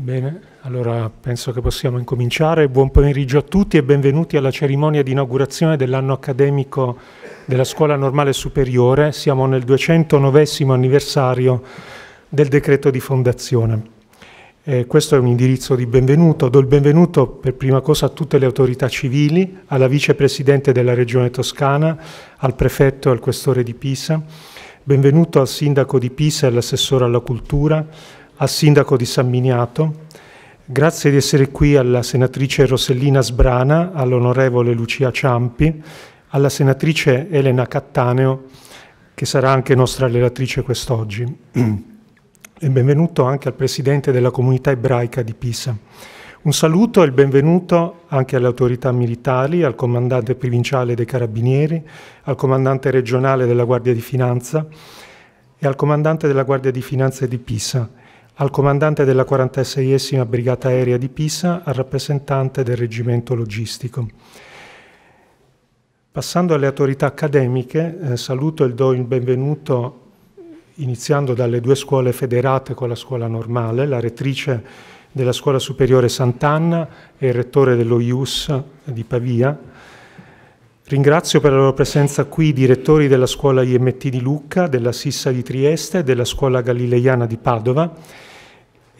Bene, allora penso che possiamo incominciare. Buon pomeriggio a tutti e benvenuti alla cerimonia di inaugurazione dell'anno accademico della Scuola Normale Superiore. Siamo nel 209 anniversario del decreto di fondazione. Eh, questo è un indirizzo di benvenuto. Do il benvenuto per prima cosa a tutte le autorità civili, alla vicepresidente della Regione Toscana, al prefetto e al questore di Pisa. Benvenuto al sindaco di Pisa e all'assessore alla cultura al sindaco di San Miniato, grazie di essere qui alla senatrice Rossellina Sbrana, all'onorevole Lucia Ciampi, alla senatrice Elena Cattaneo, che sarà anche nostra relatrice quest'oggi. E benvenuto anche al presidente della comunità ebraica di Pisa. Un saluto e il benvenuto anche alle autorità militari, al comandante provinciale dei Carabinieri, al comandante regionale della Guardia di Finanza e al comandante della Guardia di Finanza di Pisa, al comandante della 46esima Brigata Aerea di Pisa, al rappresentante del Reggimento Logistico. Passando alle autorità accademiche, eh, saluto e do il benvenuto iniziando dalle due scuole federate con la scuola normale, la rettrice della Scuola Superiore Sant'Anna e il rettore dello IUS di Pavia. Ringrazio per la loro presenza qui i direttori della scuola IMT di Lucca, della Sissa di Trieste e della scuola galileiana di Padova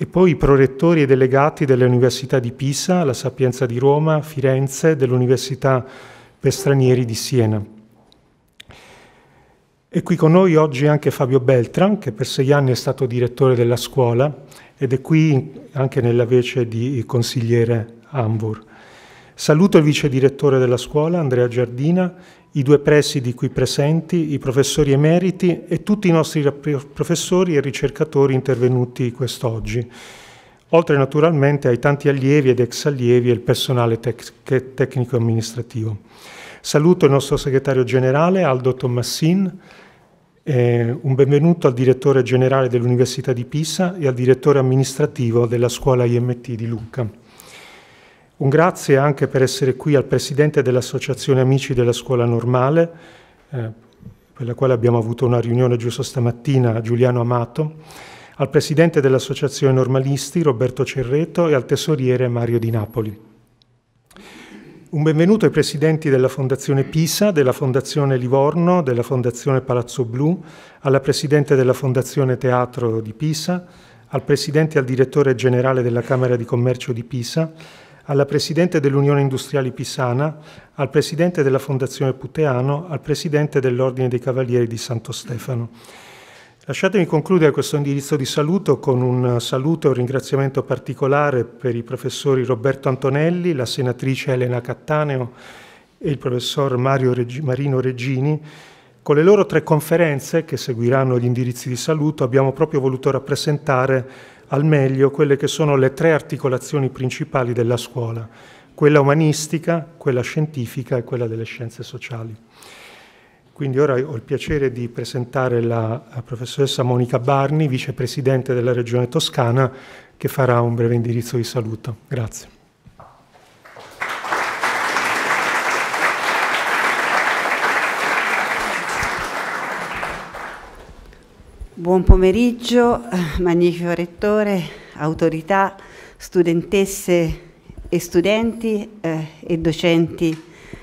e poi i prorettori e delegati delle università di Pisa, la Sapienza di Roma, Firenze, dell'Università per Stranieri di Siena. E qui con noi oggi anche Fabio Beltran, che per sei anni è stato direttore della scuola ed è qui anche nella vece di consigliere Ambur. Saluto il vice direttore della scuola, Andrea Giardina, i due presidi qui presenti, i professori emeriti e tutti i nostri professori e ricercatori intervenuti quest'oggi, oltre naturalmente ai tanti allievi ed ex allievi e il personale tec tecnico-amministrativo. Saluto il nostro segretario generale Aldo Tommassin, eh, un benvenuto al direttore generale dell'Università di Pisa e al direttore amministrativo della scuola IMT di Lucca. Un grazie anche per essere qui al Presidente dell'Associazione Amici della Scuola Normale, eh, per la quale abbiamo avuto una riunione giusto stamattina, Giuliano Amato, al Presidente dell'Associazione Normalisti, Roberto Cerreto, e al Tesoriere Mario Di Napoli. Un benvenuto ai presidenti della Fondazione Pisa, della Fondazione Livorno, della Fondazione Palazzo Blu, alla Presidente della Fondazione Teatro di Pisa, al Presidente e al Direttore Generale della Camera di Commercio di Pisa, alla Presidente dell'Unione Industriali Pisana, al Presidente della Fondazione Puteano, al Presidente dell'Ordine dei Cavalieri di Santo Stefano. Lasciatemi concludere questo indirizzo di saluto con un saluto e un ringraziamento particolare per i professori Roberto Antonelli, la senatrice Elena Cattaneo e il professor Reg Marino Regini. Con le loro tre conferenze, che seguiranno gli indirizzi di saluto, abbiamo proprio voluto rappresentare al meglio quelle che sono le tre articolazioni principali della scuola, quella umanistica, quella scientifica e quella delle scienze sociali. Quindi ora ho il piacere di presentare la professoressa Monica Barni, vicepresidente della Regione Toscana, che farà un breve indirizzo di saluto. Grazie. Buon pomeriggio, magnifico rettore, autorità, studentesse e studenti eh, e docenti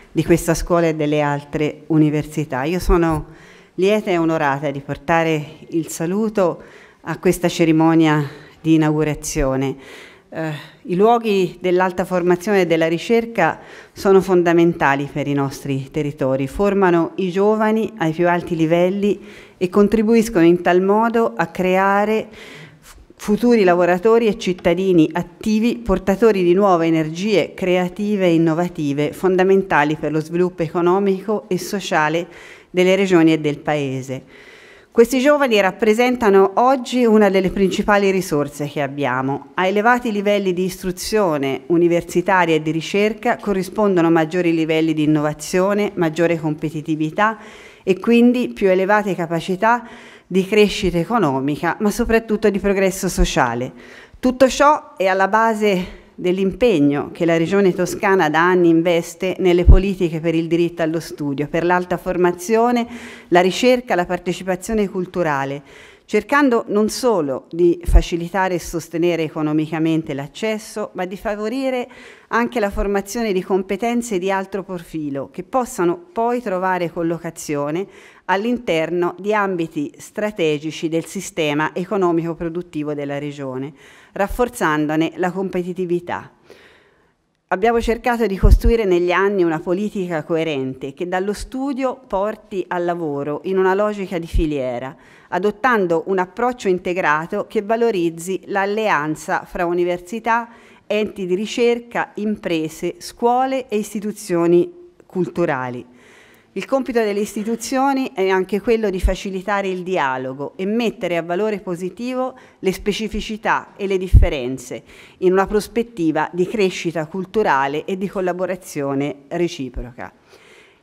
di questa scuola e delle altre università. Io sono lieta e onorata di portare il saluto a questa cerimonia di inaugurazione. Eh, i luoghi dell'alta formazione e della ricerca sono fondamentali per i nostri territori, formano i giovani ai più alti livelli e contribuiscono in tal modo a creare futuri lavoratori e cittadini attivi, portatori di nuove energie creative e innovative, fondamentali per lo sviluppo economico e sociale delle regioni e del Paese. Questi giovani rappresentano oggi una delle principali risorse che abbiamo. A elevati livelli di istruzione universitaria e di ricerca corrispondono maggiori livelli di innovazione, maggiore competitività e quindi più elevate capacità di crescita economica, ma soprattutto di progresso sociale. Tutto ciò è alla base dell'impegno che la Regione Toscana da anni investe nelle politiche per il diritto allo studio, per l'alta formazione, la ricerca, la partecipazione culturale, cercando non solo di facilitare e sostenere economicamente l'accesso, ma di favorire anche la formazione di competenze di altro profilo che possano poi trovare collocazione all'interno di ambiti strategici del sistema economico-produttivo della regione, rafforzandone la competitività. Abbiamo cercato di costruire negli anni una politica coerente che dallo studio porti al lavoro in una logica di filiera, adottando un approccio integrato che valorizzi l'alleanza fra università, enti di ricerca, imprese, scuole e istituzioni culturali. Il compito delle istituzioni è anche quello di facilitare il dialogo e mettere a valore positivo le specificità e le differenze in una prospettiva di crescita culturale e di collaborazione reciproca.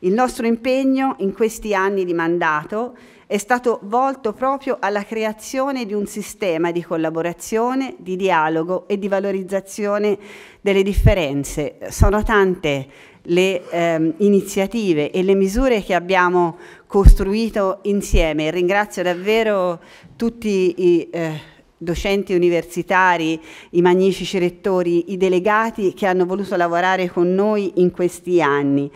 Il nostro impegno in questi anni di mandato è stato volto proprio alla creazione di un sistema di collaborazione, di dialogo e di valorizzazione delle differenze. Sono tante le ehm, iniziative e le misure che abbiamo costruito insieme. Ringrazio davvero tutti i eh, docenti universitari, i magnifici rettori, i delegati che hanno voluto lavorare con noi in questi anni.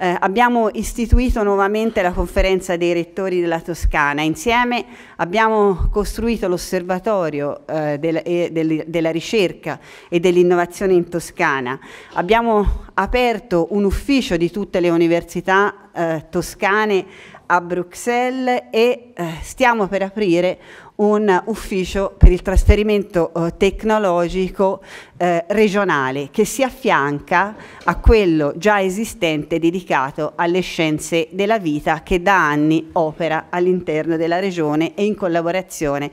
Eh, abbiamo istituito nuovamente la conferenza dei rettori della Toscana, insieme abbiamo costruito l'osservatorio eh, del, eh, del, della ricerca e dell'innovazione in Toscana, abbiamo aperto un ufficio di tutte le università eh, toscane a Bruxelles e eh, stiamo per aprire un ufficio per il trasferimento eh, tecnologico eh, regionale che si affianca a quello già esistente dedicato alle scienze della vita che da anni opera all'interno della regione e in collaborazione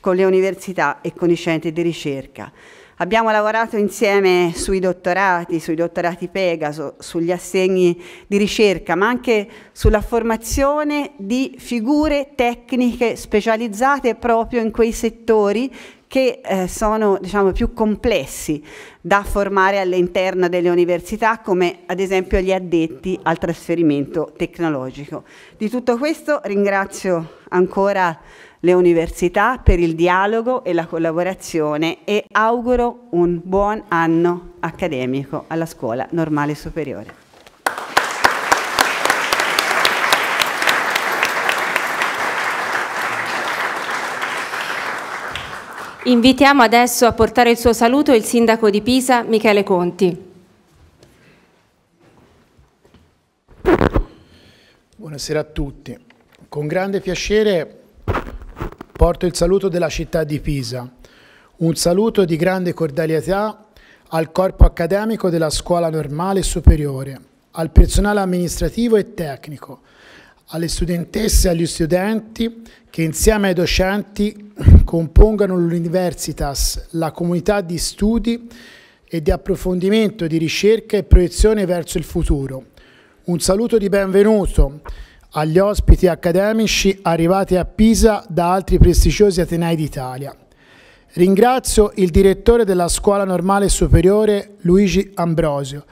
con le università e con i centri di ricerca. Abbiamo lavorato insieme sui dottorati, sui dottorati Pegaso, sugli assegni di ricerca, ma anche sulla formazione di figure tecniche specializzate proprio in quei settori che eh, sono diciamo, più complessi da formare all'interno delle università, come ad esempio gli addetti al trasferimento tecnologico. Di tutto questo ringrazio ancora le università per il dialogo e la collaborazione e auguro un buon anno accademico alla Scuola Normale Superiore. Invitiamo adesso a portare il suo saluto il sindaco di Pisa, Michele Conti. Buonasera a tutti. Con grande piacere Porto il saluto della città di Pisa, un saluto di grande cordialità al corpo accademico della scuola normale superiore, al personale amministrativo e tecnico, alle studentesse e agli studenti che insieme ai docenti compongano l'Universitas, la comunità di studi e di approfondimento, di ricerca e proiezione verso il futuro. Un saluto di benvenuto agli ospiti accademici arrivati a Pisa da altri prestigiosi Atenei d'Italia. Ringrazio il direttore della Scuola Normale Superiore Luigi Ambrosio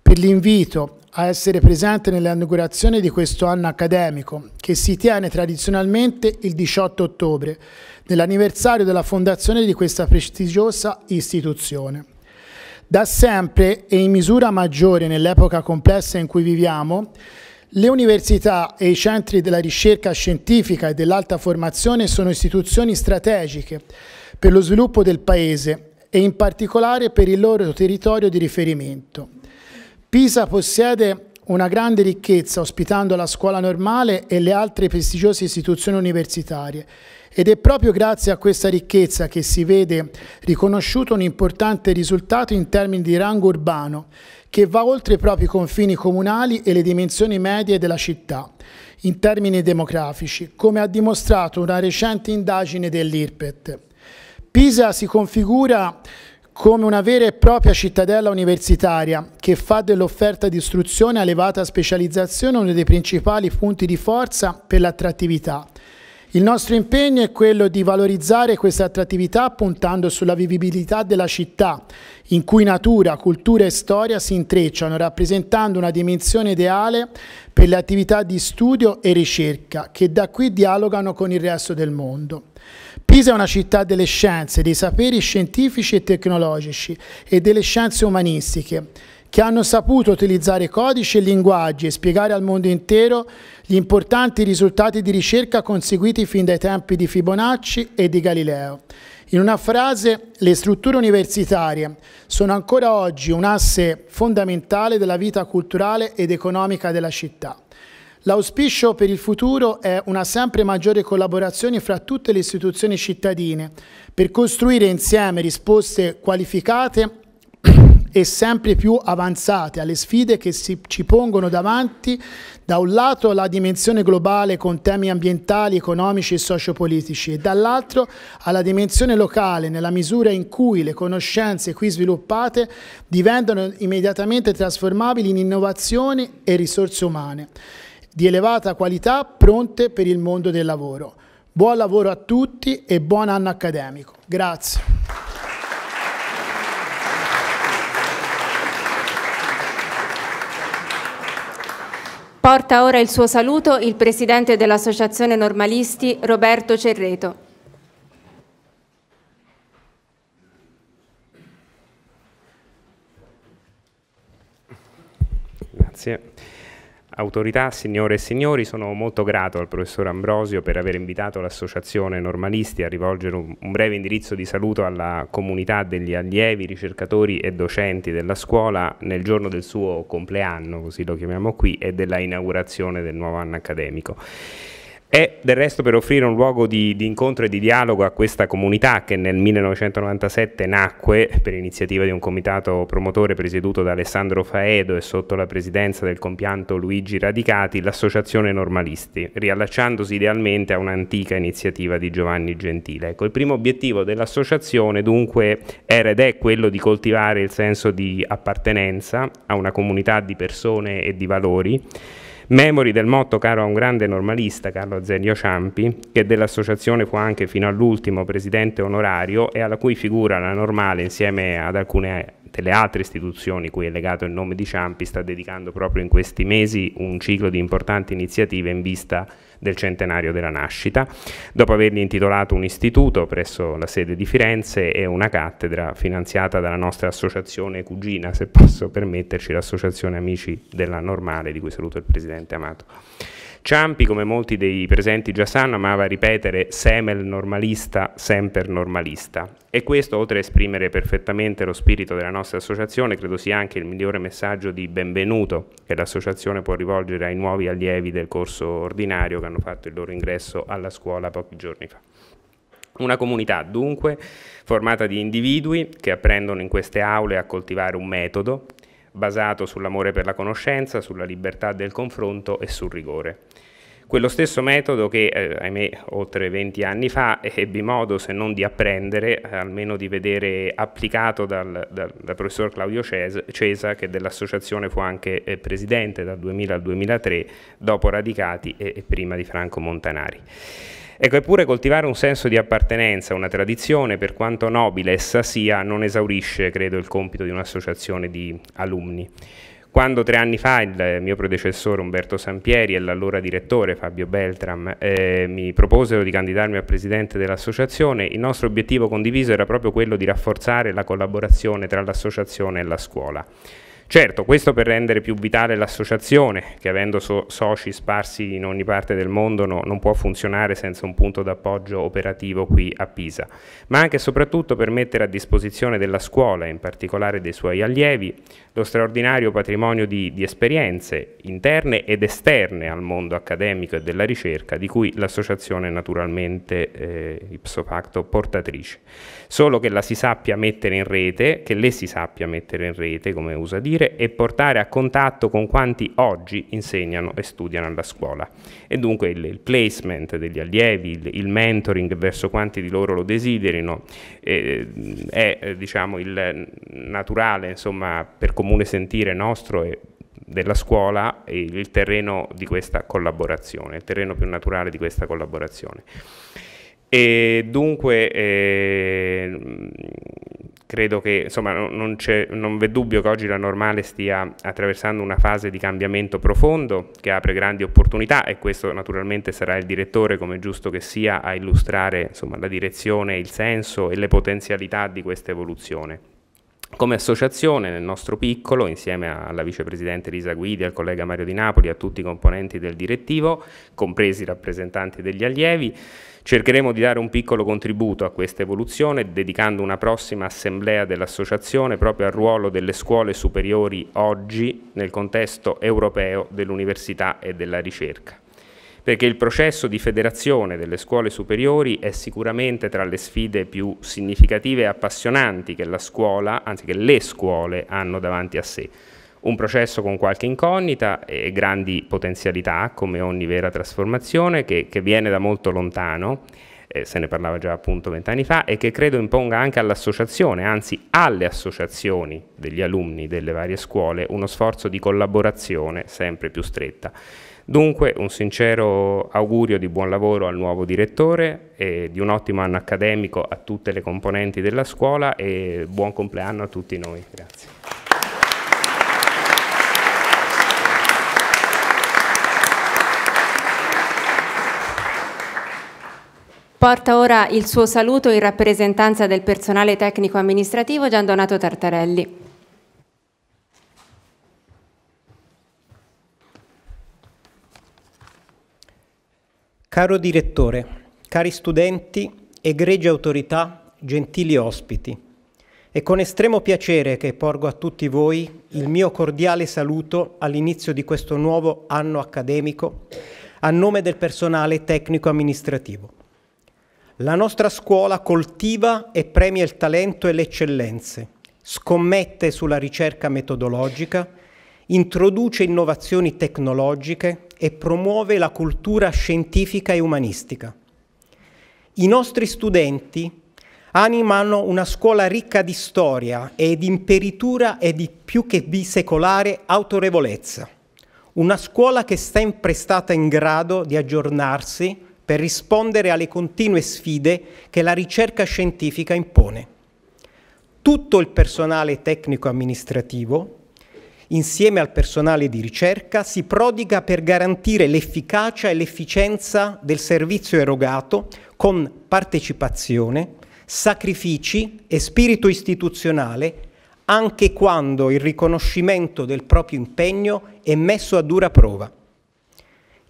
per l'invito a essere presente nell'inaugurazione di questo anno accademico che si tiene tradizionalmente il 18 ottobre, nell'anniversario della fondazione di questa prestigiosa istituzione. Da sempre e in misura maggiore nell'epoca complessa in cui viviamo, le università e i centri della ricerca scientifica e dell'alta formazione sono istituzioni strategiche per lo sviluppo del Paese e in particolare per il loro territorio di riferimento. Pisa possiede una grande ricchezza ospitando la scuola normale e le altre prestigiose istituzioni universitarie ed è proprio grazie a questa ricchezza che si vede riconosciuto un importante risultato in termini di rango urbano che va oltre i propri confini comunali e le dimensioni medie della città, in termini demografici, come ha dimostrato una recente indagine dell'IRPET. Pisa si configura come una vera e propria cittadella universitaria che fa dell'offerta di istruzione a elevata specializzazione uno dei principali punti di forza per l'attrattività il nostro impegno è quello di valorizzare questa attrattività puntando sulla vivibilità della città, in cui natura, cultura e storia si intrecciano, rappresentando una dimensione ideale per le attività di studio e ricerca, che da qui dialogano con il resto del mondo. Pisa è una città delle scienze, dei saperi scientifici e tecnologici e delle scienze umanistiche, che hanno saputo utilizzare codici e linguaggi e spiegare al mondo intero gli importanti risultati di ricerca conseguiti fin dai tempi di Fibonacci e di Galileo. In una frase, le strutture universitarie sono ancora oggi un asse fondamentale della vita culturale ed economica della città. L'auspicio per il futuro è una sempre maggiore collaborazione fra tutte le istituzioni cittadine per costruire insieme risposte qualificate e sempre più avanzate alle sfide che si, ci pongono davanti, da un lato la dimensione globale con temi ambientali, economici e sociopolitici e dall'altro alla dimensione locale nella misura in cui le conoscenze qui sviluppate diventano immediatamente trasformabili in innovazioni e risorse umane di elevata qualità pronte per il mondo del lavoro. Buon lavoro a tutti e buon anno accademico. Grazie. Porta ora il suo saluto il presidente dell'Associazione Normalisti, Roberto Cerreto. Grazie autorità, signore e signori, sono molto grato al professor Ambrosio per aver invitato l'associazione Normalisti a rivolgere un, un, breve indirizzo di saluto alla comunità degli allievi, ricercatori e docenti della scuola nel giorno del suo compleanno, così lo chiamiamo qui, e della inaugurazione del nuovo anno accademico. È del resto per offrire un luogo di, di, incontro e di dialogo a questa comunità che nel 1997 nacque per iniziativa di un comitato promotore presieduto da Alessandro Faedo e sotto la presidenza del compianto Luigi Radicati, l'Associazione Normalisti, riallacciandosi idealmente a un'antica iniziativa di Giovanni Gentile. Ecco, il primo obiettivo dell'associazione dunque era ed è quello di coltivare il senso di appartenenza a una comunità di persone e di valori Memori del motto caro a un grande normalista, Carlo Azeglio Ciampi, che dell'associazione fu anche fino all'ultimo presidente onorario e alla cui figura la normale, insieme ad alcune tutte le altre istituzioni cui è legato il nome di Ciampi sta dedicando proprio in questi mesi un ciclo di importanti iniziative in vista del centenario della nascita, dopo avergli intitolato un istituto presso la sede di Firenze e una cattedra finanziata dalla nostra associazione cugina, se posso permetterci, l'associazione Amici della Normale, di cui saluto il Presidente Amato. Ciampi, come molti dei presenti già sanno, amava ripetere semel normalista, semper normalista. E questo, oltre a esprimere perfettamente lo spirito della nostra associazione, credo sia anche il migliore messaggio di benvenuto che l'associazione può rivolgere ai nuovi allievi del corso ordinario che hanno fatto il loro ingresso alla scuola pochi giorni fa. Una comunità dunque formata di individui che apprendono in queste aule a coltivare un metodo basato sull'amore per la conoscenza, sulla libertà del confronto e sul rigore. Quello stesso metodo che, eh, ahimè, oltre 20 anni fa ebbi modo, se non di apprendere, almeno di vedere applicato dal, dal, dal professor Claudio Cesa, che dell'associazione fu anche eh, presidente dal 2000 al 2003, dopo Radicati e, e prima di Franco Montanari. Ecco, eppure coltivare un senso di appartenenza a una tradizione, per quanto nobile essa sia, non esaurisce, credo, il compito di un'associazione di alunni. Quando tre anni fa il mio predecessore Umberto Sampieri e l'allora direttore Fabio Beltram eh, mi proposero di candidarmi a presidente dell'associazione, il nostro obiettivo condiviso era proprio quello di rafforzare la collaborazione tra l'associazione e la scuola. Certo, questo per rendere più vitale l'associazione, che avendo so soci sparsi in ogni parte del mondo no, non può funzionare senza un punto d'appoggio operativo qui a Pisa, ma anche e soprattutto per mettere a disposizione della scuola, in particolare dei suoi allievi, lo straordinario patrimonio di, di esperienze interne ed esterne al mondo accademico e della ricerca, di cui l'associazione è naturalmente eh, ipso facto portatrice. Solo che la si sappia mettere in rete, che le si sappia mettere in rete, come usa dire, costruire e portare a contatto con quanti oggi insegnano e studiano alla scuola. E dunque il, il placement degli allievi, il, il, mentoring verso quanti di loro lo desiderino eh, è eh, diciamo, il naturale insomma, per comune sentire nostro e della scuola il terreno di questa collaborazione, il terreno più naturale di questa collaborazione. E dunque eh, credo che insomma, non, non v'è dubbio che oggi la normale stia attraversando una fase di cambiamento profondo che apre grandi opportunità e questo naturalmente sarà il direttore come giusto che sia a illustrare insomma, la direzione, il senso e le potenzialità di questa evoluzione. Come associazione nel nostro piccolo, insieme alla vicepresidente Lisa Guidi, al collega Mario Di Napoli, a tutti i componenti del direttivo, compresi i rappresentanti degli allievi, Cercheremo di dare un piccolo contributo a questa evoluzione dedicando una prossima assemblea dell'associazione proprio al ruolo delle scuole superiori oggi nel contesto europeo dell'università e della ricerca perché il processo di federazione delle scuole superiori è sicuramente tra le sfide più significative e appassionanti che la scuola, anzi che le scuole hanno davanti a sé. Un processo con qualche incognita e grandi potenzialità, come ogni vera trasformazione, che, che viene da molto lontano, eh, se ne parlava già appunto vent'anni fa, e che credo imponga anche all'associazione, anzi alle associazioni degli alunni delle varie scuole, uno sforzo di collaborazione sempre più stretta. Dunque un sincero augurio di buon lavoro al nuovo direttore e di un ottimo anno accademico a tutte le componenti della scuola e buon compleanno a tutti noi. Grazie. Porta ora il suo saluto in rappresentanza del personale tecnico amministrativo Gian Donato Tartarelli. Caro direttore, cari studenti, egregie autorità, gentili ospiti, è con estremo piacere che porgo a tutti voi il mio cordiale saluto all'inizio di questo nuovo anno accademico a nome del personale tecnico amministrativo. La nostra scuola coltiva e premia il talento e le eccellenze, scommette sulla ricerca metodologica, introduce innovazioni tecnologiche e promuove la cultura scientifica e umanistica. I nostri studenti animano una scuola ricca di storia e di imperitura e di più che bisecolare autorevolezza. Una scuola che è sempre stata in grado di aggiornarsi per rispondere alle continue sfide che la ricerca scientifica impone. Tutto il personale tecnico-amministrativo, insieme al personale di ricerca, si prodiga per garantire l'efficacia e l'efficienza del servizio erogato con partecipazione, sacrifici e spirito istituzionale, anche quando il riconoscimento del proprio impegno è messo a dura prova.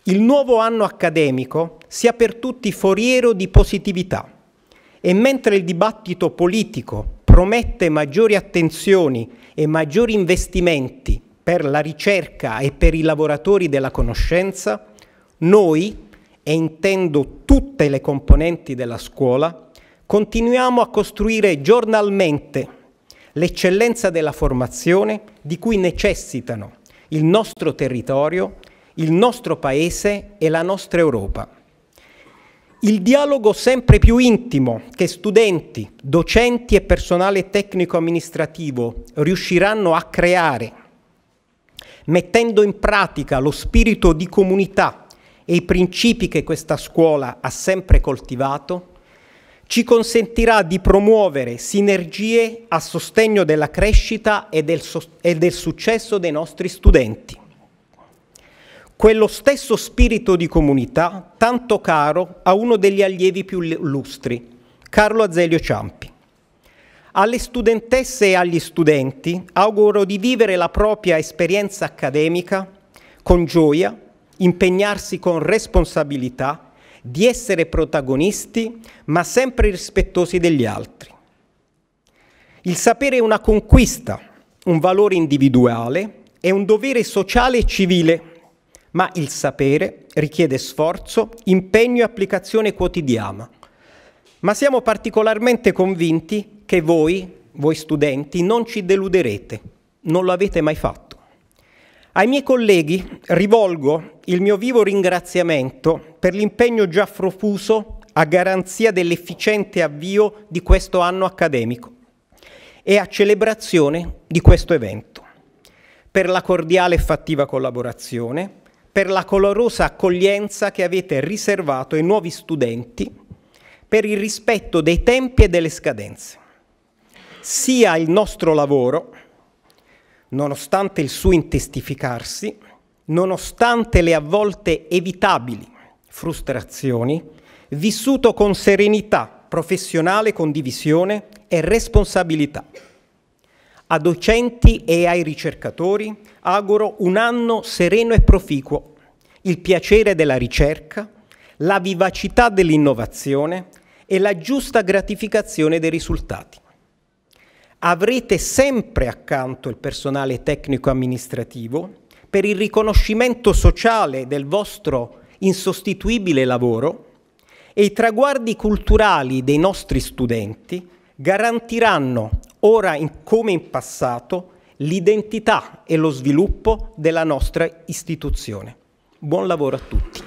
Il nuovo anno accademico sia per tutti foriero di positività e mentre il dibattito politico promette maggiori attenzioni e maggiori investimenti per la ricerca e per i lavoratori della conoscenza, noi, e intendo tutte le componenti della scuola, continuiamo a costruire giornalmente l'eccellenza della formazione di cui necessitano il nostro territorio il nostro Paese e la nostra Europa. Il dialogo sempre più intimo che studenti, docenti e personale tecnico-amministrativo riusciranno a creare, mettendo in pratica lo spirito di comunità e i principi che questa scuola ha sempre coltivato, ci consentirà di promuovere sinergie a sostegno della crescita e del, so e del successo dei nostri studenti quello stesso spirito di comunità tanto caro a uno degli allievi più illustri, Carlo Azeglio Ciampi. Alle studentesse e agli studenti auguro di vivere la propria esperienza accademica con gioia, impegnarsi con responsabilità, di essere protagonisti ma sempre rispettosi degli altri. Il sapere è una conquista, un valore individuale, è un dovere sociale e civile ma il sapere richiede sforzo, impegno e applicazione quotidiana. Ma siamo particolarmente convinti che voi, voi studenti, non ci deluderete, non lo avete mai fatto. Ai miei colleghi rivolgo il mio vivo ringraziamento per l'impegno già profuso a garanzia dell'efficiente avvio di questo anno accademico e a celebrazione di questo evento, per la cordiale e fattiva collaborazione, per la colorosa accoglienza che avete riservato ai nuovi studenti, per il rispetto dei tempi e delle scadenze. Sia il nostro lavoro, nonostante il suo intestificarsi, nonostante le a volte evitabili frustrazioni, vissuto con serenità professionale, condivisione e responsabilità. A docenti e ai ricercatori auguro un anno sereno e proficuo, il piacere della ricerca, la vivacità dell'innovazione e la giusta gratificazione dei risultati. Avrete sempre accanto il personale tecnico-amministrativo per il riconoscimento sociale del vostro insostituibile lavoro e i traguardi culturali dei nostri studenti garantiranno, ora in, come in passato, l'identità e lo sviluppo della nostra istituzione. Buon lavoro a tutti.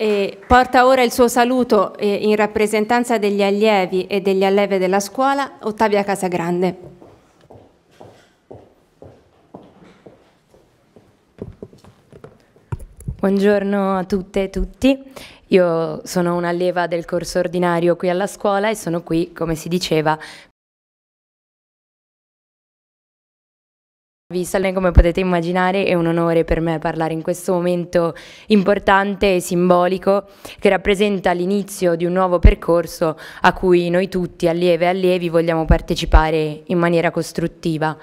E porta ora il suo saluto eh, in rappresentanza degli allievi e degli alleve della scuola Ottavia Casagrande. Buongiorno a tutte e tutti, io sono un'allieva del corso ordinario qui alla scuola e sono qui, come si diceva, come potete immaginare, è un onore per me parlare in questo momento importante e simbolico che rappresenta l'inizio di un nuovo percorso a cui noi tutti, allieve e allievi, vogliamo partecipare in maniera costruttiva.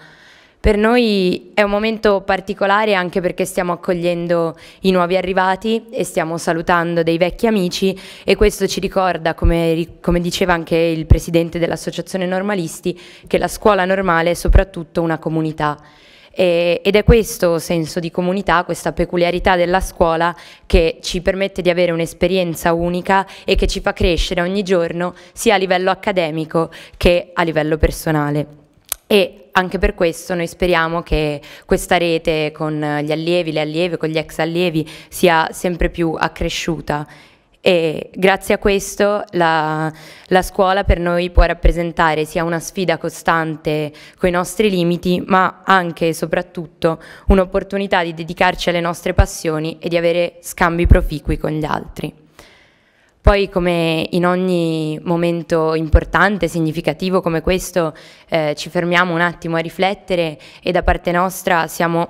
Per noi è un momento particolare anche perché stiamo accogliendo i nuovi arrivati e stiamo salutando dei vecchi amici e questo ci ricorda, come, come diceva anche il presidente dell'Associazione Normalisti, che la scuola normale è soprattutto una comunità ed è questo senso di comunità, questa peculiarità della scuola che ci permette di avere un'esperienza unica e che ci fa crescere ogni giorno sia a livello accademico che a livello personale. E anche per questo noi speriamo che questa rete con gli allievi, le allieve, con gli ex allievi sia sempre più accresciuta e grazie a questo la, la, scuola per noi può rappresentare sia una sfida costante con i nostri limiti, ma anche e soprattutto un'opportunità di dedicarci alle nostre passioni e di avere scambi proficui con gli altri. Poi come in ogni momento importante, significativo come questo, eh, ci fermiamo un attimo a riflettere e da parte nostra siamo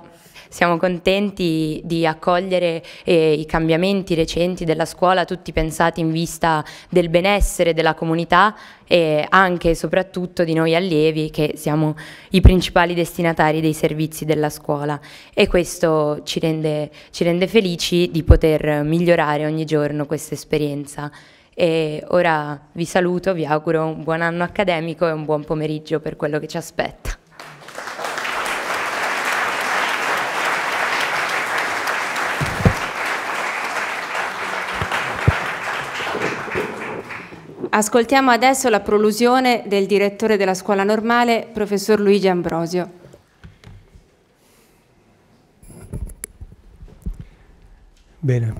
siamo contenti di accogliere eh, i cambiamenti recenti della scuola, tutti pensati in vista del benessere della comunità e anche e soprattutto di noi allievi che siamo i principali destinatari dei servizi della scuola e questo ci rende, ci rende felici di poter migliorare ogni giorno questa esperienza. E ora vi saluto, vi auguro un buon anno accademico e un buon pomeriggio per quello che ci aspetta. Ascoltiamo adesso la prolusione del direttore della scuola normale, professor Luigi Ambrosio. Bene.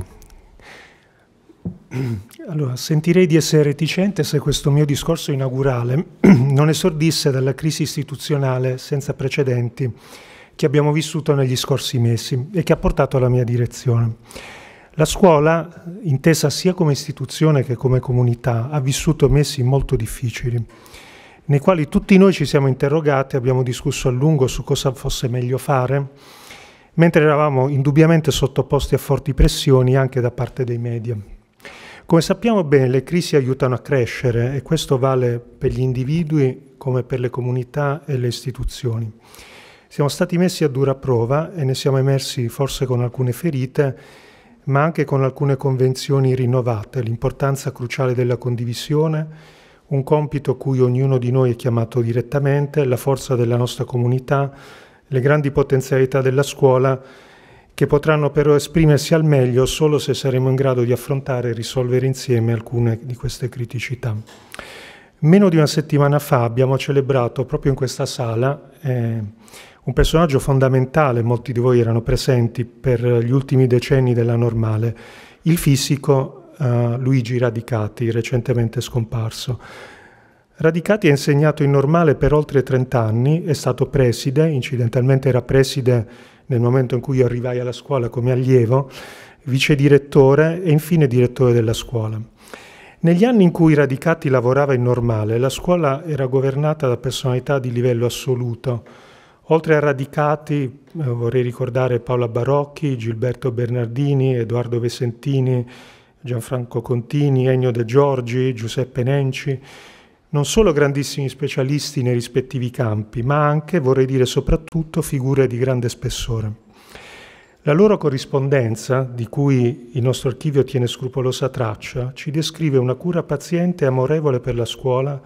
Allora, sentirei di essere reticente se questo mio discorso inaugurale non esordisse dalla crisi istituzionale senza precedenti che abbiamo vissuto negli scorsi mesi e che ha portato alla mia direzione. La scuola, intesa sia come istituzione che come comunità, ha vissuto mesi molto difficili, nei quali tutti noi ci siamo interrogati, abbiamo discusso a lungo su cosa fosse meglio fare, mentre eravamo indubbiamente sottoposti a forti pressioni anche da parte dei media. Come sappiamo bene, le crisi aiutano a crescere e questo vale per gli individui come per le comunità e le istituzioni. Siamo stati messi a dura prova e ne siamo emersi forse con alcune ferite ma anche con alcune convenzioni rinnovate, l'importanza cruciale della condivisione, un compito cui ognuno di noi è chiamato direttamente, la forza della nostra comunità, le grandi potenzialità della scuola, che potranno però esprimersi al meglio solo se saremo in grado di affrontare e risolvere insieme alcune di queste criticità. Meno di una settimana fa abbiamo celebrato proprio in questa sala eh, un personaggio fondamentale, molti di voi erano presenti per gli ultimi decenni della normale, il fisico eh, Luigi Radicati, recentemente scomparso. Radicati ha insegnato in normale per oltre 30 anni, è stato preside, incidentalmente era preside nel momento in cui io arrivai alla scuola come allievo, vice direttore e infine direttore della scuola. Negli anni in cui Radicati lavorava in normale, la scuola era governata da personalità di livello assoluto, Oltre a radicati eh, vorrei ricordare Paola Barocchi, Gilberto Bernardini, Edoardo Vesentini, Gianfranco Contini, Ennio De Giorgi, Giuseppe Nenci, non solo grandissimi specialisti nei rispettivi campi, ma anche, vorrei dire soprattutto, figure di grande spessore. La loro corrispondenza, di cui il nostro archivio tiene scrupolosa traccia, ci descrive una cura paziente e amorevole per la scuola,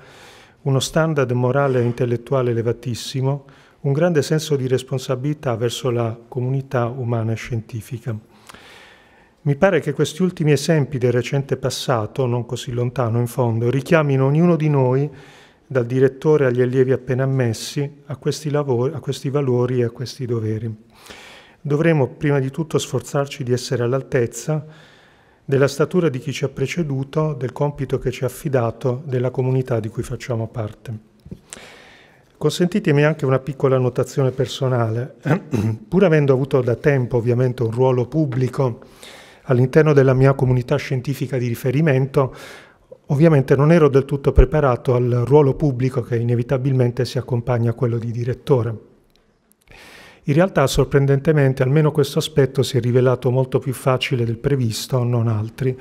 uno standard morale e intellettuale elevatissimo, un grande senso di responsabilità verso la comunità umana e scientifica. Mi pare che questi ultimi esempi del recente passato, non così lontano in fondo, richiamino ognuno di noi, dal direttore agli allievi appena ammessi, a questi, lavori, a questi valori e a questi doveri. Dovremo prima di tutto sforzarci di essere all'altezza della statura di chi ci ha preceduto, del compito che ci ha affidato, della comunità di cui facciamo parte. Consentitemi anche una piccola annotazione personale. Pur avendo avuto da tempo ovviamente un ruolo pubblico all'interno della mia comunità scientifica di riferimento, ovviamente non ero del tutto preparato al ruolo pubblico che inevitabilmente si accompagna a quello di direttore. In realtà, sorprendentemente, almeno questo aspetto si è rivelato molto più facile del previsto, non altri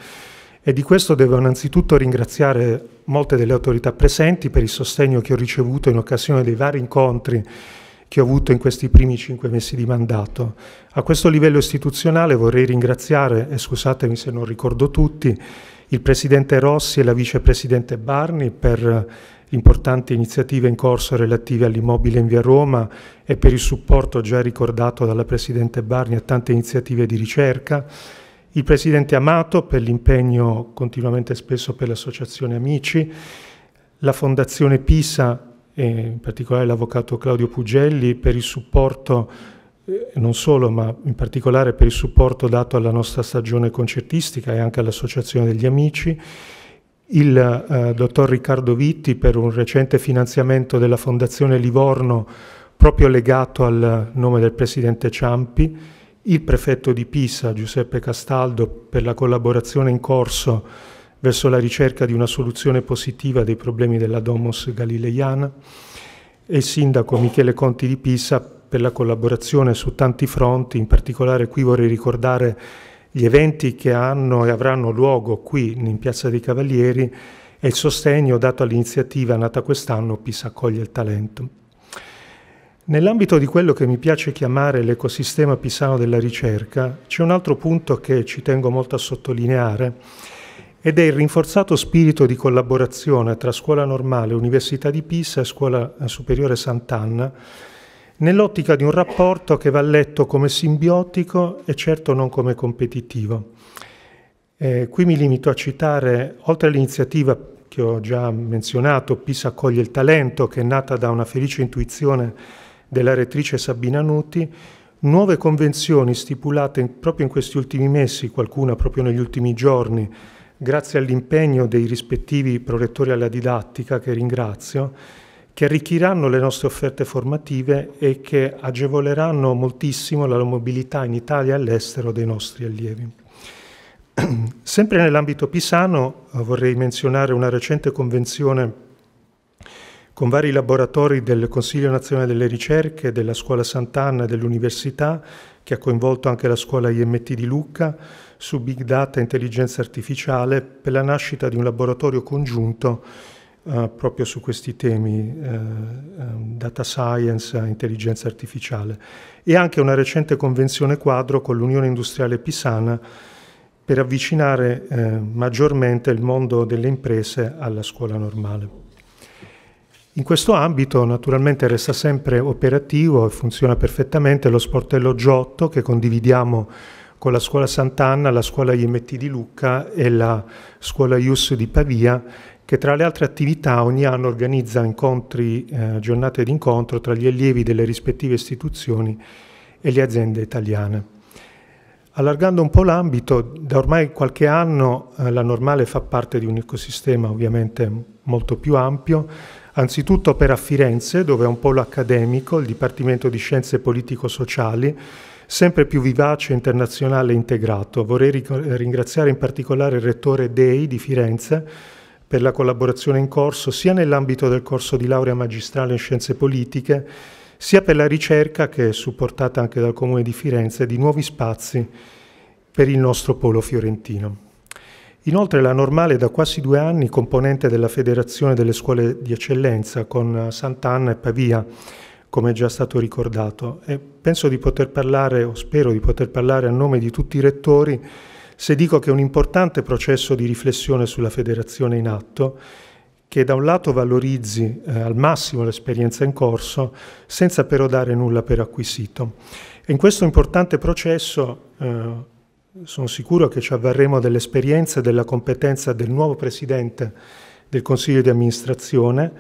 e di questo devo innanzitutto ringraziare molte delle autorità presenti per il sostegno che ho ricevuto in occasione dei vari incontri che ho avuto in questi primi cinque mesi di mandato. A questo livello istituzionale vorrei ringraziare, e scusatemi se non ricordo tutti, il Presidente Rossi e la Vicepresidente Barni per importanti iniziative in corso relative all'immobile in via Roma e per il supporto già ricordato dalla Presidente Barni a tante iniziative di ricerca il presidente Amato per l'impegno continuamente spesso per l'associazione Amici, la fondazione Pisa e in particolare l'avvocato Claudio Pugelli per il supporto eh, non solo ma in particolare per il supporto dato alla nostra stagione concertistica e anche all'Associazione degli Amici, il eh, dottor Riccardo Vitti per un recente finanziamento della Fondazione Livorno proprio legato al nome del presidente Ciampi, il prefetto di Pisa Giuseppe Castaldo per la collaborazione in corso verso la ricerca di una soluzione positiva dei problemi della Domus Galileiana e il sindaco Michele Conti di Pisa per la collaborazione su tanti fronti, in particolare qui vorrei ricordare gli eventi che hanno e avranno luogo qui in Piazza dei Cavalieri e il sostegno dato all'iniziativa nata quest'anno Pisa accoglie il talento. Nell'ambito di quello che mi piace chiamare l'ecosistema pisano della ricerca, c'è un altro punto che ci tengo molto a sottolineare ed è il rinforzato spirito di collaborazione tra Scuola Normale, Università di Pisa e Scuola eh, Superiore Sant'Anna, nell'ottica di un rapporto che va letto come simbiotico e certo non come competitivo. Eh, qui mi limito a citare, oltre all'iniziativa che ho già menzionato, Pisa accoglie il talento, che è nata da una felice intuizione della rettrice Sabina Nuti, nuove convenzioni stipulate proprio in questi ultimi mesi, qualcuna proprio negli ultimi giorni, grazie all'impegno dei rispettivi prorettori alla didattica, che ringrazio, che arricchiranno le nostre offerte formative e che agevoleranno moltissimo la mobilità in Italia e all'estero dei nostri allievi. Sempre nell'ambito pisano vorrei menzionare una recente convenzione con vari laboratori del Consiglio nazionale delle ricerche, della Scuola Sant'Anna e dell'Università, che ha coinvolto anche la Scuola IMT di Lucca, su Big Data e Intelligenza Artificiale, per la nascita di un laboratorio congiunto eh, proprio su questi temi, eh, ehm, data science, e intelligenza artificiale, e anche una recente convenzione quadro con l'Unione Industriale Pisana per avvicinare eh, maggiormente il mondo delle imprese alla scuola normale. In questo ambito naturalmente resta sempre operativo e funziona perfettamente lo sportello Giotto che condividiamo con la scuola Sant'Anna, la scuola IMT di Lucca e la scuola IUS di Pavia che tra le altre attività ogni anno organizza incontri, eh, giornate di incontro tra gli allievi delle rispettive istituzioni e le aziende italiane. Allargando un po' l'ambito, da ormai qualche anno eh, la normale fa parte di un ecosistema ovviamente molto più ampio, anzitutto per a Firenze, dove è un polo accademico, il Dipartimento di Scienze Politico-Sociali, sempre più vivace, internazionale e integrato. Vorrei ringraziare in particolare il rettore Dei di Firenze per la collaborazione in corso, sia nell'ambito del corso di laurea magistrale in Scienze Politiche, sia per la ricerca, che è supportata anche dal Comune di Firenze, di nuovi spazi per il nostro polo fiorentino. Inoltre la Normale è da quasi due anni componente della Federazione delle Scuole di Eccellenza con Sant'Anna e Pavia, come è già stato ricordato. E penso di poter parlare, o spero di poter parlare a nome di tutti i rettori, se dico che è un importante processo di riflessione sulla federazione in atto, che da un lato valorizzi eh, al massimo l'esperienza in corso, senza però dare nulla per acquisito. E in questo importante processo... Eh, sono sicuro che ci avverremo dell'esperienza e della competenza del nuovo Presidente del Consiglio di amministrazione,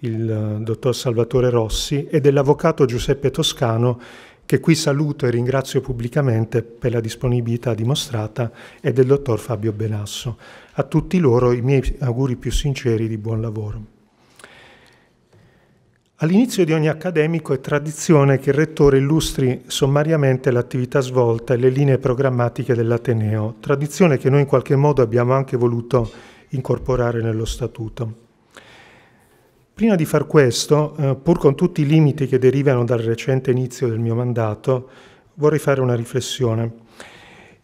il eh, dottor Salvatore Rossi, e dell'avvocato Giuseppe Toscano, che qui saluto e ringrazio pubblicamente per la disponibilità dimostrata, e del dottor Fabio Benasso. A tutti loro i miei auguri più sinceri di buon lavoro. All'inizio di ogni accademico è tradizione che il rettore illustri sommariamente l'attività svolta e le linee programmatiche dell'Ateneo, tradizione che noi in qualche modo abbiamo anche voluto incorporare nello Statuto. Prima di far questo, eh, pur con tutti i limiti che derivano dal recente inizio del mio mandato, vorrei fare una riflessione.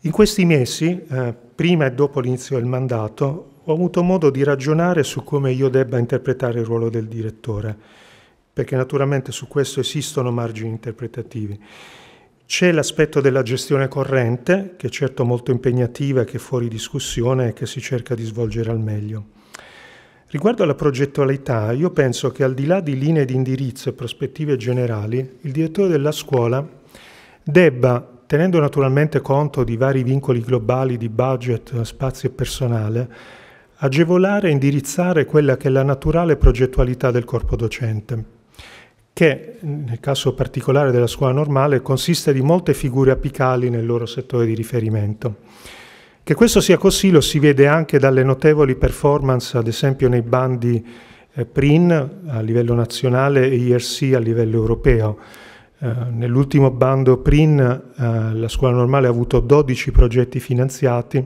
In questi mesi, eh, prima e dopo l'inizio del mandato, ho avuto modo di ragionare su come io debba interpretare il ruolo del direttore perché naturalmente su questo esistono margini interpretativi. C'è l'aspetto della gestione corrente, che è certo molto impegnativa, che è fuori discussione e che si cerca di svolgere al meglio. Riguardo alla progettualità, io penso che al di là di linee di indirizzo e prospettive generali, il direttore della scuola debba, tenendo naturalmente conto di vari vincoli globali di budget, spazio e personale, agevolare e indirizzare quella che è la naturale progettualità del corpo docente che nel caso particolare della scuola normale consiste di molte figure apicali nel loro settore di riferimento. Che questo sia così lo si vede anche dalle notevoli performance, ad esempio nei bandi eh, PRIN a livello nazionale e IRC a livello europeo. Eh, nell'ultimo bando PRIN eh, la scuola normale ha avuto 12 progetti finanziati,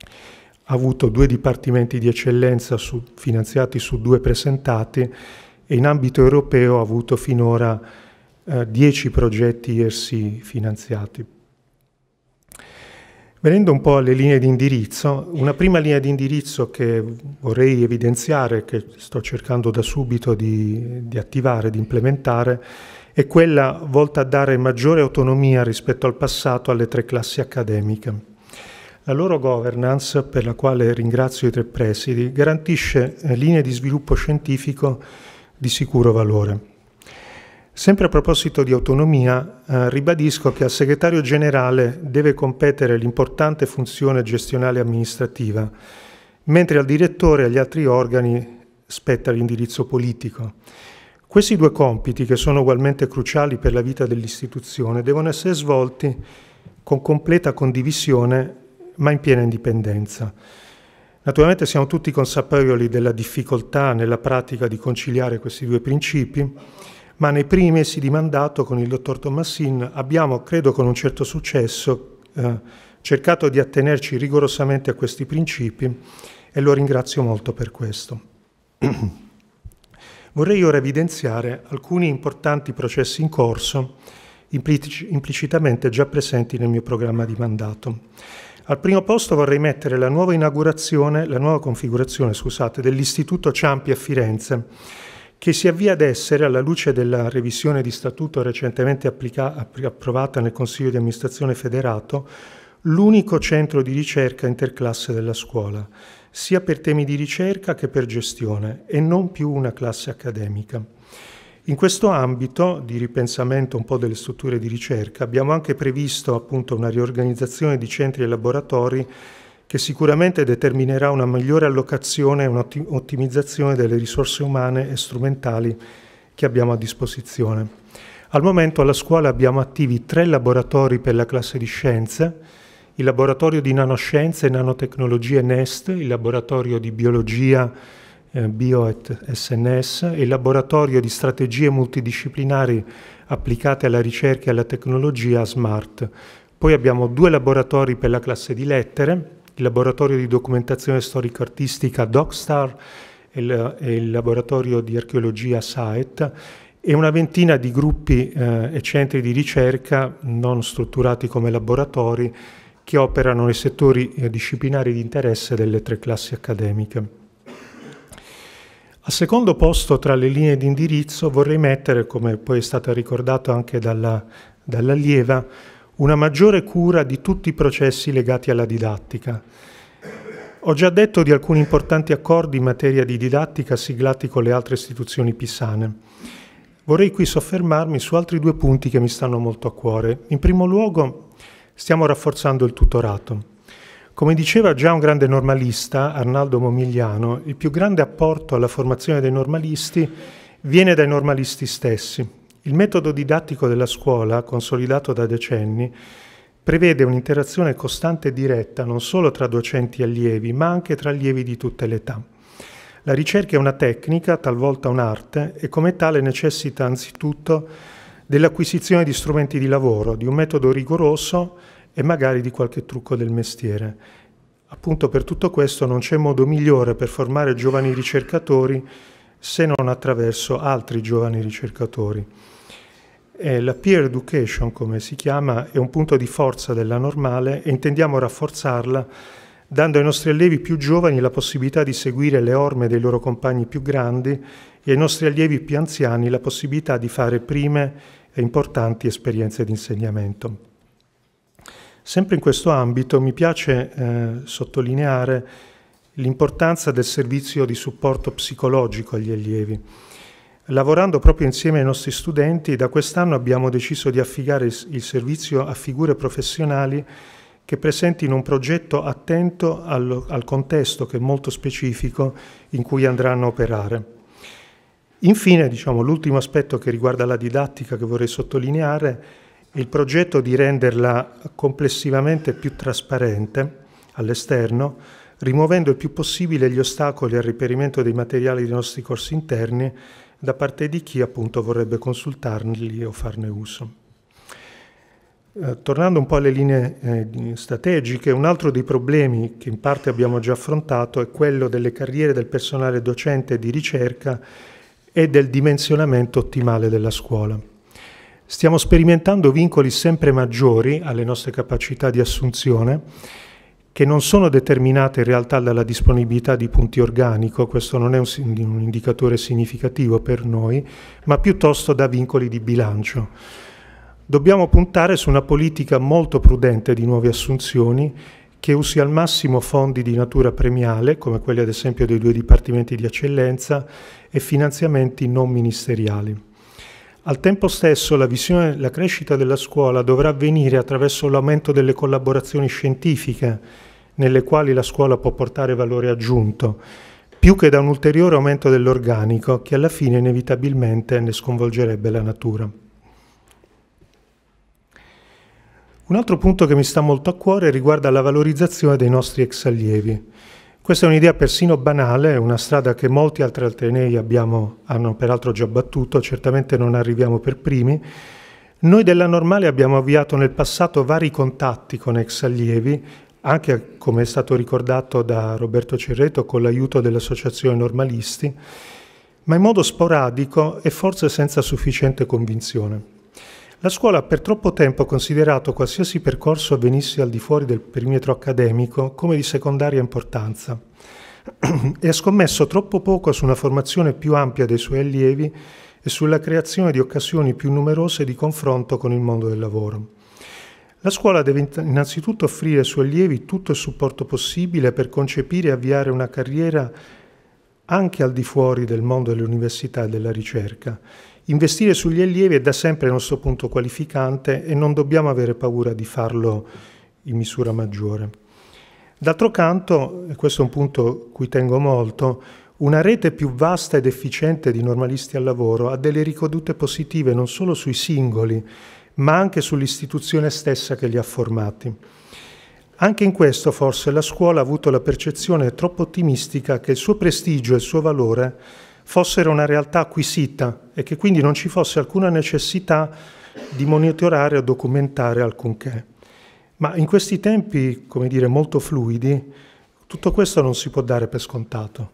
ha avuto due dipartimenti di eccellenza su, finanziati su due presentati e in ambito europeo ha avuto finora eh, 10 progetti ERC finanziati. Venendo un po' alle linee di indirizzo, una prima linea di indirizzo che vorrei evidenziare, che sto cercando da subito di, di attivare, di implementare, è quella volta a dare maggiore autonomia rispetto al passato alle tre classi accademiche. La loro governance, per la quale ringrazio i tre presidi, garantisce eh, linee di sviluppo scientifico di sicuro valore. Sempre a proposito di autonomia, eh, ribadisco che al segretario generale deve competere l'importante funzione gestionale amministrativa, mentre al direttore e agli altri organi spetta l'indirizzo politico. Questi due compiti, che sono ugualmente cruciali per la vita dell'istituzione, devono essere svolti con completa condivisione ma in piena indipendenza. Naturalmente siamo tutti consapevoli della difficoltà nella pratica di conciliare questi due principi, ma nei primi mesi di mandato con il dottor Tommasin abbiamo, credo con un certo successo, eh, cercato di attenerci rigorosamente a questi principi e lo ringrazio molto per questo. Vorrei ora evidenziare alcuni importanti processi in corso, implicitamente già presenti nel mio programma di mandato. Al primo posto vorrei mettere la nuova inaugurazione, la nuova configurazione, scusate, dell'Istituto Ciampi a Firenze che si avvia ad essere, alla luce della revisione di statuto recentemente approvata nel Consiglio di amministrazione federato, l'unico centro di ricerca interclasse della scuola, sia per temi di ricerca che per gestione, e non più una classe accademica. In questo ambito di ripensamento un po' delle strutture di ricerca abbiamo anche previsto appunto una riorganizzazione di centri e laboratori che sicuramente determinerà una migliore allocazione e un'ottimizzazione delle risorse umane e strumentali che abbiamo a disposizione. Al momento alla scuola abbiamo attivi tre laboratori per la classe di scienze, il laboratorio di nanoscienze e nanotecnologie NEST, il laboratorio di biologia eh, BioET SNS, il laboratorio di strategie multidisciplinari applicate alla ricerca e alla tecnologia SMART. Poi abbiamo due laboratori per la classe di lettere, il laboratorio di documentazione storico-artistica DocStar e il, laboratorio di archeologia SAET e una ventina di gruppi eh, e centri di ricerca non strutturati come laboratori che operano nei settori eh, disciplinari di interesse delle tre classi accademiche. Al secondo posto tra le linee di indirizzo vorrei mettere, come poi è stato ricordato anche dalla, dall'allieva, una maggiore cura di tutti i processi legati alla didattica. Ho già detto di alcuni importanti accordi in materia di didattica siglati con le altre istituzioni pisane. Vorrei qui soffermarmi su altri due punti che mi stanno molto a cuore. In primo luogo stiamo rafforzando il tutorato. Come diceva già un grande normalista, Arnaldo Momigliano, il più grande apporto alla formazione dei normalisti viene dai normalisti stessi. Il metodo didattico della scuola, consolidato da decenni, prevede un'interazione costante e diretta non solo tra docenti e allievi, ma anche tra allievi di tutte le età. La ricerca è una tecnica, talvolta un'arte, e come tale necessita anzitutto dell'acquisizione di strumenti di lavoro, di un metodo rigoroso e magari di qualche trucco del mestiere. Appunto per tutto questo non c'è modo migliore per formare giovani ricercatori se non attraverso altri giovani ricercatori. E eh, la peer education, come si chiama, è un punto di forza della normale e intendiamo rafforzarla dando ai nostri allievi più giovani la possibilità di seguire le orme dei loro compagni più grandi e ai nostri allievi più anziani la possibilità di fare prime e importanti esperienze di insegnamento. Sempre in questo ambito mi piace eh, sottolineare l'importanza del servizio di supporto psicologico agli allievi. Lavorando proprio insieme ai nostri studenti, da quest'anno abbiamo deciso di affidare il servizio a figure professionali che presentino un progetto attento al, al contesto che è molto specifico in cui andranno a operare. Infine, diciamo, l'ultimo aspetto che riguarda la didattica che vorrei sottolineare il progetto di renderla complessivamente più trasparente all'esterno, rimuovendo il più possibile gli ostacoli al riperimento dei materiali dei nostri corsi interni da parte di chi appunto vorrebbe consultarli o farne uso. Eh, tornando un po' alle linee eh, strategiche, un altro dei problemi che in parte abbiamo già affrontato è quello delle carriere del personale docente di ricerca e del dimensionamento ottimale della scuola. Stiamo sperimentando vincoli sempre maggiori alle nostre capacità di assunzione che non sono determinate in realtà dalla disponibilità di punti organico, questo non è un, un indicatore significativo per noi, ma piuttosto da vincoli di bilancio. Dobbiamo puntare su una politica molto prudente di nuove assunzioni che usi al massimo fondi di natura premiale, come quelli ad esempio dei due dipartimenti di eccellenza, e finanziamenti non ministeriali. Al tempo stesso la visione la crescita della scuola dovrà avvenire attraverso l'aumento delle collaborazioni scientifiche nelle quali la scuola può portare valore aggiunto, più che da un ulteriore aumento dell'organico che alla fine inevitabilmente ne sconvolgerebbe la natura. Un altro punto che mi sta molto a cuore riguarda la valorizzazione dei nostri ex allievi. Questa è un'idea persino banale, una strada che molti altri altenei abbiamo, hanno peraltro già battuto, certamente non arriviamo per primi. Noi della Normale abbiamo avviato nel passato vari contatti con ex allievi, anche come è stato ricordato da Roberto Cerreto con l'aiuto dell'Associazione Normalisti, ma in modo sporadico e forse senza sufficiente convinzione. La scuola ha per troppo tempo considerato qualsiasi percorso avvenisse al di fuori del perimetro accademico come di secondaria importanza e ha scommesso troppo poco su una formazione più ampia dei suoi allievi e sulla creazione di occasioni più numerose di confronto con il mondo del lavoro. La scuola deve innanzitutto offrire ai suoi allievi tutto il supporto possibile per concepire e avviare una carriera anche al di fuori del mondo dell'università e della ricerca Investire sugli allievi è da sempre il nostro punto qualificante e non dobbiamo avere paura di farlo in misura maggiore. D'altro canto, e questo è un punto cui tengo molto, una rete più vasta ed efficiente di normalisti al lavoro ha delle ricadute positive non solo sui singoli, ma anche sull'istituzione stessa che li ha formati. Anche in questo forse la scuola ha avuto la percezione troppo ottimistica che il suo prestigio e il suo valore fossero una realtà acquisita e che quindi non ci fosse alcuna necessità di monitorare o documentare alcunché. Ma in questi tempi, come dire, molto fluidi, tutto questo non si può dare per scontato.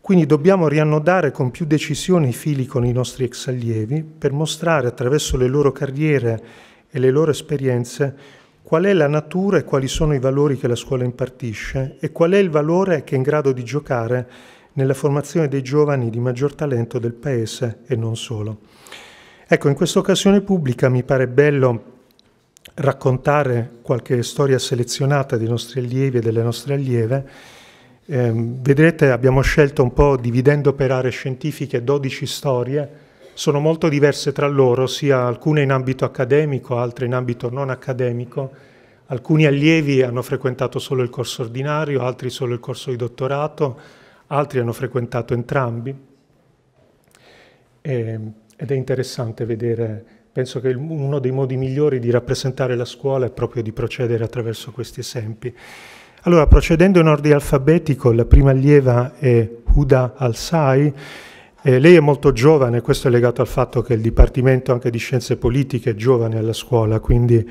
Quindi dobbiamo riannodare con più decisione i fili con i nostri ex allievi per mostrare attraverso le loro carriere e le loro esperienze qual è la natura e quali sono i valori che la scuola impartisce e qual è il valore che è in grado di giocare nella formazione dei giovani di maggior talento del Paese e non solo. Ecco, in questa occasione pubblica mi pare bello raccontare qualche storia selezionata dei nostri allievi e delle nostre allieve. Eh, vedrete, abbiamo scelto un po' dividendo per aree scientifiche 12 storie, sono molto diverse tra loro, sia alcune in ambito accademico, altre in ambito non accademico. Alcuni allievi hanno frequentato solo il corso ordinario, altri solo il corso di dottorato, altri hanno frequentato entrambi. E, ehm, ed è interessante vedere, penso che il, uno dei modi migliori di rappresentare la scuola è proprio di procedere attraverso questi esempi. Allora, procedendo in ordine alfabetico, la prima allieva è Huda Al-Sai, eh, lei è molto giovane, questo è legato al fatto che il Dipartimento anche di Scienze Politiche è giovane alla scuola, quindi eh,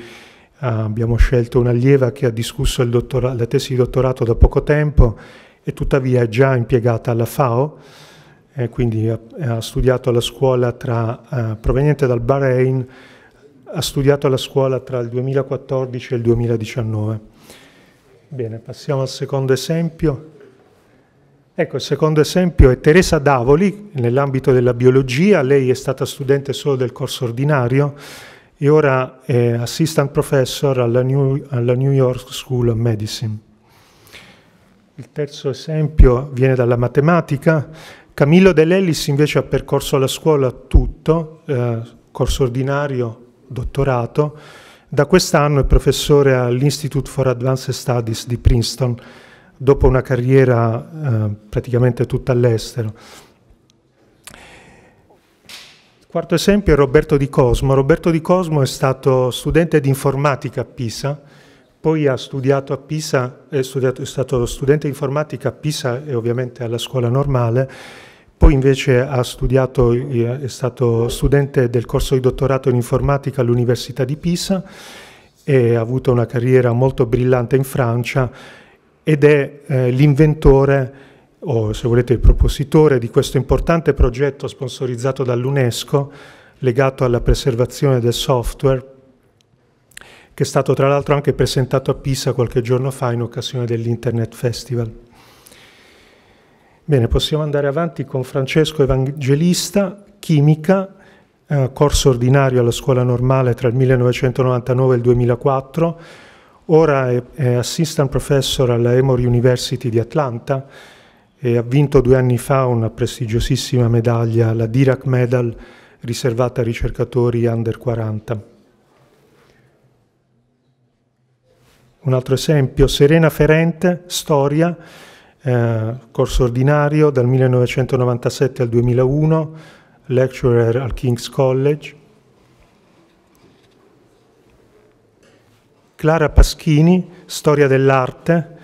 abbiamo scelto un'allieva che ha discusso la tesi di dottorato da poco tempo e tuttavia è già impiegata alla FAO, eh, quindi ha, ha, studiato alla scuola tra, eh, proveniente dal Bahrain, ha studiato alla scuola tra il 2014 e il 2019. Bene, passiamo al secondo esempio. Ecco, il secondo esempio è Teresa Davoli, nell'ambito della biologia, lei è stata studente solo del corso ordinario e ora è assistant professor alla New, alla New York School of Medicine. Il terzo esempio viene dalla matematica. Camillo Dell'Ellis invece ha percorso la scuola tutto, eh, corso ordinario, dottorato. Da quest'anno è professore all'Institute for Advanced Studies di Princeton, dopo una carriera eh, praticamente tutta all'estero. Quarto esempio è Roberto Di Cosmo. Roberto Di Cosmo è stato studente di informatica a Pisa, poi ha studiato a Pisa, è, studiato, è stato studente informatica a Pisa e ovviamente alla scuola normale, poi invece ha studiato, è stato studente del corso di dottorato in informatica all'Università di Pisa e ha avuto una carriera molto brillante in Francia ed è eh, l'inventore o se volete il propositore di questo importante progetto sponsorizzato dall'UNESCO legato alla preservazione del software che è stato tra l'altro anche presentato a Pisa qualche giorno fa in occasione dell'Internet Festival. Bene, possiamo andare avanti con Francesco Evangelista, chimica, eh, corso ordinario alla scuola normale tra il 1999 e il 2004, ora è, è assistant professor alla Emory University di Atlanta e ha vinto due anni fa una prestigiosissima medaglia, la Dirac Medal, riservata a ricercatori under 40. Un altro esempio, Serena Ferente, Storia, eh, corso ordinario dal 1997 al 2001, lecturer al King's College. Clara Paschini, Storia dell'arte,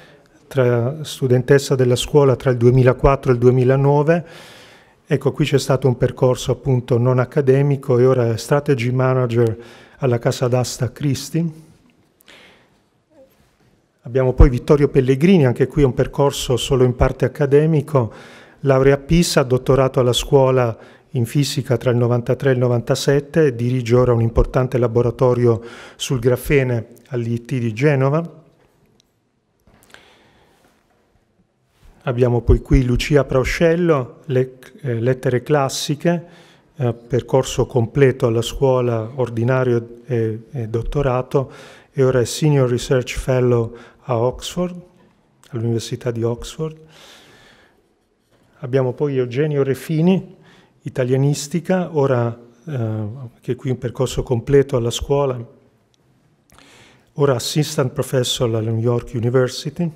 tra, studentessa della scuola tra il 2004 e il 2009. Ecco, qui c'è stato un percorso appunto non accademico e ora è strategy manager alla casa d'asta Christie. Abbiamo poi Vittorio Pellegrini, anche qui un percorso solo in parte accademico, laurea a Pisa, dottorato alla scuola in fisica tra il 93 e il 97, dirige ora un importante laboratorio sul grafene all'IT di Genova. Abbiamo poi qui Lucia Prauscello, le, eh, lettere classiche, eh, percorso completo alla scuola ordinario e, e, dottorato e ora è Senior Research Fellow a Oxford, all'Università di Oxford. Abbiamo poi Eugenio Refini, italianistica, ora eh, che è qui un percorso completo alla scuola, ora assistant professor alla New York University.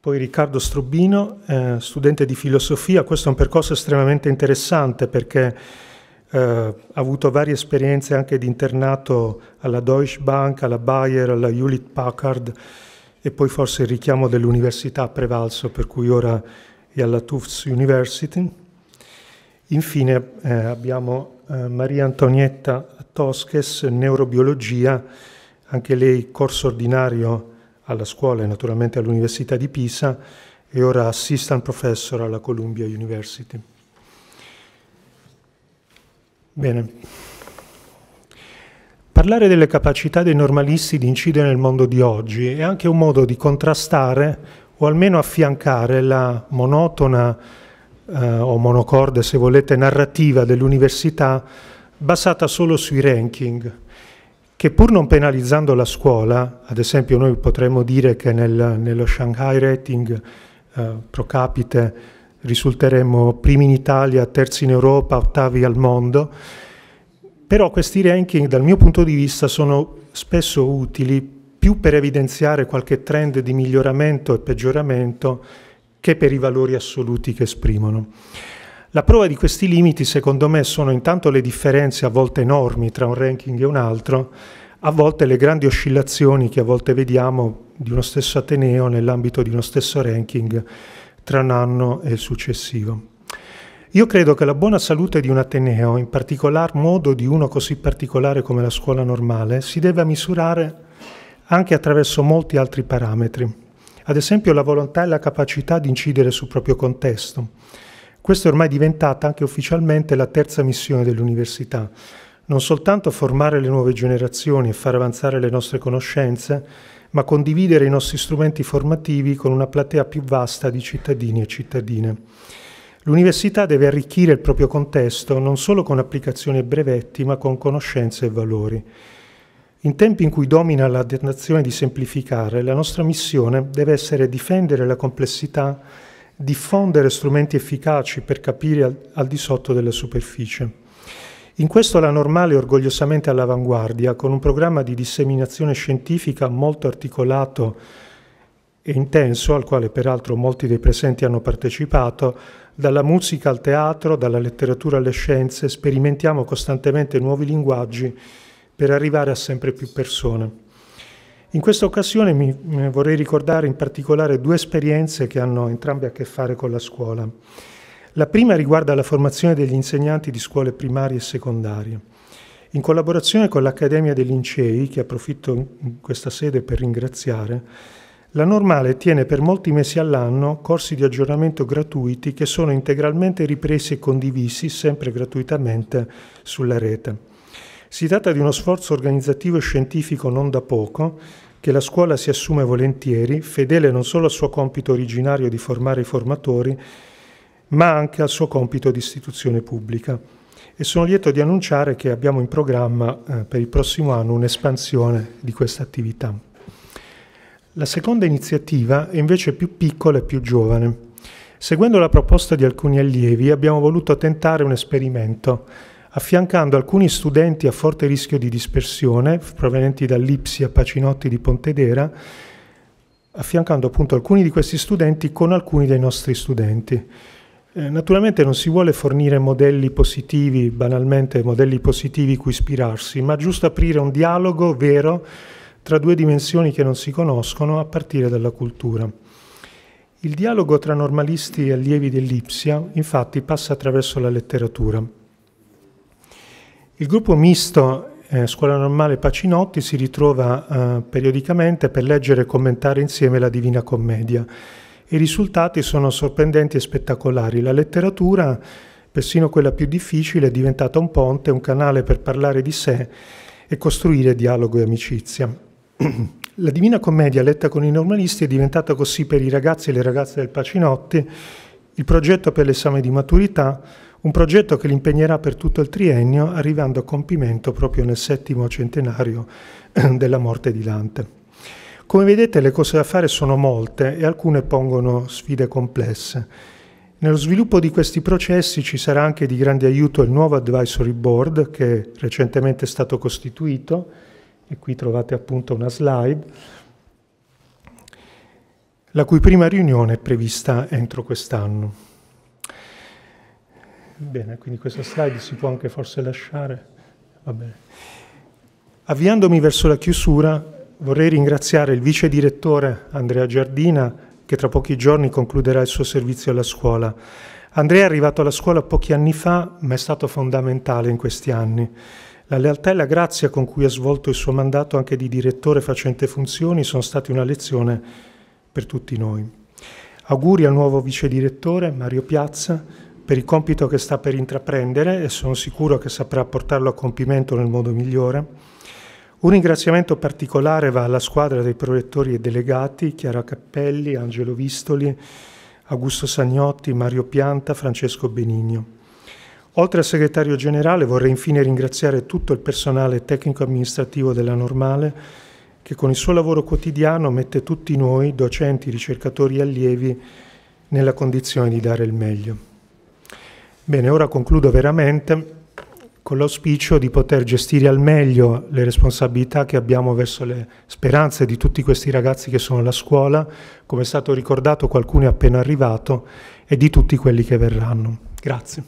Poi Riccardo Strubino, eh, studente di filosofia, questo è un percorso estremamente interessante perché eh, ha avuto varie esperienze anche di internato alla Deutsche Bank, alla Bayer, alla Hewlett Packard e poi forse il richiamo dell'università ha prevalso per cui ora è alla Tufts University. Infine eh, abbiamo eh, Maria Antonietta Tosches, neurobiologia, anche lei corso ordinario alla scuola e naturalmente all'Università di Pisa e ora assistant professor alla Columbia University. Bene. Parlare delle capacità dei normalisti di incidere nel mondo di oggi è anche un modo di contrastare o almeno affiancare la monotona eh, o monocorde, se volete, narrativa dell'università basata solo sui ranking, che pur non penalizzando la scuola, ad esempio noi potremmo dire che nel, nello Shanghai Rating eh, pro capite risulteremmo primi in Italia, terzi in Europa, ottavi al mondo, però questi ranking dal mio punto di vista sono spesso utili più per evidenziare qualche trend di miglioramento e peggioramento che per i valori assoluti che esprimono. La prova di questi limiti, secondo me, sono intanto le differenze a volte enormi tra un ranking e un altro, a volte le grandi oscillazioni che a volte vediamo di uno stesso Ateneo nell'ambito di uno stesso ranking tra un anno e il successivo. Io credo che la buona salute di un Ateneo, in particolar modo di uno così particolare come la scuola normale, si deve misurare anche attraverso molti altri parametri, ad esempio la volontà e la capacità di incidere sul proprio contesto. Questa è ormai diventata anche ufficialmente la terza missione dell'università, non soltanto formare le nuove generazioni e far avanzare le nostre conoscenze, ma condividere i nostri strumenti formativi con una platea più vasta di cittadini e cittadine. L'università deve arricchire il proprio contesto non solo con applicazioni e brevetti, ma con conoscenze e valori. In tempi in cui domina la tentazione di semplificare, la nostra missione deve essere difendere la complessità, diffondere strumenti efficaci per capire al, al di sotto della superficie. In questo la Normale è orgogliosamente all'avanguardia, con un programma di disseminazione scientifica molto articolato e intenso, al quale peraltro molti dei presenti hanno partecipato, dalla musica al teatro, dalla letteratura alle scienze, sperimentiamo costantemente nuovi linguaggi per arrivare a sempre più persone. In questa occasione mi, eh, vorrei ricordare in particolare due esperienze che hanno entrambe a che fare con la scuola. La prima riguarda la formazione degli insegnanti di scuole primarie e secondarie. In collaborazione con l'Accademia dei Lincei, che approfitto in questa sede per ringraziare, la Normale tiene per molti mesi all'anno corsi di aggiornamento gratuiti che sono integralmente ripresi e condivisi, sempre gratuitamente, sulla rete. Si tratta di uno sforzo organizzativo e scientifico non da poco, che la scuola si assume volentieri, fedele non solo al suo compito originario di formare i formatori, ma anche al suo compito di istituzione pubblica. E sono lieto di annunciare che abbiamo in programma eh, per il prossimo anno un'espansione di questa attività. La seconda iniziativa è invece più piccola e più giovane. Seguendo la proposta di alcuni allievi abbiamo voluto tentare un esperimento affiancando alcuni studenti a forte rischio di dispersione provenienti dall'Ipsia Pacinotti di Pontedera, affiancando appunto alcuni di questi studenti con alcuni dei nostri studenti. Eh, naturalmente non si vuole fornire modelli positivi, banalmente modelli positivi cui ispirarsi, ma giusto aprire un dialogo vero tra due dimensioni che non si conoscono a partire dalla cultura. Il dialogo tra normalisti e allievi dell'Ipsia infatti passa attraverso la letteratura. Il gruppo misto eh, Scuola Normale Pacinotti si ritrova eh, periodicamente per leggere e commentare insieme la Divina Commedia i risultati sono sorprendenti e spettacolari. La letteratura, persino quella più difficile, è diventata un ponte, un canale per parlare di sé e costruire dialogo e amicizia. La Divina Commedia letta con i normalisti è diventata così per i ragazzi e le ragazze del Pacinotti il progetto per l'esame di maturità, un progetto che li impegnerà per tutto il triennio, arrivando a compimento proprio nel settimo centenario della morte di Dante. Come vedete le cose da fare sono molte e alcune pongono sfide complesse. Nello sviluppo di questi processi ci sarà anche di grande aiuto il nuovo advisory board che è recentemente è stato costituito e qui trovate appunto una slide, la cui prima riunione è prevista entro quest'anno. Bene, quindi questa slide si può anche forse lasciare. Avviandomi verso la chiusura, Vorrei ringraziare il vice direttore Andrea Giardina che tra pochi giorni concluderà il suo servizio alla scuola. Andrea è arrivato alla scuola pochi anni fa, ma è stato fondamentale in questi anni. La lealtà e la grazia con cui ha svolto il suo mandato anche di direttore facente funzioni sono stati una lezione per tutti noi. Auguri al nuovo vice direttore Mario Piazza per il compito che sta per intraprendere e sono sicuro che saprà portarlo a compimento nel modo migliore. Un ringraziamento particolare va alla squadra dei prorettori e delegati Chiara Cappelli, Angelo Vistoli, Augusto Sagnotti, Mario Pianta, Francesco Benigno. Oltre al segretario generale vorrei infine ringraziare tutto il personale tecnico-amministrativo della Normale che con il suo lavoro quotidiano mette tutti noi, docenti, ricercatori e allievi, nella condizione di dare il meglio. Bene, ora concludo veramente con l'auspicio di poter gestire al meglio le responsabilità che abbiamo verso le speranze di tutti questi ragazzi che sono alla scuola, come è stato ricordato qualcuno è appena arrivato, e di tutti quelli che verranno. Grazie.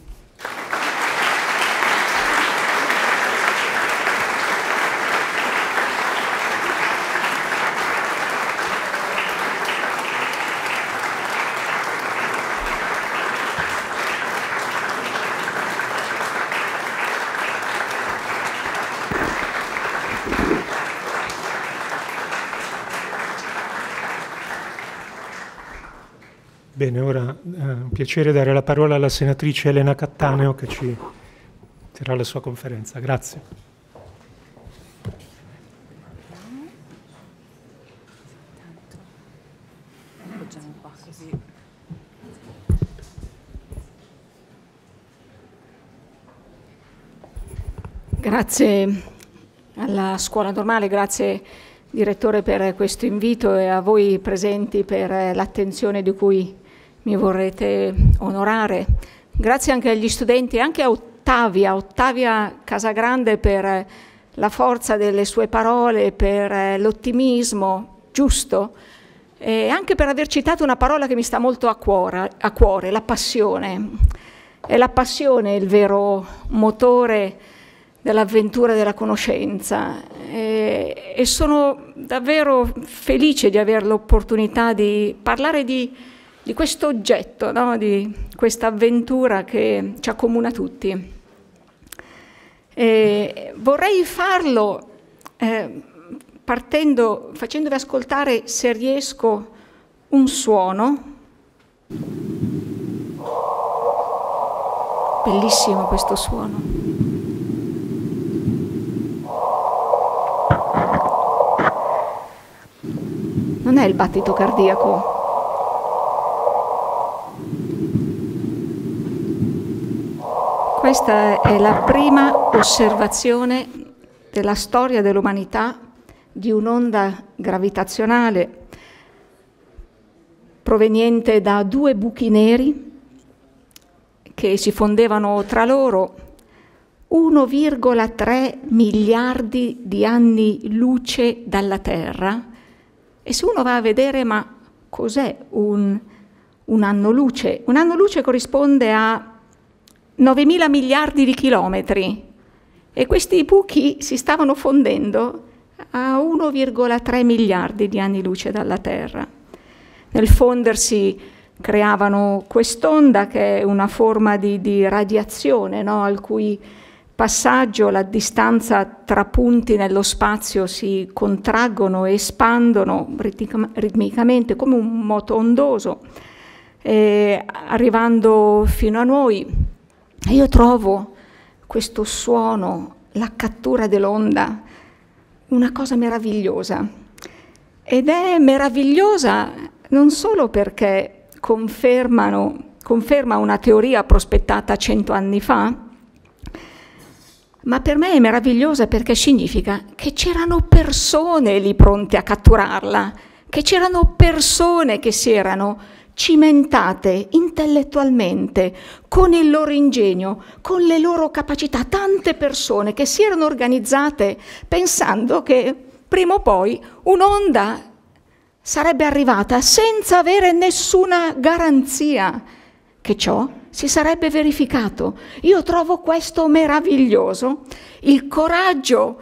Bene, ora è eh, un piacere dare la parola alla senatrice Elena Cattaneo che ci terrà la sua conferenza. Grazie. Grazie alla scuola normale, grazie direttore per questo invito e a voi presenti per eh, l'attenzione di cui mi vorrete onorare. Grazie anche agli studenti, anche a Ottavia, Ottavia Casagrande per la forza delle sue parole, per eh, l'ottimismo giusto e anche per aver citato una parola che mi sta molto a cuore, a cuore la passione. È la passione il vero motore dell'avventura della conoscenza e, e sono davvero felice di avere l'opportunità di parlare di di questo oggetto, no? di questa avventura che ci accomuna tutti. E vorrei farlo eh, partendo, facendovi ascoltare, se riesco, un suono. Bellissimo questo suono. Non è il battito cardiaco, Questa è la prima osservazione della storia dell'umanità di un'onda gravitazionale proveniente da due buchi neri che si fondevano tra loro 1,3 miliardi di anni luce dalla Terra. E se uno va a vedere, ma cos'è un, un anno luce? Un anno luce corrisponde a 9.000 miliardi di chilometri e questi buchi si stavano fondendo a 1,3 miliardi di anni luce dalla Terra. Nel fondersi creavano quest'onda che è una forma di, di radiazione no? al cui passaggio la distanza tra punti nello spazio si contraggono e espandono ritmicamente come un moto ondoso, eh, arrivando fino a noi io trovo questo suono, la cattura dell'onda, una cosa meravigliosa. Ed è meravigliosa non solo perché conferma una teoria prospettata cento anni fa, ma per me è meravigliosa perché significa che c'erano persone lì pronte a catturarla, che c'erano persone che si erano cimentate intellettualmente con il loro ingegno, con le loro capacità, tante persone che si erano organizzate pensando che prima o poi un'onda sarebbe arrivata senza avere nessuna garanzia che ciò si sarebbe verificato. Io trovo questo meraviglioso, il coraggio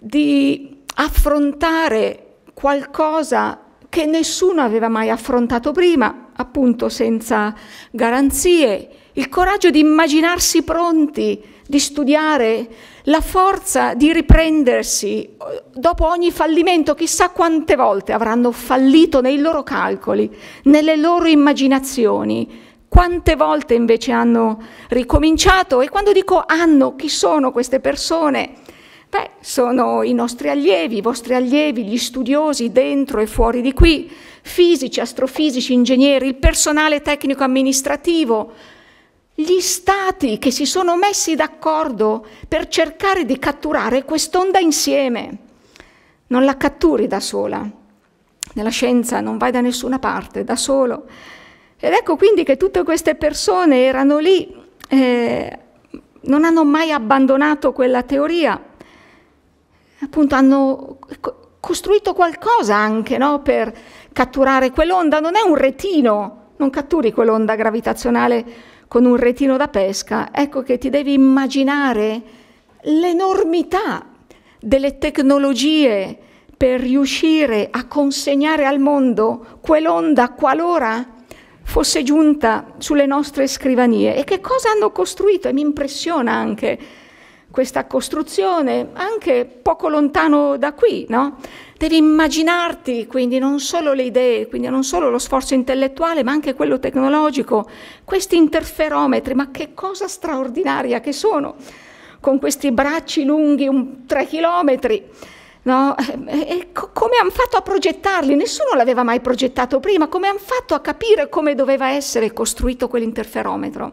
di affrontare qualcosa che nessuno aveva mai affrontato prima, appunto senza garanzie, il coraggio di immaginarsi pronti, di studiare, la forza di riprendersi dopo ogni fallimento, chissà quante volte avranno fallito nei loro calcoli, nelle loro immaginazioni, quante volte invece hanno ricominciato e quando dico hanno, chi sono queste persone? Beh, sono i nostri allievi, i vostri allievi, gli studiosi dentro e fuori di qui, fisici, astrofisici, ingegneri, il personale tecnico-amministrativo, gli stati che si sono messi d'accordo per cercare di catturare quest'onda insieme. Non la catturi da sola, nella scienza non vai da nessuna parte, da solo. Ed ecco quindi che tutte queste persone erano lì, eh, non hanno mai abbandonato quella teoria appunto hanno costruito qualcosa anche no? per catturare quell'onda, non è un retino, non catturi quell'onda gravitazionale con un retino da pesca, ecco che ti devi immaginare l'enormità delle tecnologie per riuscire a consegnare al mondo quell'onda qualora fosse giunta sulle nostre scrivanie e che cosa hanno costruito e mi impressiona anche questa costruzione anche poco lontano da qui, no? Devi immaginarti quindi non solo le idee, quindi non solo lo sforzo intellettuale, ma anche quello tecnologico, questi interferometri, ma che cosa straordinaria che sono, con questi bracci lunghi un, 3 chilometri. No? E, e co come hanno fatto a progettarli? Nessuno l'aveva mai progettato prima, come hanno fatto a capire come doveva essere costruito quell'interferometro?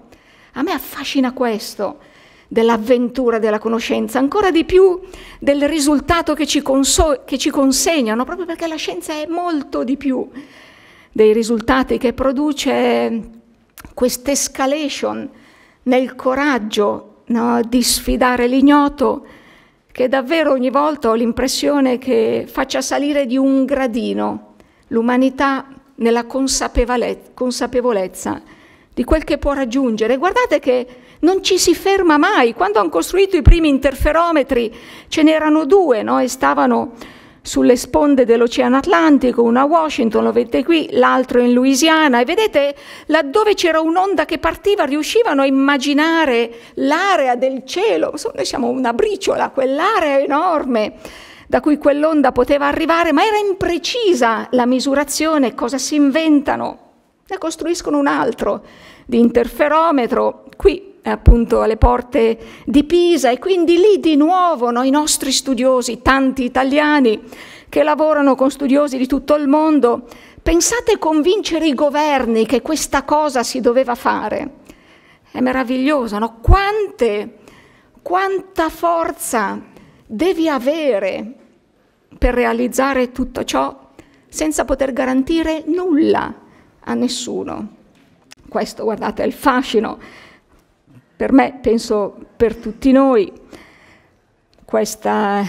A me affascina questo dell'avventura della conoscenza, ancora di più del risultato che ci, che ci consegnano, proprio perché la scienza è molto di più dei risultati che produce questa escalation nel coraggio no, di sfidare l'ignoto, che davvero ogni volta ho l'impressione che faccia salire di un gradino l'umanità nella consapevole consapevolezza di quel che può raggiungere. Guardate che non ci si ferma mai. Quando hanno costruito i primi interferometri ce n'erano due no? e stavano sulle sponde dell'Oceano Atlantico, uno a Washington, lo vedete qui, l'altro in Louisiana e vedete laddove c'era un'onda che partiva riuscivano a immaginare l'area del cielo, noi siamo una briciola, quell'area enorme da cui quell'onda poteva arrivare, ma era imprecisa la misurazione, cosa si inventano? Ne costruiscono un altro di interferometro, qui appunto alle porte di Pisa e quindi lì di nuovo no, i nostri studiosi, tanti italiani che lavorano con studiosi di tutto il mondo, pensate convincere i governi che questa cosa si doveva fare. È meraviglioso, no? Quante, quanta forza devi avere per realizzare tutto ciò senza poter garantire nulla a nessuno. Questo, guardate, è il fascino per me, penso per tutti noi, questa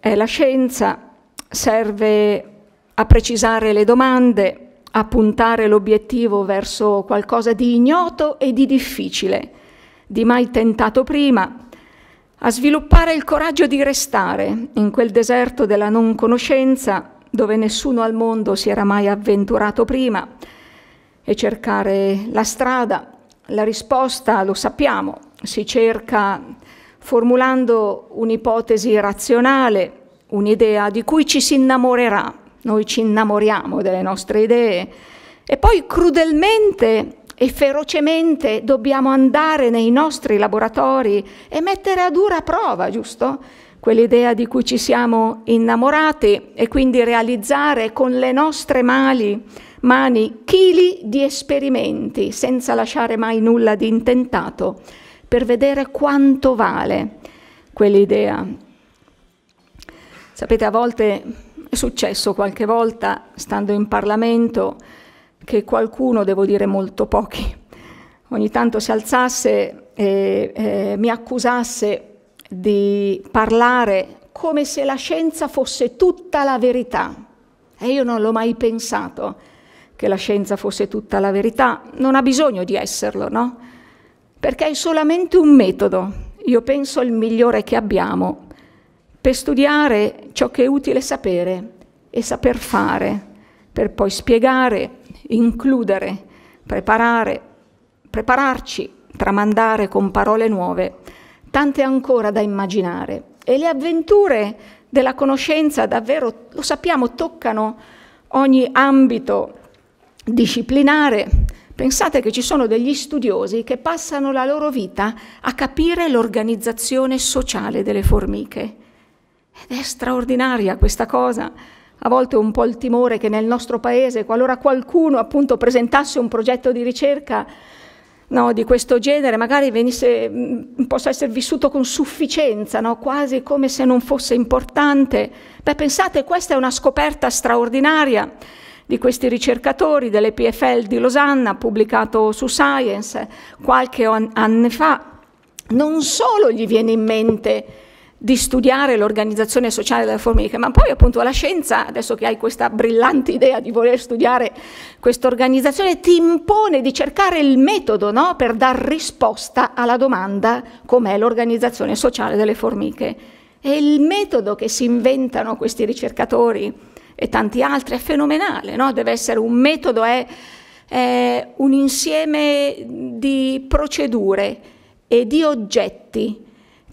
è la scienza, serve a precisare le domande, a puntare l'obiettivo verso qualcosa di ignoto e di difficile, di mai tentato prima, a sviluppare il coraggio di restare in quel deserto della non conoscenza dove nessuno al mondo si era mai avventurato prima e cercare la strada la risposta lo sappiamo, si cerca formulando un'ipotesi razionale, un'idea di cui ci si innamorerà. Noi ci innamoriamo delle nostre idee e poi crudelmente e ferocemente dobbiamo andare nei nostri laboratori e mettere a dura prova, giusto? Quell'idea di cui ci siamo innamorati e quindi realizzare con le nostre mani mani chili di esperimenti senza lasciare mai nulla di intentato per vedere quanto vale quell'idea. Sapete, a volte è successo qualche volta, stando in Parlamento, che qualcuno, devo dire molto pochi, ogni tanto si alzasse e eh, mi accusasse di parlare come se la scienza fosse tutta la verità. E io non l'ho mai pensato che la scienza fosse tutta la verità, non ha bisogno di esserlo, no? Perché è solamente un metodo, io penso il migliore che abbiamo, per studiare ciò che è utile sapere e saper fare, per poi spiegare, includere, preparare, prepararci, tramandare con parole nuove, tante ancora da immaginare. E le avventure della conoscenza davvero, lo sappiamo, toccano ogni ambito disciplinare. Pensate che ci sono degli studiosi che passano la loro vita a capire l'organizzazione sociale delle formiche. Ed è straordinaria questa cosa. A volte ho un po' il timore che nel nostro paese, qualora qualcuno appunto presentasse un progetto di ricerca no, di questo genere, magari venisse, mm, possa essere vissuto con sufficienza, no? quasi come se non fosse importante. Beh, pensate, questa è una scoperta straordinaria di questi ricercatori dell'EPFL di Losanna, pubblicato su Science qualche anno fa, non solo gli viene in mente di studiare l'organizzazione sociale delle formiche, ma poi appunto la scienza, adesso che hai questa brillante idea di voler studiare questa organizzazione, ti impone di cercare il metodo no? per dar risposta alla domanda com'è l'organizzazione sociale delle formiche. E il metodo che si inventano questi ricercatori e tanti altri, è fenomenale, no? deve essere un metodo, è, è un insieme di procedure e di oggetti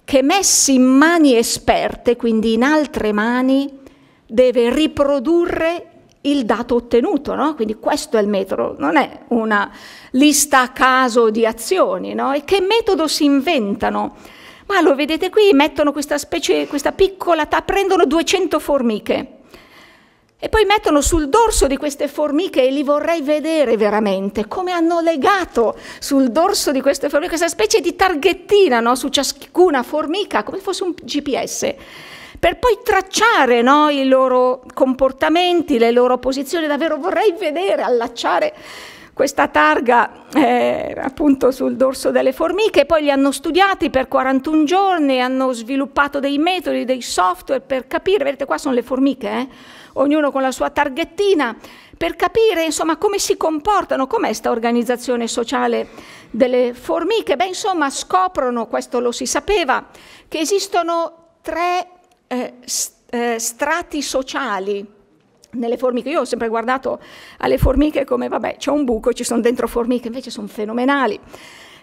che messi in mani esperte, quindi in altre mani, deve riprodurre il dato ottenuto, no? quindi questo è il metodo, non è una lista a caso di azioni, no? e che metodo si inventano? Ma lo vedete qui, mettono questa specie, questa piccola, prendono 200 formiche, e poi mettono sul dorso di queste formiche, e li vorrei vedere veramente, come hanno legato sul dorso di queste formiche questa specie di targhettina no? su ciascuna formica, come fosse un GPS, per poi tracciare no? i loro comportamenti, le loro posizioni. Davvero vorrei vedere, allacciare questa targa eh, appunto sul dorso delle formiche, poi li hanno studiati per 41 giorni, hanno sviluppato dei metodi, dei software per capire, vedete qua sono le formiche, eh? ognuno con la sua targhettina, per capire insomma, come si comportano, com'è questa organizzazione sociale delle formiche. Beh, insomma, scoprono, questo lo si sapeva, che esistono tre eh, eh, strati sociali nelle formiche. Io ho sempre guardato alle formiche come, vabbè, c'è un buco, ci sono dentro formiche, invece sono fenomenali.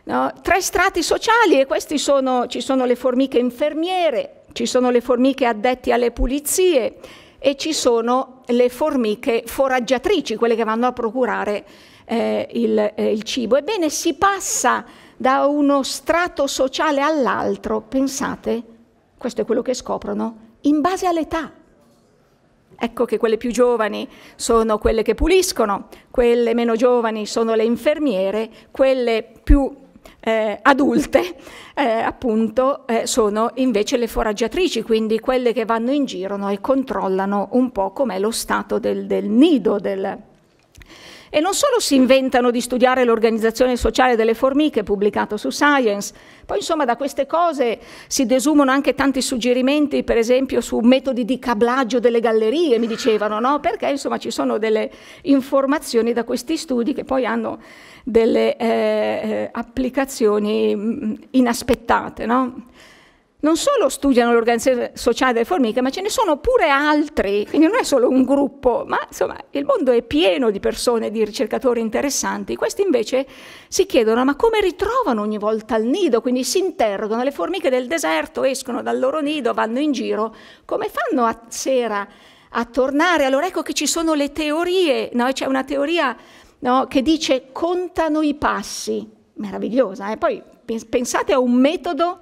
No? Tre strati sociali e questi sono, ci sono le formiche infermiere, ci sono le formiche addetti alle pulizie e ci sono le formiche foraggiatrici, quelle che vanno a procurare eh, il, eh, il cibo. Ebbene, si passa da uno strato sociale all'altro, pensate, questo è quello che scoprono, in base all'età. Ecco che quelle più giovani sono quelle che puliscono, quelle meno giovani sono le infermiere, quelle più eh, adulte, eh, appunto, eh, sono invece le foraggiatrici, quindi quelle che vanno in giro no, e controllano un po' com'è lo stato del, del nido del, e non solo si inventano di studiare l'organizzazione sociale delle formiche, pubblicato su Science, poi insomma da queste cose si desumano anche tanti suggerimenti, per esempio su metodi di cablaggio delle gallerie, mi dicevano, no? Perché insomma ci sono delle informazioni da questi studi che poi hanno delle eh, eh applicazioni mm, inaspettate, no? non solo studiano l'organizzazione sociale delle formiche, ma ce ne sono pure altri, quindi non è solo un gruppo, ma insomma il mondo è pieno di persone, di ricercatori interessanti. Questi invece si chiedono ma come ritrovano ogni volta il nido, quindi si interrogano, le formiche del deserto escono dal loro nido, vanno in giro, come fanno a sera a tornare? Allora ecco che ci sono le teorie, no? c'è una teoria no? che dice contano i passi, meravigliosa, e eh? poi pensate a un metodo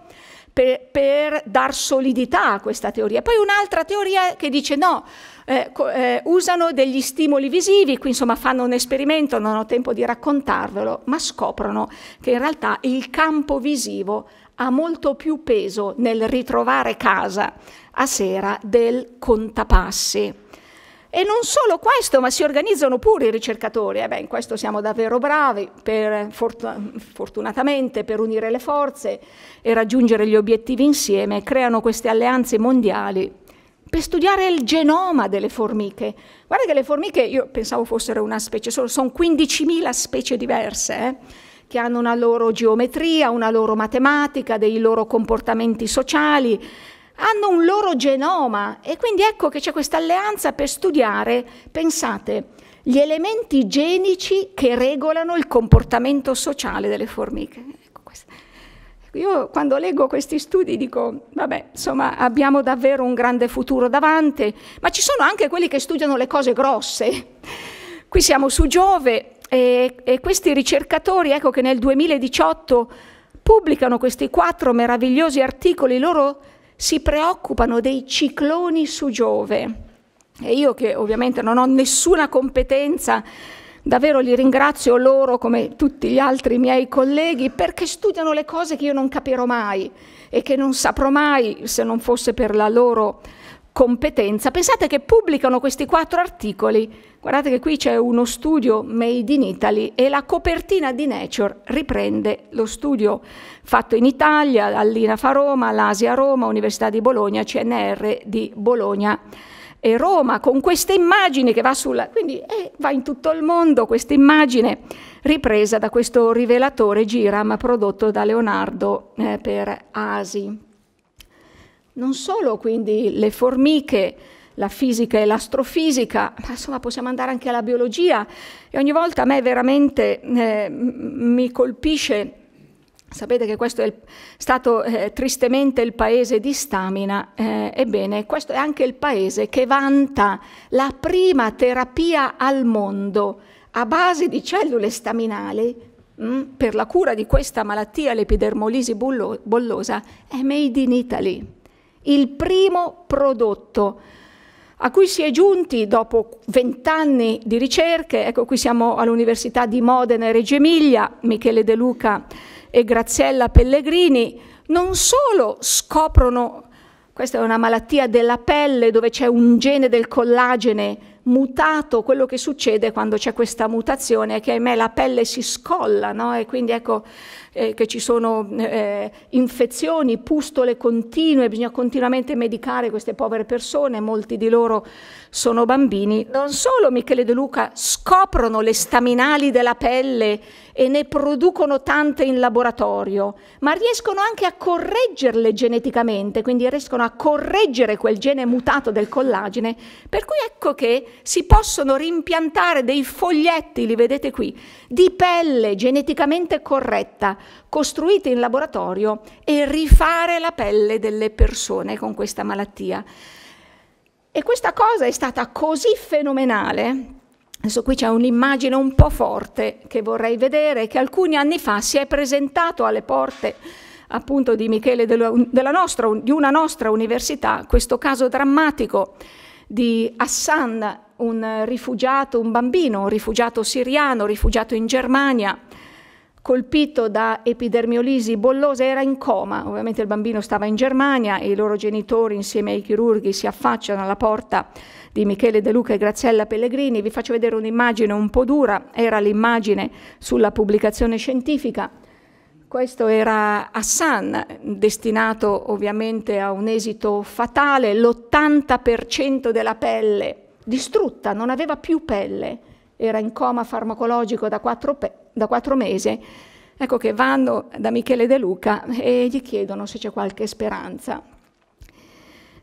per, per dar solidità a questa teoria. Poi un'altra teoria che dice no, eh, eh, usano degli stimoli visivi, qui insomma fanno un esperimento, non ho tempo di raccontarvelo, ma scoprono che in realtà il campo visivo ha molto più peso nel ritrovare casa a sera del contapassi. E non solo questo, ma si organizzano pure i ricercatori. E eh beh, in questo siamo davvero bravi, per, fortunatamente, per unire le forze e raggiungere gli obiettivi insieme, creano queste alleanze mondiali per studiare il genoma delle formiche. Guarda che le formiche, io pensavo fossero una specie solo, sono 15.000 specie diverse, eh, che hanno una loro geometria, una loro matematica, dei loro comportamenti sociali, hanno un loro genoma e quindi ecco che c'è questa alleanza per studiare, pensate, gli elementi genici che regolano il comportamento sociale delle formiche. Ecco, Io quando leggo questi studi dico, vabbè, insomma, abbiamo davvero un grande futuro davanti, ma ci sono anche quelli che studiano le cose grosse. Qui siamo su Giove e, e questi ricercatori, ecco che nel 2018 pubblicano questi quattro meravigliosi articoli, loro si preoccupano dei cicloni su Giove. E io che ovviamente non ho nessuna competenza, davvero li ringrazio loro come tutti gli altri miei colleghi perché studiano le cose che io non capirò mai e che non saprò mai se non fosse per la loro competenza. Pensate che pubblicano questi quattro articoli, guardate che qui c'è uno studio made in Italy e la copertina di Nature riprende lo studio fatto in Italia, all'INAFA Roma, l'Asia Roma, Università di Bologna, CNR di Bologna e Roma, con questa immagine che va sulla... quindi eh, va in tutto il mondo questa immagine ripresa da questo rivelatore Giram prodotto da Leonardo eh, per Asi. Non solo quindi le formiche, la fisica e l'astrofisica, ma insomma possiamo andare anche alla biologia e ogni volta a me veramente eh, mi colpisce Sapete che questo è il, stato eh, tristemente il paese di Stamina, eh, ebbene questo è anche il paese che vanta la prima terapia al mondo a base di cellule staminali mh, mm, per la cura di questa malattia, l'epidermolisi bollo bollosa, è made in Italy. Il primo prodotto a cui si è giunti dopo vent'anni di ricerche, ecco qui siamo all'Università di Modena e Reggio Emilia, Michele De Luca e Graziella Pellegrini non solo scoprono, questa è una malattia della pelle dove c'è un gene del collagene mutato, quello che succede quando c'è questa mutazione è che ahimè la pelle si scolla no? e quindi ecco eh, che ci sono eh, infezioni, pustole continue, bisogna continuamente medicare queste povere persone, molti di loro sono bambini. Non solo Michele De Luca scoprono le staminali della pelle e ne producono tante in laboratorio, ma riescono anche a correggerle geneticamente, quindi riescono a correggere quel gene mutato del collagene, per cui ecco che si possono rimpiantare dei foglietti, li vedete qui, di pelle geneticamente corretta costruite in laboratorio e rifare la pelle delle persone con questa malattia. E questa cosa è stata così fenomenale Adesso qui c'è un'immagine un po' forte che vorrei vedere, che alcuni anni fa si è presentato alle porte appunto di Michele della nostra, di una nostra università, questo caso drammatico di Hassan, un rifugiato, un bambino, un rifugiato siriano, rifugiato in Germania, colpito da epidermiolisi bollosa era in coma. Ovviamente il bambino stava in Germania e i loro genitori insieme ai chirurghi si affacciano alla porta di Michele De Luca e Graziella Pellegrini. Vi faccio vedere un'immagine un po' dura, era l'immagine sulla pubblicazione scientifica. Questo era Hassan, destinato ovviamente a un esito fatale, l'80% della pelle distrutta, non aveva più pelle, era in coma farmacologico da quattro da quattro mesi, ecco che vanno da Michele De Luca e gli chiedono se c'è qualche speranza.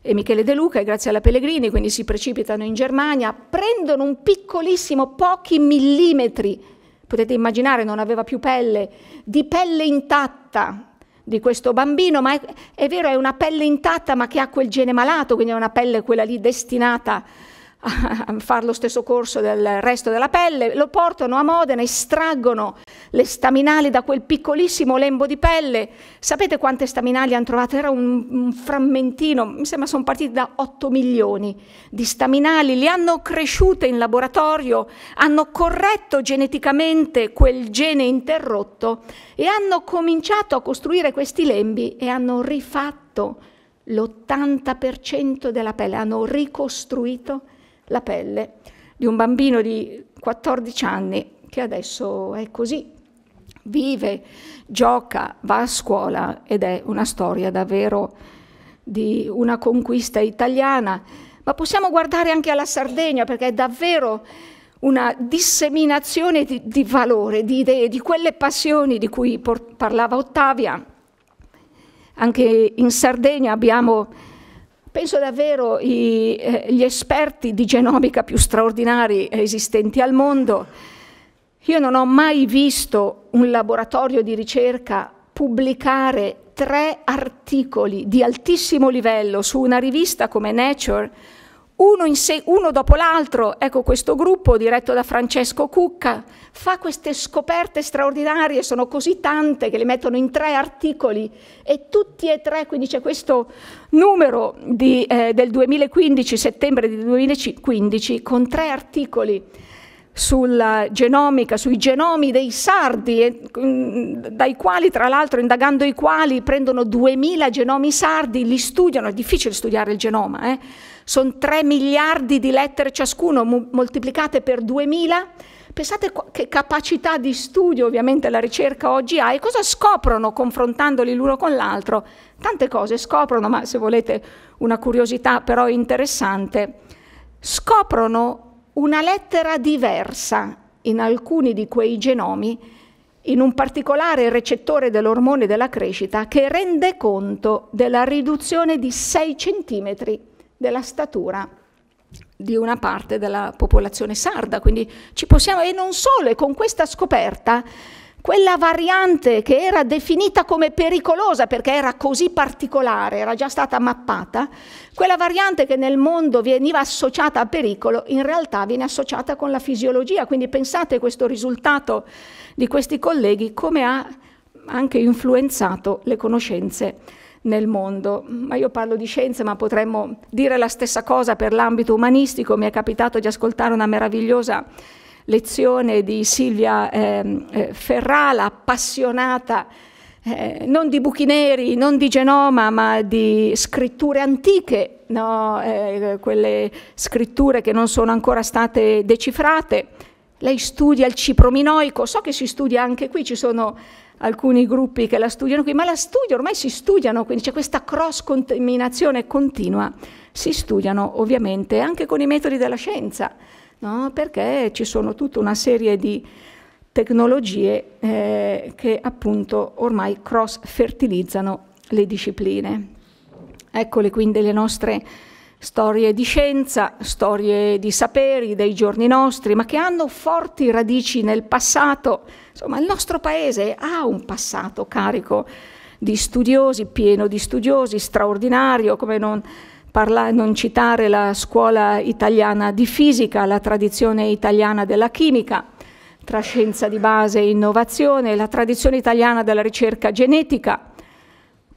E Michele De Luca, e grazie alla Pellegrini, quindi si precipitano in Germania, prendono un piccolissimo, pochi millimetri, potete immaginare non aveva più pelle, di pelle intatta di questo bambino, ma è, è vero è una pelle intatta ma che ha quel gene malato, quindi è una pelle quella lì destinata a fare lo stesso corso del resto della pelle, lo portano a Modena, estraggono le staminali da quel piccolissimo lembo di pelle. Sapete quante staminali hanno trovato? Era un, un frammentino, mi sembra sono partiti da 8 milioni di staminali, li hanno cresciute in laboratorio, hanno corretto geneticamente quel gene interrotto e hanno cominciato a costruire questi lembi e hanno rifatto l'80% della pelle, hanno ricostruito la pelle di un bambino di 14 anni che adesso è così, vive, gioca, va a scuola ed è una storia davvero di una conquista italiana, ma possiamo guardare anche alla Sardegna perché è davvero una disseminazione di, di valore, di idee, di quelle passioni di cui parlava Ottavia. Anche in Sardegna abbiamo penso davvero i, eh, gli esperti di genomica più straordinari eh, esistenti al mondo. Io non ho mai visto un laboratorio di ricerca pubblicare tre articoli di altissimo livello su una rivista come Nature uno, sé, uno dopo l'altro, ecco questo gruppo diretto da Francesco Cucca, fa queste scoperte straordinarie, sono così tante che le mettono in tre articoli e tutti e tre, quindi c'è questo numero di, eh, del 2015, settembre del 2015, con tre articoli sulla genomica, sui genomi dei sardi, mm, dai quali tra l'altro indagando i quali prendono 2000 genomi sardi, li studiano, è difficile studiare il genoma, eh? sono 3 miliardi di lettere ciascuno, moltiplicate per 2000, pensate che capacità di studio ovviamente la ricerca oggi ha e cosa scoprono confrontandoli l'uno con l'altro? Tante cose scoprono, ma se volete una curiosità però interessante, scoprono una lettera diversa in alcuni di quei genomi in un particolare recettore dell'ormone della crescita che rende conto della riduzione di 6 centimetri della statura di una parte della popolazione sarda, quindi ci possiamo e non solo, e con questa scoperta quella variante che era definita come pericolosa perché era così particolare, era già stata mappata, quella variante che nel mondo veniva associata a pericolo, in realtà viene associata con la fisiologia, quindi pensate questo risultato di questi colleghi come ha anche influenzato le conoscenze nel mondo. Ma io parlo di scienze, ma potremmo dire la stessa cosa per l'ambito umanistico. Mi è capitato di ascoltare una meravigliosa lezione di Silvia ehm, eh, Ferrala, appassionata eh, non di buchi neri, non di genoma, ma di scritture antiche, no? eh, quelle scritture che non sono ancora state decifrate. Lei studia il ciprominoico, so che si studia anche qui, ci sono alcuni gruppi che la studiano qui, ma la studiano, ormai si studiano, quindi c'è questa cross-contaminazione continua, si studiano ovviamente anche con i metodi della scienza, no? perché ci sono tutta una serie di tecnologie eh, che appunto ormai cross-fertilizzano le discipline. Eccole quindi le nostre storie di scienza, storie di saperi dei giorni nostri, ma che hanno forti radici nel passato. Insomma, il nostro paese ha un passato carico di studiosi, pieno di studiosi, straordinario, come non, parla, non citare la scuola italiana di fisica, la tradizione italiana della chimica, tra scienza di base e innovazione, la tradizione italiana della ricerca genetica,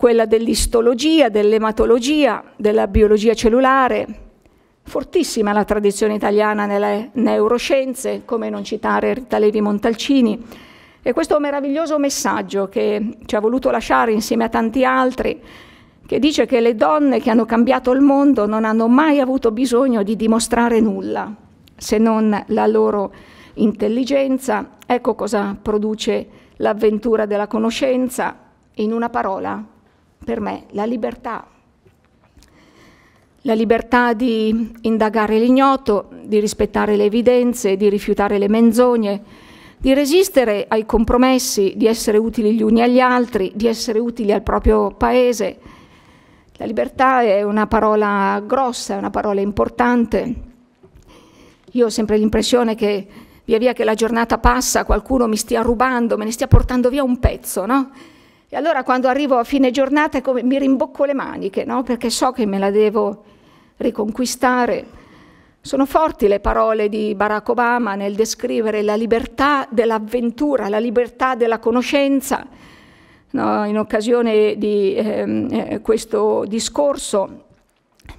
quella dell'istologia, dell'ematologia, della biologia cellulare. Fortissima la tradizione italiana nelle neuroscienze, come non citare Rita Levi Montalcini. E questo meraviglioso messaggio che ci ha voluto lasciare insieme a tanti altri, che dice che le donne che hanno cambiato il mondo non hanno mai avuto bisogno di dimostrare nulla, se non la loro intelligenza. Ecco cosa produce l'avventura della conoscenza in una parola, per me la libertà. La libertà di indagare l'ignoto, di rispettare le evidenze, di rifiutare le menzogne, di resistere ai compromessi, di essere utili gli uni agli altri, di essere utili al proprio paese. La libertà è una parola grossa, è una parola importante. Io ho sempre l'impressione che via via che la giornata passa qualcuno mi stia rubando, me ne stia portando via un pezzo, no? E allora quando arrivo a fine giornata come, mi rimbocco le maniche, no? perché so che me la devo riconquistare. Sono forti le parole di Barack Obama nel descrivere la libertà dell'avventura, la libertà della conoscenza. No, in occasione di ehm, eh, questo discorso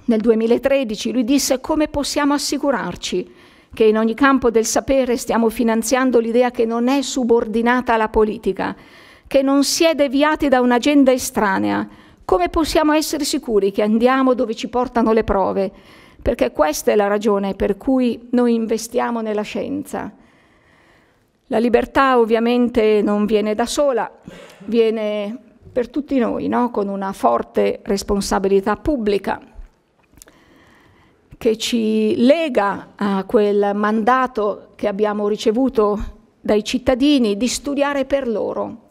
nel 2013 lui disse come possiamo assicurarci che in ogni campo del sapere stiamo finanziando l'idea che non è subordinata alla politica, che non si è deviati da un'agenda estranea, come possiamo essere sicuri che andiamo dove ci portano le prove? Perché questa è la ragione per cui noi investiamo nella scienza. La libertà ovviamente non viene da sola, viene per tutti noi, no? con una forte responsabilità pubblica che ci lega a quel mandato che abbiamo ricevuto dai cittadini di studiare per loro,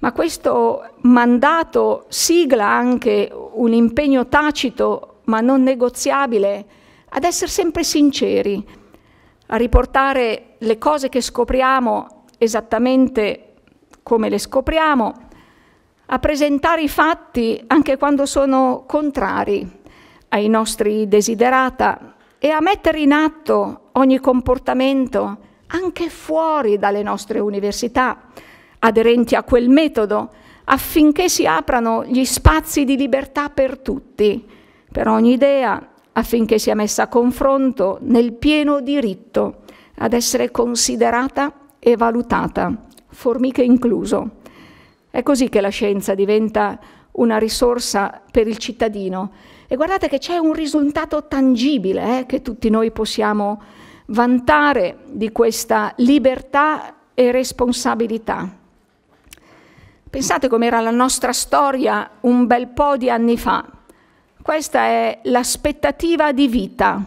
ma questo mandato sigla anche un impegno tacito, ma non negoziabile, ad essere sempre sinceri, a riportare le cose che scopriamo esattamente come le scopriamo, a presentare i fatti anche quando sono contrari ai nostri desiderata e a mettere in atto ogni comportamento anche fuori dalle nostre università aderenti a quel metodo, affinché si aprano gli spazi di libertà per tutti, per ogni idea, affinché sia messa a confronto nel pieno diritto ad essere considerata e valutata, formiche incluso. È così che la scienza diventa una risorsa per il cittadino. E guardate che c'è un risultato tangibile eh, che tutti noi possiamo vantare di questa libertà e responsabilità. Pensate com'era la nostra storia un bel po' di anni fa. Questa è l'aspettativa di vita,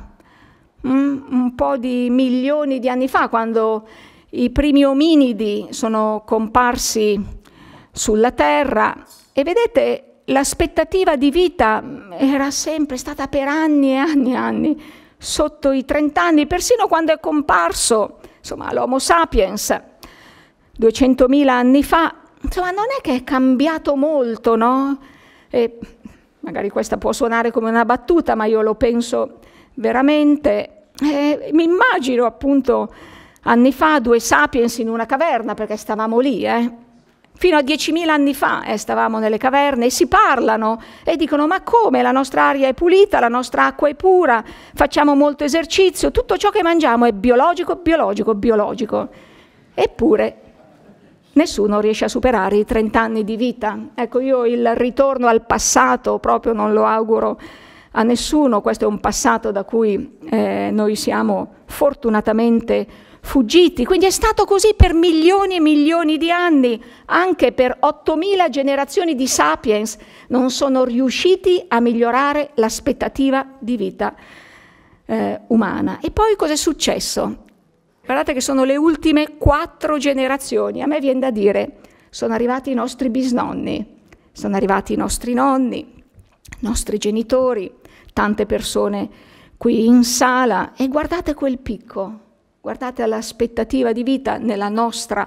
mm, un po' di milioni di anni fa, quando i primi ominidi sono comparsi sulla Terra. E vedete, l'aspettativa di vita mm, era sempre stata per anni e anni e anni, sotto i 30 anni, persino quando è comparso, insomma, l'Homo sapiens. 200.000 anni fa insomma, non è che è cambiato molto, no? E magari questa può suonare come una battuta, ma io lo penso veramente. E mi immagino appunto anni fa due sapiens in una caverna, perché stavamo lì, eh? Fino a 10.000 anni fa eh, stavamo nelle caverne e si parlano e dicono ma come la nostra aria è pulita, la nostra acqua è pura, facciamo molto esercizio, tutto ciò che mangiamo è biologico, biologico, biologico. Eppure nessuno riesce a superare i 30 anni di vita. Ecco, io il ritorno al passato proprio non lo auguro a nessuno, questo è un passato da cui eh, noi siamo fortunatamente fuggiti, quindi è stato così per milioni e milioni di anni, anche per 8.000 generazioni di sapiens non sono riusciti a migliorare l'aspettativa di vita eh, umana. E poi cos'è successo? Guardate che sono le ultime quattro generazioni. A me viene da dire, sono arrivati i nostri bisnonni, sono arrivati i nostri nonni, i nostri genitori, tante persone qui in sala. E guardate quel picco, guardate l'aspettativa di vita nella nostra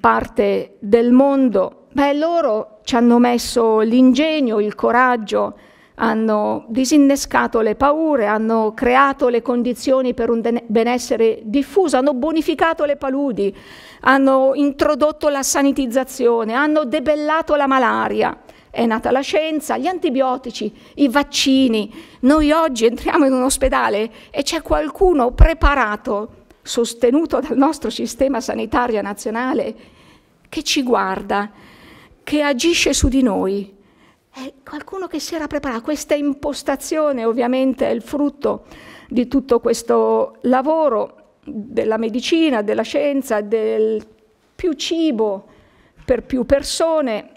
parte del mondo. Beh, loro ci hanno messo l'ingegno, il coraggio, hanno disinnescato le paure, hanno creato le condizioni per un benessere diffuso, hanno bonificato le paludi, hanno introdotto la sanitizzazione, hanno debellato la malaria. È nata la scienza, gli antibiotici, i vaccini. Noi oggi entriamo in un ospedale e c'è qualcuno preparato, sostenuto dal nostro sistema sanitario nazionale, che ci guarda, che agisce su di noi è qualcuno che si era preparato. Questa impostazione ovviamente è il frutto di tutto questo lavoro della medicina, della scienza, del più cibo per più persone,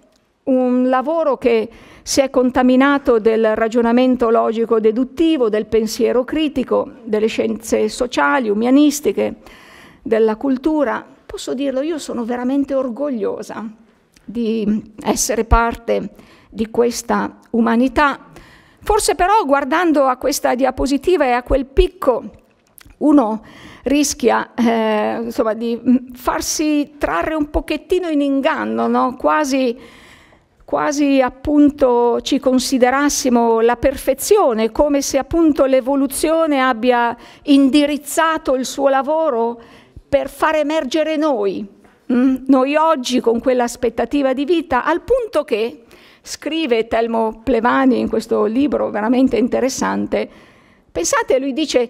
un lavoro che si è contaminato del ragionamento logico-deduttivo, del pensiero critico, delle scienze sociali, umanistiche, della cultura. Posso dirlo, io sono veramente orgogliosa di essere parte di questa umanità. Forse però guardando a questa diapositiva e a quel picco uno rischia eh, insomma, di mm, farsi trarre un pochettino in inganno, no? quasi, quasi appunto ci considerassimo la perfezione, come se appunto l'evoluzione abbia indirizzato il suo lavoro per far emergere noi, mm? noi oggi con quell'aspettativa di vita, al punto che scrive Telmo Plevani in questo libro veramente interessante, pensate, lui dice,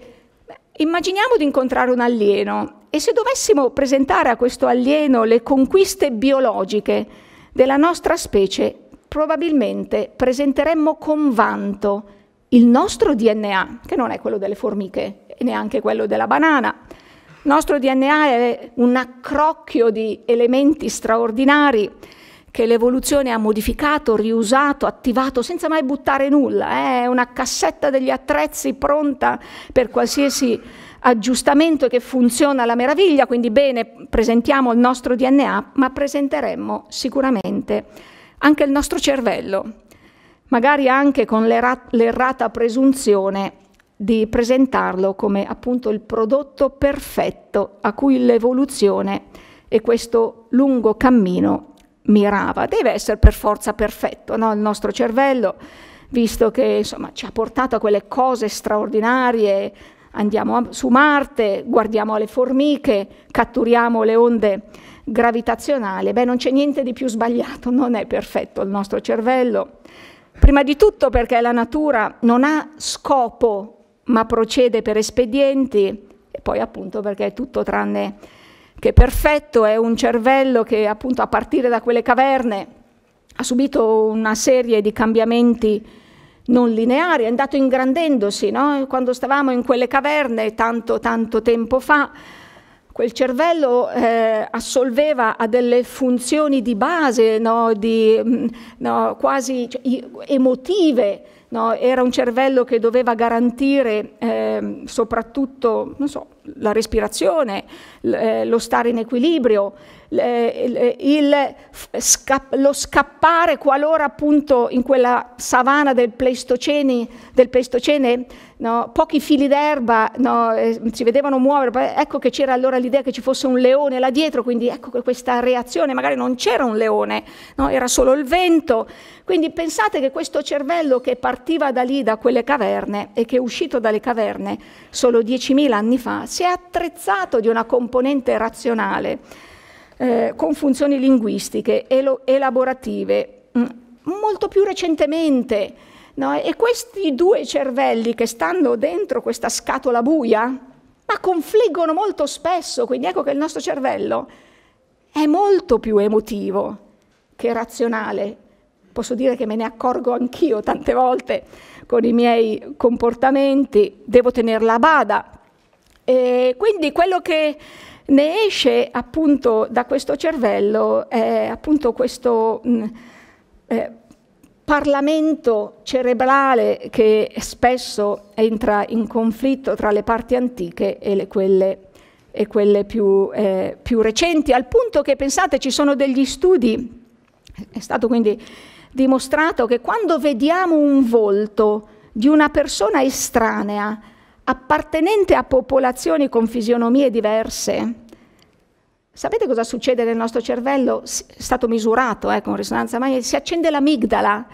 immaginiamo di incontrare un alieno e se dovessimo presentare a questo alieno le conquiste biologiche della nostra specie, probabilmente presenteremmo con vanto il nostro DNA, che non è quello delle formiche e neanche quello della banana. Il nostro DNA è un accrocchio di elementi straordinari che l'evoluzione ha modificato, riusato, attivato senza mai buttare nulla, eh? è eh? una cassetta degli attrezzi pronta per qualsiasi aggiustamento che funziona alla meraviglia, quindi bene, presentiamo il nostro DNA, ma presenteremmo sicuramente anche il nostro cervello, magari anche con l'errata presunzione di presentarlo come appunto il prodotto perfetto a cui l'evoluzione e questo lungo cammino mirava. Deve essere per forza perfetto, no? il nostro cervello, visto che insomma, ci ha portato a quelle cose straordinarie, andiamo su Marte, guardiamo le formiche, catturiamo le onde gravitazionali, beh non c'è niente di più sbagliato, non è perfetto il nostro cervello. Prima di tutto perché la natura non ha scopo ma procede per espedienti e poi appunto perché è tutto tranne che perfetto è un cervello che appunto a partire da quelle caverne ha subito una serie di cambiamenti non lineari, è andato ingrandendosi, no? quando stavamo in quelle caverne tanto tanto tempo fa, quel cervello eh, assolveva a delle funzioni di base, no? Di, mm, no? quasi cioè, emotive, era un cervello che doveva garantire eh, soprattutto, non so, la respirazione, eh, lo stare in equilibrio, il, eh, il, lo scappare qualora appunto in quella savana del Pleistocene, del Pleistocene no, pochi fili d'erba no, eh, si vedevano muovere, ecco che c'era allora l'idea che ci fosse un leone là dietro, quindi ecco questa reazione, magari non c'era un leone, no, era solo il vento, quindi pensate che questo cervello che partiva da lì, da quelle caverne e che è uscito dalle caverne solo 10.000 anni fa, si è attrezzato di una componente razionale eh, con funzioni linguistiche, elaborative, mm, molto più recentemente. No? E questi due cervelli che stanno dentro questa scatola buia, ma confliggono molto spesso, quindi ecco che il nostro cervello è molto più emotivo che razionale. Posso dire che me ne accorgo anch'io tante volte con i miei comportamenti, devo tenerla a bada. E quindi quello che ne esce appunto da questo cervello eh, appunto questo mh, mm, eh, parlamento cerebrale che spesso entra in conflitto tra le parti antiche e le, quelle, e quelle più, eh, più, recenti, al punto che pensate ci sono degli studi, è stato quindi dimostrato che quando vediamo un volto di una persona estranea, appartenente a popolazioni con fisionomie diverse, Sapete cosa succede nel nostro cervello? È stato misurato eh, con risonanza magnetica, si accende l'amigdala,